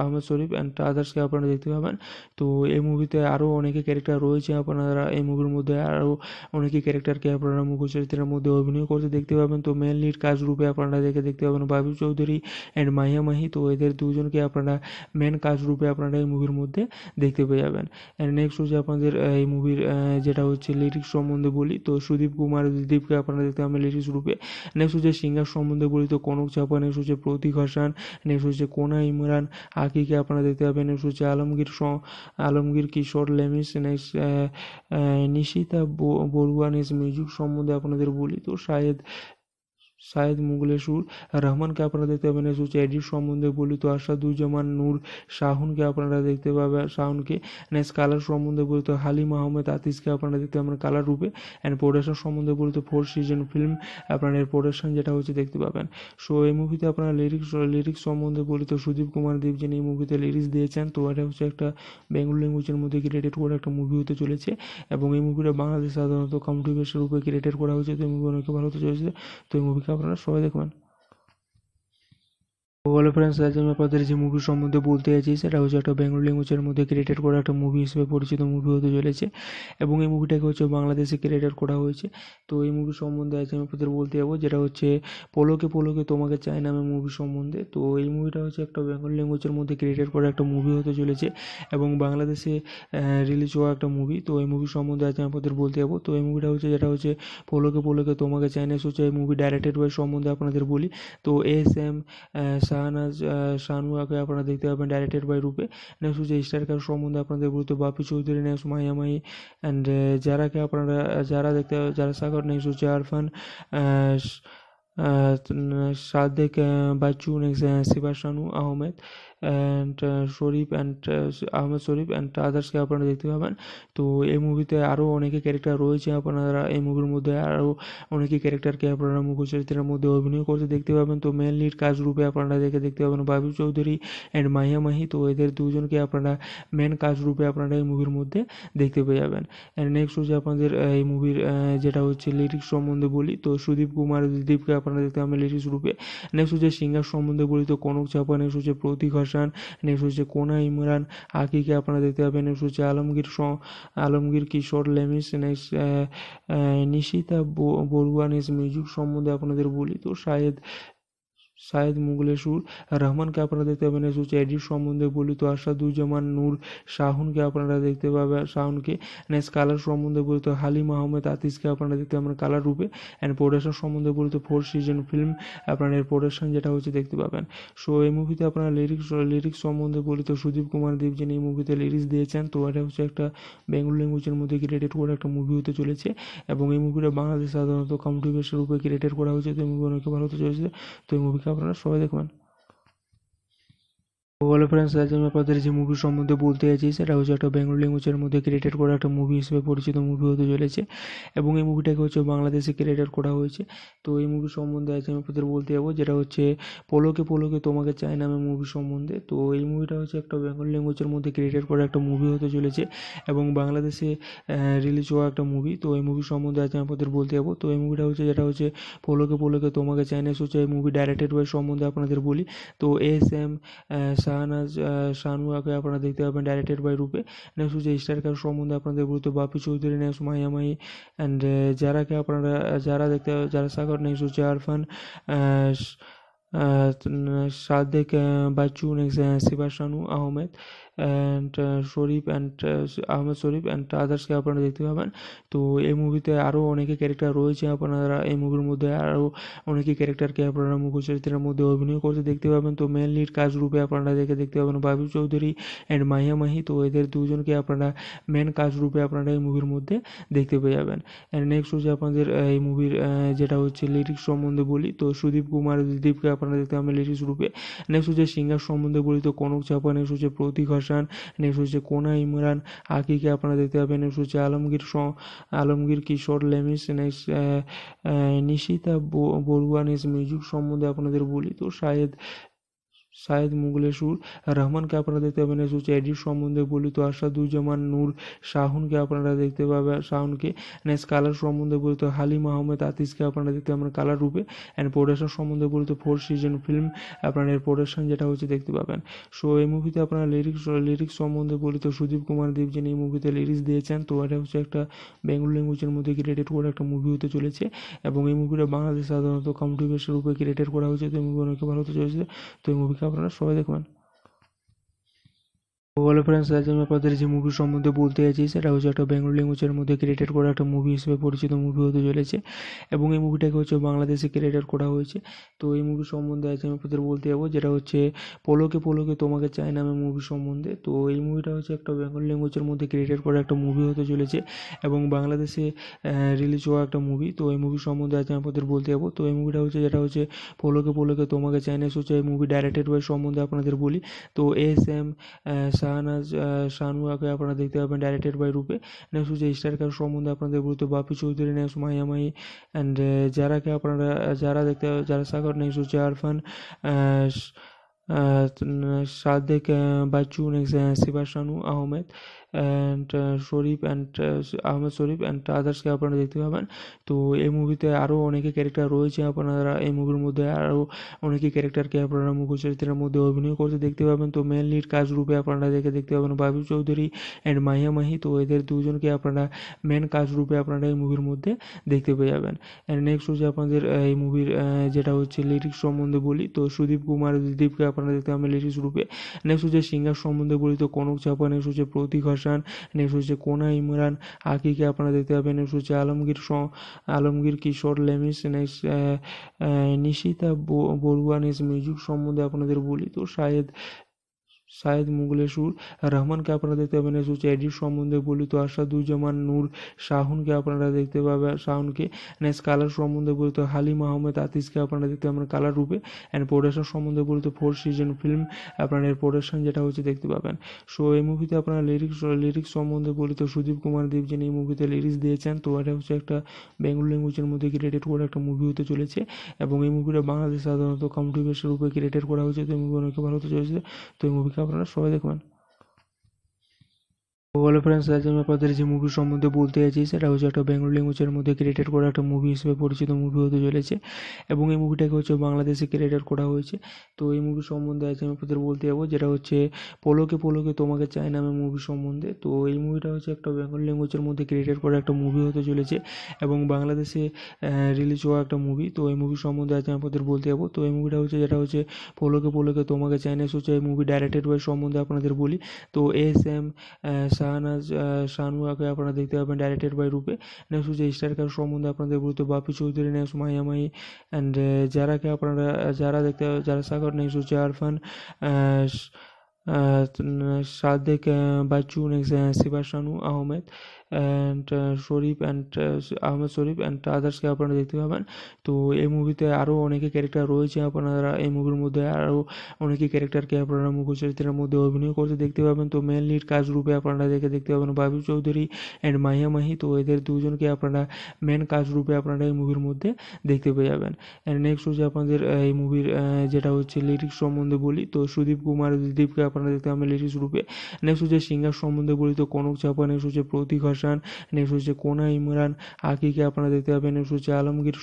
Ahmed Sharif and আদার্সকে আপনারা দেখতে পাবেন তো এই মুভিতে আরও অনেকে ক্যারেক্টার রয়েছে আপনারা এই মুভির মধ্যে আরও অনেকে ক্যারেক্টারকে আপনারা মুখচরিত্রের মধ্যে অভিনয় করতে দেখতে পাবেন তো মেন লিড কাজ রূপে আপনারা দেখে দেখতে পাবেন বাবু চৌধুরী অ্যান্ড মাহিয়া মাহি তো এদের দুজনকে আপনারা মেন কাজ রূপে আপনারা এই মুভির মধ্যে দেখতে পেয়ে যাবেন অ্যান্ড নেক্সট হচ্ছে আপনাদের এই মুভির যেটা হচ্ছে লিরিক্স সম্বন্ধে বলি তো সুদীপ কুমার দীপকে আপনারা দেখতে পাবেন লিরিক্স রূপে নেক্সট হচ্ছে সিঙ্গার সম্বন্ধে বলি তো কনক চাপা নেক্সট হচ্ছে প্রতীক হোসেন নেক্সট হচ্ছে কোনা ইমরান আকিকে আপনারা দেখতে পাবেন নেক্সট হচ্ছে Alamgir Alamgir Kishore লেমিস next Nishita Barua next music সম্বন্ধে আপনাদের বলি তো শাহেদ সায়দ মুগলে সুর রহমানকে আপনারা দেখতে পাবেন হচ্ছে এডিট সম্বন্ধে বলিত আসাদুজ্জামান নূর শাহুনকে আপনারা দেখতে পাবেন শাহুনকে নেক্সট কালার সম্বন্ধে বলিত হালিম আহমেদ আতিসকে আপনারা দেখতে পাবেন কালার রূপে অ্যান্ড প্রোডাকশন সম্বন্ধে বলিত ফোর সিজন ফিল্ম আপনার এর প্রোডাকশন যেটা হচ্ছে দেখতে পাবেন সো এই মুভিতে আপনারা লিরিক্স লিরিক্স সম্বন্ধে বলিত সুদীপ কুমার দেব যিনি এই মুভিতে লিরিক্স দিয়েছেন তো এটা হচ্ছে একটা বেঙ্গল ল্যাঙ্গুয়েজের মধ্যে ক্রিয়েটেড করা একটা মুভি হতে চলেছে এবং এই মুভিটা বাংলাদেশ সাধারণত কমটিভেশন রূপে ক্রিয়েটেড করা হয়েছে তো এই মুভি অনেক ভালো হতে চলেছে তো এই মুভি অপেক্ষা আপনারা সবাই দেখবেন হ্যালো ফ্রেন্ডস আজ আমি আপনাদের যে মুভি সম্বন্ধে বলতে চাইছি সেটা হচ্ছে একটা বেঙ্গল ল্যাঙ্গুয়েজের মধ্যে ক্রিয়েটেড করা একটা মুভি হিসেবে পরিচিত মুভি হতে চলেছে এবং এই মুভিটাকে হচ্ছে বাংলাদেশে ক্রিয়েটেড করা হয়েছে তো এই মুভি সম্বন্ধে আজ আমি আপনাদের বলতে যাবো যেটা হচ্ছে পলোকে পলোকে তোমাকে চাই নামে মুভি সম্বন্ধে তো এই মুভিটা হচ্ছে একটা বেঙ্গল ল্যাঙ্গুয়েজের মধ্যে ক্রিয়েটেড করা একটা মুভি হতে চলেছে এবং বাংলাদেশে রিলিজ হওয়া একটা মুভি তো এই মুভি সম্বন্ধে আজ আমি আপনাদের বলতে যাবো তো এই মুভিটা হচ্ছে যেটা হচ্ছে পলোকে পলোকে তোমাকে চাই না হচ্ছে এই মুভি ডাইরেক্টেড বাই সম্বন্ধে আপনাদের বলি তো এস এম ಸಹನ ಶಾನು ಆಗಿ আপনারা দেখতে পাবেন ডাইরেক্টেড বাই রূপে নেক্সট যে স্টারকার সম্বন্ধে আপনাদের বলতে বাপি চৌধুরী নেক্সট মাহিয়ামাই অ্যান্ড যারাকে আপনারা যারা দেখতে যারা সাগর নেক্সট হচ্ছে Arfan Sadek Bachchu next Shiba Shanu Ahmed and Sharif and Ahmed Sharif and আদার্সকে আপনারা দেখতে পাবেন তো এই মুভিতে আরও অনেকে ক্যারেক্টার রয়েছে আপনারা এই মুভির মধ্যে আরও অনেকে ক্যারেক্টারকে আপনারা মুখচরিত্রের মধ্যে অভিনয় করতে দেখতে পাবেন তো মেন লিড কাজ রূপে আপনারা দেখে দেখতে পাবেন বাবু চৌধুরী অ্যান্ড মাহিয়া মাহি তো এদের দুজনকে আপনারা মেন কাজ রূপে আপনারা এই মুভির মধ্যে দেখতে পেয়ে যাবেন অ্যান্ড নেক্সট হচ্ছে আপনাদের এই মুভির যেটা হচ্ছে লিরিক্স সম্বন্ধে বলি তো সুদীপ কুমার দীপকে আপনারা দেখতে পাবেন লিরিক্স রূপে নেক্সট হচ্ছে সিঙ্গার সম্বন্ধে বলি তো কনক চাপা নেক্সট হচ্ছে প্রতীক হাসান নেক্সট হচ্ছে কোনা ইমরান আকিকে আপনারা দেখতে পাবেন নেক্সট হচ্ছে Alamgir Alamgir Kishore লেমিস next Nishita Barua next music সম্বন্ধে আপনাদের বলি তো শাহেদ সায়েদ মুগলের সুর রহমানকে আপনারা দেখতে পাবেন হচ্ছে এডিট সম্বন্ধে বলি তো দুজামান নূর শাহুনকে আপনারা দেখতে পাবেন শাহুনকে নেক্সট কালার সম্বন্ধে বলি তো হালিম আহমেদ আতিসকে আপনারা দেখতে পাবেন কালার রূপে অ্যান্ড প্রোডাকশন সম্বন্ধে বলি তো ফোর সিজন ফিল্ম আপনার এর প্রোডাকশন যেটা হচ্ছে দেখতে পাবেন সো এই মুভিতে আপনারা লিরিক্স লিরিক্স সম্বন্ধে বলি তো সুদীপ কুমার দেব যিনি এই মুভিতে লিরিক্স দিয়েছেন তো এটা হচ্ছে একটা বেঙ্গল ল্যাঙ্গুয়েজের মধ্যে ক্রিয়েটেড করা একটা মুভি হতে চলেছে এবং এই মুভিটা বাংলাদেশ সাধারণত কন্ট্রিবিউশন রূপে ক্রিয়েটেড করা হয়েছে তো এই মুভি অনেক ভালো হতে চলেছে তো এই মুভি আপনারা সবাই দেখবেন ওভারঅল ফ্রেন্ডস আজ আমি আপনাদের যে মুভি সম্বন্ধে বলতে চাইছি সেটা হচ্ছে একটা বেঙ্গল ল্যাঙ্গুয়েজের মধ্যে ক্রিয়েটেড করা একটা মুভি হিসেবে পরিচিত মুভি হতে চলেছে এবং এই মুভিটাকে হচ্ছে বাংলাদেশে ক্রিয়েটেড করা হয়েছে তো এই মুভি সম্বন্ধে আজ আমি আপনাদের বলতে যাবো যেটা হচ্ছে পলোকে পলোকে তোমাকে চাই নামে মুভি সম্বন্ধে তো এই মুভিটা হচ্ছে একটা বেঙ্গল ল্যাঙ্গুয়েজের মধ্যে ক্রিয়েটেড করা একটা মুভি হতে চলেছে এবং বাংলাদেশে রিলিজ হওয়া একটা মুভি তো এই মুভি সম্বন্ধে আজ আমি আপনাদের বলতে যাবো তো এই মুভিটা হচ্ছে যেটা হচ্ছে পলোকে পলোকে তোমাকে চাই না হচ্ছে এই মুভি ডাইরেক্টেড ওয়াই সম্বন্ধে আপনাদের বলি তো এস এম শাহনাজ আকে আপনারা দেখতে পাবেন ডাইরেক্টেড বাই রূপে নেক্সট হচ্ছে স্টার কার সম্বন্ধে আপনাদের বলতে বাপি চৌধুরী নেক্সট মাইয়া মাই অ্যান্ড যারাকে আপনারা যারা দেখতে যারা সাগর নেক্সট হচ্ছে Arfan Sadek Bachchu next শিবাশানু Ahmed and Sharif and Ahmed Sharif and আদার্সকে আপনারা দেখতে পাবেন তো এই মুভিতে আরও অনেকে ক্যারেক্টার রয়েছে আপনারা এই মুভির মধ্যে আরও অনেকে ক্যারেক্টারকে আপনারা মুখচরিত্রের মধ্যে অভিনয় করতে দেখতে পাবেন তো মেন লিড কাজ রূপে আপনারা দেখে দেখতে পাবেন বাবু চৌধুরী অ্যান্ড মাহিয়া মাহি তো এদের দুজনকে আপনারা মেন কাজ রূপে আপনারা এই মুভির মধ্যে দেখতে পেয়ে যাবেন অ্যান্ড নেক্সট হচ্ছে আপনাদের এই মুভির যেটা হচ্ছে লিরিক্স সম্বন্ধে বলি তো সুদীপ কুমার দীপকে আপনারা দেখতে পাবেন লিরিক্স রূপে নেক্সট হচ্ছে সিঙ্গার সম্বন্ধে বলি তো কনক চাপা নেক্সট হচ্ছে প্রতীক হোসেন নেক্সট হচ্ছে কোনা ইমরান আকিকে আপনারা দেখতে পাবেন নেক্সট হচ্ছে Alamgir Alamgir Kishore লেমিস next Nishita Barua next music সম্বন্ধে আপনাদের বলি তো শাহেদ সায়েদ মুগলে সুর রহমানকে আপনারা দেখতে পাবেন সুচ এডিট সম্বন্ধে বলিত আসাদুজ্জামান নূর শাহুনকে আপনারা দেখতে পাবেন শাহুনকে নেক্সট কালার সম্বন্ধে বলিত হালিম আহমেদ আতিসকে আপনারা দেখতে পাবেন কালার রূপে অ্যান্ড প্রোডাকশন সম্বন্ধে বলিত ফোর সিজন ফিল্ম আপনার এর প্রোডাকশন যেটা হচ্ছে দেখতে পাবেন সো এই মুভিতে আপনারা লিরিক্স লিরিক্স সম্বন্ধে বলিত সুদীপ কুমার দেব যিনি এই মুভিতে লিরিক্স দিয়েছেন তো এটা হচ্ছে একটা বেঙ্গল ল্যাঙ্গুয়েজের মধ্যে ক্রিয়েটেড করা একটা মুভি হতে চলেছে এবং এই মুভিটা বাংলাদেশ সাধারণত কমটি বেসের উপরে ক্রিয়েটেড করা হয়েছে তো এই মুভি অনেক ভালো হতে চলেছে তো এই মুভিকে থাকবেন সবাই দেখবেন হ্যালো ফ্রেন্ডস আজ আমি আপনাদের যে মুভি সম্বন্ধে বলতে যাচ্ছি সেটা হচ্ছে একটা বেঙ্গল ল্যাঙ্গুয়েজের মধ্যে ক্রিয়েটেড করা একটা মুভি হিসেবে পরিচিত মুভি হতে চলেছে এবং এই মুভিটাকে হচ্ছে বাংলাদেশে ক্রিয়েটেড করা হয়েছে তো এই মুভি সম্বন্ধে আজ আমি আপনাদের বলতে যাবো যেটা হচ্ছে পলোকে পলোকে তোমাকে চাই নামে মুভি সম্বন্ধে তো এই মুভিটা হচ্ছে একটা বেঙ্গল ল্যাঙ্গুয়েজের মধ্যে ক্রিয়েটেড করা একটা মুভি হতে চলেছে এবং বাংলাদেশে রিলিজ হওয়া একটা মুভি তো এই মুভি সম্বন্ধে আজ আমি আপনাদের বলতে যাবো তো এই মুভিটা হচ্ছে যেটা হচ্ছে পলোকে পলোকে তোমাকে চাই না হচ্ছে এই মুভি ডাইরেক্টেড বাই সম্বন্ধে আপনাদের বলি তো এস এম শাহনাজ শাহনুয়াকে আপনারা দেখতে পাবেন ডাইরেক্টেড বাই রূপে নেক্সট হচ্ছে স্টারকার সম্বন্ধে আপনাদের গুরুত্ব বাপি চৌধুরী নেক্সট মাইয়ামাই অ্যান্ড যারাকে আপনারা যারা দেখতে যারা সাগর নেক্সট হচ্ছে Arfan Sadek Bachchu next শিবাশানু Ahmed and Sharif and Ahmed Sharif and আদার্সকে আপনারা দেখতে পাবেন তো এই মুভিতে আরও অনেকে ক্যারেক্টার রয়েছে আপনারা এই মুভির মধ্যে আরও অনেকে ক্যারেক্টারকে আপনারা চরিত্রের মধ্যে অভিনয় করতে দেখতে পাবেন তো মেন লিড কাজ রূপে আপনারা দেখে দেখতে পাবেন বাবু চৌধুরী অ্যান্ড মাহিয়া মাহি তো এদের দুজনকে আপনারা মেন কাজ রূপে আপনারা এই মুভির মধ্যে দেখতে পেয়ে যাবেন অ্যান্ড নেক্সট হচ্ছে আপনাদের এই মুভির যেটা হচ্ছে লিরিক্স সম্বন্ধে বলি তো সুদীপ কুমার দীপকে আপনারা দেখতে পাবেন লিরিক্স রূপে নেক্সট হচ্ছে সিঙ্গার সম্বন্ধে বলি তো কনক চাপা নেক্সট হচ্ছে প্রতীক হাসান নেক্সট হচ্ছে কোনা ইমরান আকিকে আপনারা দেখতে পাবেন নেক্সট হচ্ছে Alamgir Alamgir Kishore লেমিস next Nishita Barua next music সম্বন্ধে আপনাদের বলি তো শাহেদ সায়েদ মুগলে সুর রহমানকে আপনারা দেখতে পাবেন হচ্ছে এডিট সম্বন্ধে বলি তো আশা দুজামান নূর শাহুনকে আপনারা দেখতে পাবেন শাহুনকে নেক্সট কালার সম্বন্ধে বলি তো হালিম আহমেদ আতিসকে আপনারা দেখতে পাবেন কালার রূপে অ্যান্ড প্রোডাকশন সম্বন্ধে বলি তো ফোর সিজন ফিল্ম আপনার এর প্রোডাকশন যেটা হচ্ছে দেখতে পাবেন সো এই মুভিতে আপনারা লিরিক্স লিরিক্স সম্বন্ধে বলি তো সুদীপ কুমার দেব যিনি এই মুভিতে লিরিক্স দিয়েছেন তো এটা হচ্ছে একটা বেঙ্গল ল্যাঙ্গুয়েজের মধ্যে ক্রিয়েটেড করা একটা মুভি হতে চলেছে এবং এই মুভিটা বাংলাদেশ সাধারণত কন্ট্রিবিউশন রূপে ক্রিয়েটেড করা হয়েছে তো এই মুভি অনেক ভালো হতে চলেছে তো এই মুভি ভিডিও আপনারা সবাই দেখবেন হ্যালো ফ্রেন্ডস আজ আমি আপনাদের যে মুভি সম্বন্ধে বলতে চাইছি সেটা হচ্ছে একটা বেঙ্গল ল্যাঙ্গুয়েজের মধ্যে ক্রিয়েটেড করা একটা মুভি হিসেবে পরিচিত মুভি হতে চলেছে এবং এই মুভিটাকে হচ্ছে বাংলাদেশে ক্রিয়েটেড করা হয়েছে তো এই মুভি সম্বন্ধে আজ আমি আপনাদের বলতে যাবো যেটা হচ্ছে পলোকে পলোকে তোমাকে চাই নামে মুভি সম্বন্ধে তো এই মুভিটা হচ্ছে একটা বেঙ্গল ল্যাঙ্গুয়েজের মধ্যে ক্রিয়েটেড করা একটা মুভি হতে চলেছে এবং বাংলাদেশে রিলিজ হওয়া একটা মুভি তো এই মুভি সম্বন্ধে আজ আমি আপনাদের বলতে যাবো তো এই মুভিটা হচ্ছে যেটা হচ্ছে পলোকে পলোকে তোমাকে চাই না হচ্ছে এই মুভি ডাইরেক্টেড বয় সম্বন্ধে আপনাদের বলি তো এস এম শাহনাজ শাহনুয়াকে আপনারা দেখতে পাবেন ডাইরেক্টেড বাই রূপে নেক্সট হচ্ছে স্টার কার সম্বন্ধে আপনাদের বলতে বাপি চৌধুরী নেক্সট মাহিয়ামাহি অ্যান্ড যারাকে আপনারা যারা দেখতে যারা সাগর নেক্সট হচ্ছে Arfan Sadek Bachchu next শিবাশানু Ahmed and Sharif and Ahmed Sharif and আদার্সকে আপনারা দেখতে পাবেন তো এই মুভিতে আরও অনেকে ক্যারেক্টার রয়েছে আপনারা এই মুভির মধ্যে আরও অনেকে ক্যারেক্টারকে আপনারা মুখ্য চরিত্রের মধ্যে অভিনয় করতে দেখতে পাবেন তো মেন লিড কাজ রূপে আপনারা দেখে দেখতে পাবেন বাবু চৌধুরী অ্যান্ড মাহিয়া মাহি তো এদের দুজনকে আপনারা মেন কাজ রূপে আপনারা এই মুভির মধ্যে দেখতে পেয়ে যাবেন অ্যান্ড নেক্সট হচ্ছে আপনাদের এই মুভির যেটা হচ্ছে লিরিক্স সম্বন্ধে বলি তো সুদীপ কুমার দীপকে আপনারা দেখতে পাবেন লিরিক্স রূপে নেক্সট হচ্ছে সিঙ্গার সম্বন্ধে বলি তো কনক চাপা নেক্সট হচ্ছে প্রতীক হাসান নেক্সট হচ্ছে কোনা ইমরান আকিকে আপনারা দেখতে পাবেন নেক্সট হচ্ছে Alamgir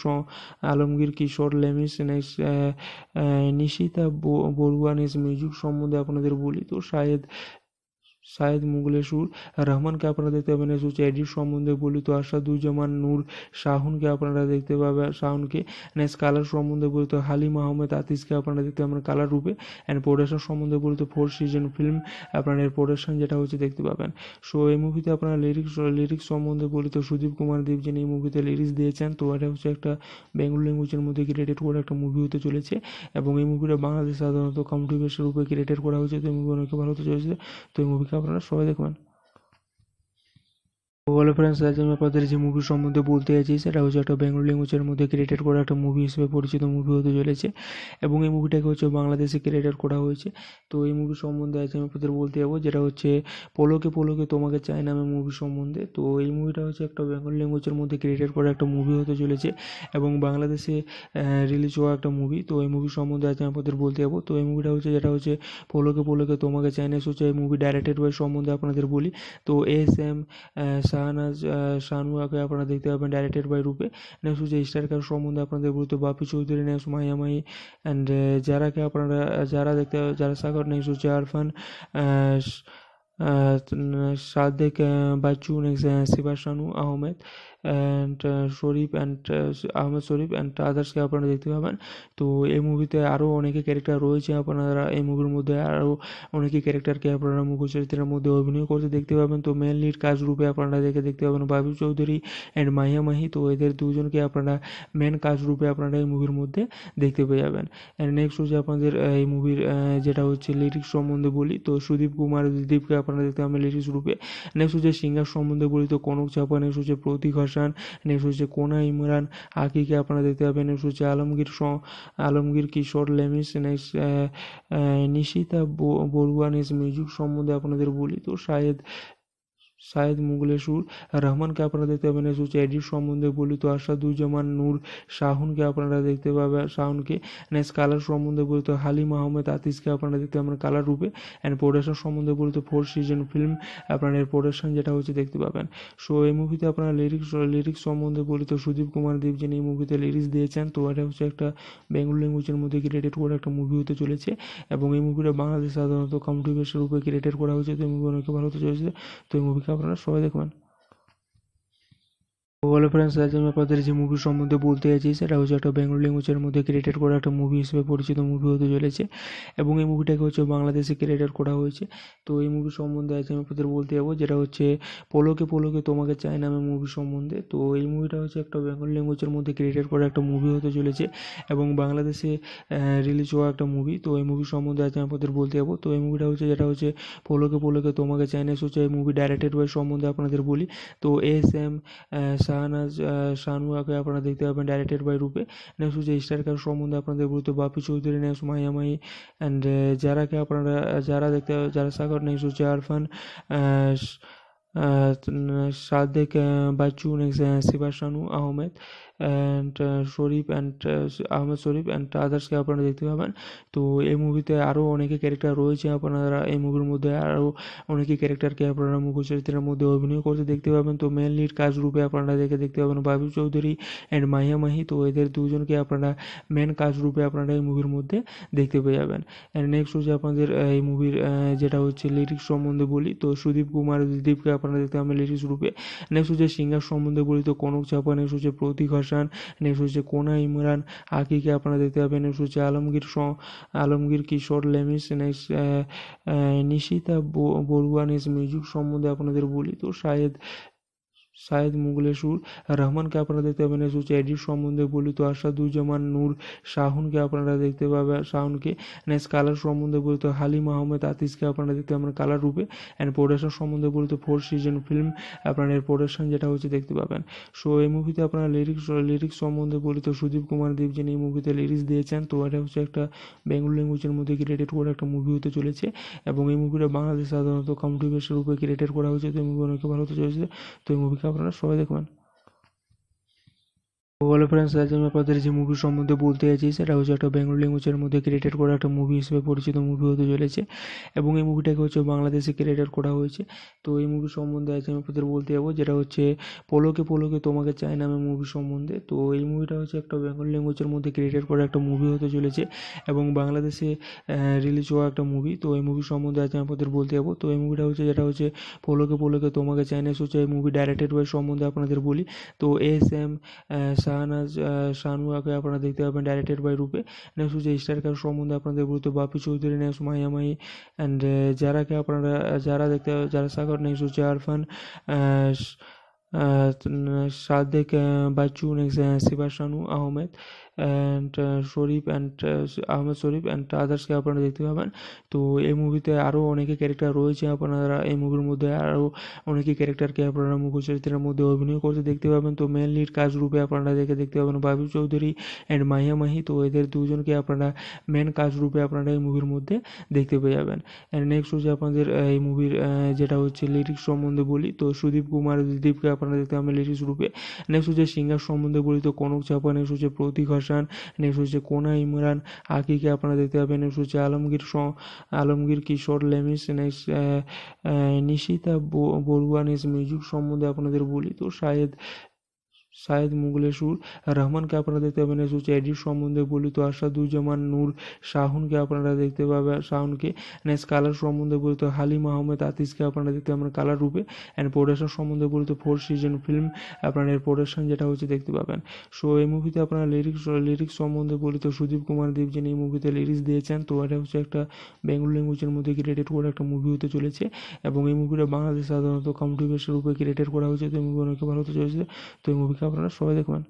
Alamgir Kishore লেমিস next Nishita Barua next music সম্বন্ধে আপনাদের বলি তো শাহেদ সায়েদ মুগলের সুর রহমানকে আপনারা দেখতে পাবেন সুচ এডিট সম্বন্ধে বলি তো দুজামান নূর শাহুনকে আপনারা দেখতে পাবেন শাহুনকে নেক্সট কালার সম্বন্ধে বলি তো হালিম আহমেদ আতিসকে আপনারা দেখতে পাবেন কালার রূপে অ্যান্ড প্রোডাকশন সম্বন্ধে বলি তো ফোর সিজন ফিল্ম আপনার এর প্রোডাকশন যেটা হচ্ছে দেখতে পাবেন সো এই মুভিতে আপনারা লিরিক্স লিরিক্স সম্বন্ধে বলি তো সুদীপ কুমার দেব যিনি এই মুভিতে লিরিক্স দিয়েছেন তো এটা হচ্ছে একটা বেঙ্গল ল্যাঙ্গুয়েজের মধ্যে ক্রিয়েটেড করা একটা মুভি হতে চলেছে এবং এই মুভিটা বাংলাদেশ সাধারণত কন্ট্রিবিউশন রূপে ক্রিয়েটেড করা হয়েছে তো এই মুভি অনেক ভালো হতে চলেছে তো এই মুভি আপনারা সবাই দেখবেন হ্যালো ফ্রেন্ডস আজ আমি আপনাদের যে মুভি সম্বন্ধে বলতে চাইছি সেটা হচ্ছে একটা বেঙ্গল ল্যাঙ্গুয়েজের মধ্যে ক্রিয়েটেড করা একটা মুভি হিসেবে পরিচিত মুভি হতে চলেছে এবং এই মুভিটাকে হচ্ছে বাংলাদেশে ক্রিয়েটেড করা হয়েছে তো এই মুভি সম্বন্ধে আজ আমি আপনাদের বলতে যাবো যেটা হচ্ছে পলকে পলকে তোমাকে চাই নামে মুভি সম্বন্ধে তো এই মুভিটা হচ্ছে একটা বেঙ্গল ল্যাঙ্গুয়েজের মধ্যে ক্রিয়েটেড করা একটা মুভি হতে চলেছে এবং বাংলাদেশে রিলিজ হওয়া একটা মুভি তো এই মুভি সম্বন্ধে আজ আমি আপনাদের বলতে যাবো তো এই মুভিটা হচ্ছে যেটা হচ্ছে পলকে পলকে তোমাকে চাই না এই মুভি ডাইরেক্টেড বাই সম্বন্ধে আপনাদের বলি তো এস এম শাহনাজ শাহনুয়াকে আপনারা দেখতে পাবেন ডাইরেক্টেড বাই রূপে নেক্সট হচ্ছে স্টারকার সম্বন্ধে আপনাদের বলতে বাপি চৌধুরী নেক্সট মাইয়া মাই অ্যান্ড যারাকে আপনারা যারা দেখতে যারা সাগর নেক্সট হচ্ছে Arfan Sadek Bachchu next শিবাশানু Ahmed and Sharif and Ahmed Sharif and আদার্সকে আপনারা দেখতে পাবেন তো এই মুভিতে আরও অনেকে ক্যারেক্টার রয়েছে আপনারা এই মুভির মধ্যে আরও অনেকে ক্যারেক্টারকে আপনারা মুখচরিত্রের মধ্যে অভিনয় করতে দেখতে পাবেন তো মেন লিড কাজ রূপে আপনারা দেখে দেখতে পাবেন বাবু চৌধুরী অ্যান্ড মাহিয়া মাহি তো এদের দুজনকে আপনারা মেন কাজ রূপে আপনারা এই মুভির মধ্যে দেখতে পেয়ে যাবেন অ্যান্ড নেক্সট হচ্ছে আপনাদের এই মুভির যেটা হচ্ছে লিরিক্স সম্বন্ধে বলি তো সুদীপ কুমার দীপকে আপনারা দেখতে পাবেন লিরিক্স রূপে নেক্সট হচ্ছে সিঙ্গার সম্বন্ধে বলি তো কনক চাপা নেক্সট হচ্ছে প্রতীক হোসান নেক্সট হচ্ছে কোনা ইমরান আকিকে আপনারা দেখতে পাবেন নেক্সট হচ্ছে Alamgir Alamgir Kishore লেমিস next Nishita Barua next music সম্বন্ধে আপনাদের বলি তো শাহেদ মুগলে সুর রহমানকে আপনারা দেখতে পাবেন হচ্ছে এডিট সম্বন্ধে বলিত আসাদুজ্জামান নূর শাহুনকে আপনারা দেখতে পাবেন শাহুনকে নেক্সট কালার সম্বন্ধে বলিত হালিম আহমেদ আতিসকে আপনারা দেখতে পাবেন কালার রূপে অ্যান্ড প্রোডাকশন সম্বন্ধে বলিত ফোর সিজন ফিল্ম আপনার এর প্রোডাকশন যেটা হচ্ছে দেখতে পাবেন সো এই মুভিতে আপনারা লিরিক্স লিরিক্স সম্বন্ধে বলিত সুদীপ কুমার দেব যিনি এই মুভিতে লিরিক্স দিয়েছেন তো এটা হচ্ছে একটা বেঙ্গল ল্যাঙ্গুয়েজের মধ্যে ক্রিয়েটেড করা একটা মুভি হতে চলেছে এবং এই মুভিটা বাংলাদেশ সাধারণত কমটি রূপে ক্রিয়েটেড করা হয়েছে তো এই মুভি অনেক ভালো হতে চলেছে তো এই মুভিকে থাকবে সবাই দেখবেন হ্যালো ফ্রেন্ডস আজ আমি আপনাদের যে মুভি সম্বন্ধে বলতে যাচ্ছি সেটা হচ্ছে একটা বেঙ্গল ল্যাঙ্গুয়েজের মধ্যে ক্রিয়েটেড করা একটা মুভি হিসেবে পরিচিত মুভি হতে চলেছে এবং এই মুভিটাকে হচ্ছে বাংলাদেশে ক্রিয়েটেড করা হয়েছে তো এই মুভি সম্বন্ধে আজ আমি আপনাদের বলতে যাবো যেটা হচ্ছে পলোকে পলোকে তোমাকে চাই নামে মুভি সম্বন্ধে তো এই মুভিটা হচ্ছে একটা বেঙ্গল ল্যাঙ্গুয়েজের মধ্যে ক্রিয়েটেড করা একটা মুভি হতে চলেছে এবং বাংলাদেশে রিলিজ হওয়া একটা মুভি তো এই মুভি সম্বন্ধে আজ আমি আপনাদের বলতে যাবো তো এই মুভিটা হচ্ছে যেটা হচ্ছে পলোকে পলোকে তোমাকে চাই না হচ্ছে এই মুভি ডাইরেক্টেড বাই সম্বন্ধে আপনাদের বলি তো এস এম শাহনাজ শাহনুয়াকে আপনারা দেখতে পাবেন ডাইরেক্টেড বাই রূপে নেক্সট হচ্ছে স্টার কার সম্বন্ধে আপনাদের গুরুত্ব বাপি চৌধুরী নেক্সট মাহিয়ামাই অ্যান্ড যারাকে আপনারা যারা দেখতে যারা সাগর নেক্সট হচ্ছে Arfan Sadek Bachchu next Shiba Shanu Ahmed and Sharif and Ahmed Sharif and আদার্সকে আপনারা দেখতে পাবেন তো এই মুভিতে আরও অনেকে ক্যারেক্টার রয়েছে আপনারা এই মুভির মধ্যে আরও অনেকে ক্যারেক্টারকে আপনারা মুখচরিত্রের মধ্যে অভিনয় করতে দেখতে পাবেন তো মেন লিড কাজ রূপে আপনারা দেখে দেখতে পাবেন বাবু চৌধুরী অ্যান্ড মাহিয়া মাহি তো এদের দুজনকে আপনারা মেন কাজ রূপে আপনারা এই মুভির মধ্যে দেখতে পেয়ে যাবেন অ্যান্ড নেক্সট হচ্ছে আপনাদের এই মুভির যেটা হচ্ছে লিরিক্স সম্বন্ধে বলি তো সুদীপ কুমার দীপকে আপনারা দেখতে পাবেন লিরিক্স রূপে নেক্সট হচ্ছে সিঙ্গার সম্বন্ধে বলি তো কনক চাপা নেক্সট হচ্ছে প্রতীক হাসান নেক্সট হচ্ছে কোনা ইমরান আকিকে আপনারা দেখতে পাবেন নেক্সট হচ্ছে Alamgir Alamgir Kishore লেমিস next Nishita Barua next music সম্বন্ধে আপনাদের বলি তো শাহেদ সায়েদ মুগলে সুর রহমানকে আপনারা দেখতে পাবেন হচ্ছে এডিট সম্বন্ধে বলি বলিত আসাদুজ্জামান নূর শাহুনকে আপনারা দেখতে পাবেন শাহুনকে নেক্সট কালার সম্বন্ধে বলিত হালিম আহমেদ আতিসকে আপনারা দেখতে পাবেন কালার রূপে অ্যান্ড প্রোডাকশন সম্বন্ধে বলিত ফোর সিজন ফিল্ম আপনার এর প্রোডাকশন যেটা হচ্ছে দেখতে পাবেন সো এই মুভিতে আপনারা লিরিক্স লিরিক্স সম্বন্ধে বলিত সুদীপ কুমার দেব যিনি এই মুভিতে লিরিক্স দিয়েছেন তো এটা হচ্ছে একটা বেঙ্গল ল্যাঙ্গুয়েজের মধ্যে ক্রিয়েটেড করে একটা মুভি হতে চলেছে এবং এই মুভিটা বাংলাদেশ সাধারণত কন্ট্রিবিউশন রূপে ক্রিয়েটেড করা হয়েছে তো এই মুভি অনেক ভালো হতে চলেছে তো এই movie de comer. Well friends আজ আমি আপনাদের যে মুভি সম্বন্ধে বলতে চাইছি সেটা হচ্ছে একটা বেঙ্গল ল্যাঙ্গুয়েজের মধ্যে ক্রিয়েটেড করা একটা মুভি হিসেবে পরিচিত মুভি হতে চলেছে এবং এই মুভিটাকে হচ্ছে বাংলাদেশে ক্রিয়েটেড করা হয়েছে তো এই মুভি সম্বন্ধে আজ আমি আপনাদের বলতে যাবো যেটা হচ্ছে পলোকে পলোকে তোমাকে চাই নামে মুভি সম্বন্ধে তো এই মুভিটা হচ্ছে একটা বেঙ্গল ল্যাঙ্গুয়েজের মধ্যে ক্রিয়েটেড করা একটা মুভি হতে চলেছে এবং বাংলাদেশে রিলিজ হওয়া একটা মুভি তো এই মুভি সম্বন্ধে আজ আমি আপনাদের বলতে যাবো তো এই মুভিটা হচ্ছে যেটা হচ্ছে পলোকে পলোকে তোমাকে চাই না হচ্ছে এই মুভি ডাইরেক্টেড বয় সম্বন্ধে আপনাদের বলি তো এস এম শাহনাজ শাহনুয়াকে আপনারা দেখতে পাবেন ডাইরেক্টেড বাই রূপে নেক্সট হচ্ছে স্টার কার সম্বন্ধে আপনাদের বলতে বাপি চৌধুরী নেক্সট মাইয়ামাই অ্যান্ড যারাকে আপনারা যারা দেখতে যারা সাগর নেক্সট হচ্ছে Arfan Sadek Bachchu next শিবাশানু Ahmed and Sharif and Ahmed Sharif and আদার্সকে আপনারা দেখতে পাবেন তো এই মুভিতে আরও অনেকে ক্যারেক্টার রয়েছে আপনারা এই মুভির মধ্যে আরও অনেকে ক্যারেক্টারকে আপনারা চরিত্রের মধ্যে অভিনয় করতে দেখতে পাবেন তো মেন লিড কাজ রূপে আপনারা দেখে দেখতে পাবেন বাবু চৌধুরী অ্যান্ড মাহিয়া মাহি তো এদের দুজনকে আপনারা মেন কাজ রূপে আপনারা এই মুভির মধ্যে দেখতে পেয়ে যাবেন অ্যান্ড নেক্সট হচ্ছে আপনাদের এই মুভির যেটা হচ্ছে লিরিক্স সম্বন্ধে বলি তো সুদীপ কুমার দীপকে আপনারা দেখতে পাবেন লিরিক্স রূপে নেক্সট হচ্ছে সিঙ্গার সম্বন্ধে বলি তো কনক চাপা নেক্সট হচ্ছে প্রতীক হাসান নেক্সট হচ্ছে কোনা ইমরান আকিকে আপনারা দেখতে পাবেন নেক্সট হচ্ছে Alamgir Alamgir Kishore লেমিস next Nishita Barua next music সম্বন্ধে আপনাদের বলি তো শাহেদ সায়েদ মুঘলে সুর রহমানকে আপনারা দেখতে পাবেন সুচ এডিট সম্বন্ধে বলিত আসাদুজ্জামান নূর শাহুনকে আপনারা দেখতে পাবেন শাহুনকে নেক্সট কালার সম্বন্ধে বলিত হালিম আহমেদ আতিসকে আপনারা দেখতে পাবেন কালার রূপে অ্যান্ড প্রোডাকশন সম্বন্ধে বলিত ফোর সিজন ফিল্ম আপনার এর প্রোডাকশন যেটা হচ্ছে দেখতে পাবেন সো এই মুভিতে আপনারা লিরিক্স লিরিক্স সম্বন্ধে বলিত সুদীপ কুমার দেব যিনি এই মুভিতে লিরিক্স দিয়েছেন তো এটা হচ্ছে একটা বেঙ্গল ল্যাঙ্গুয়েজের মধ্যে ক্রিয়েটেড করা একটা মুভি হতে চলেছে এবং এই মুভিটা বাংলাদেশ সাধারণত কমটি রূপে ক্রিয়েটেড করা হয়েছে তো এই মুভি অনেক ভালো হতে চলেছে তো এই মুভি দেখাবো আপনারা সবাই দেখবেন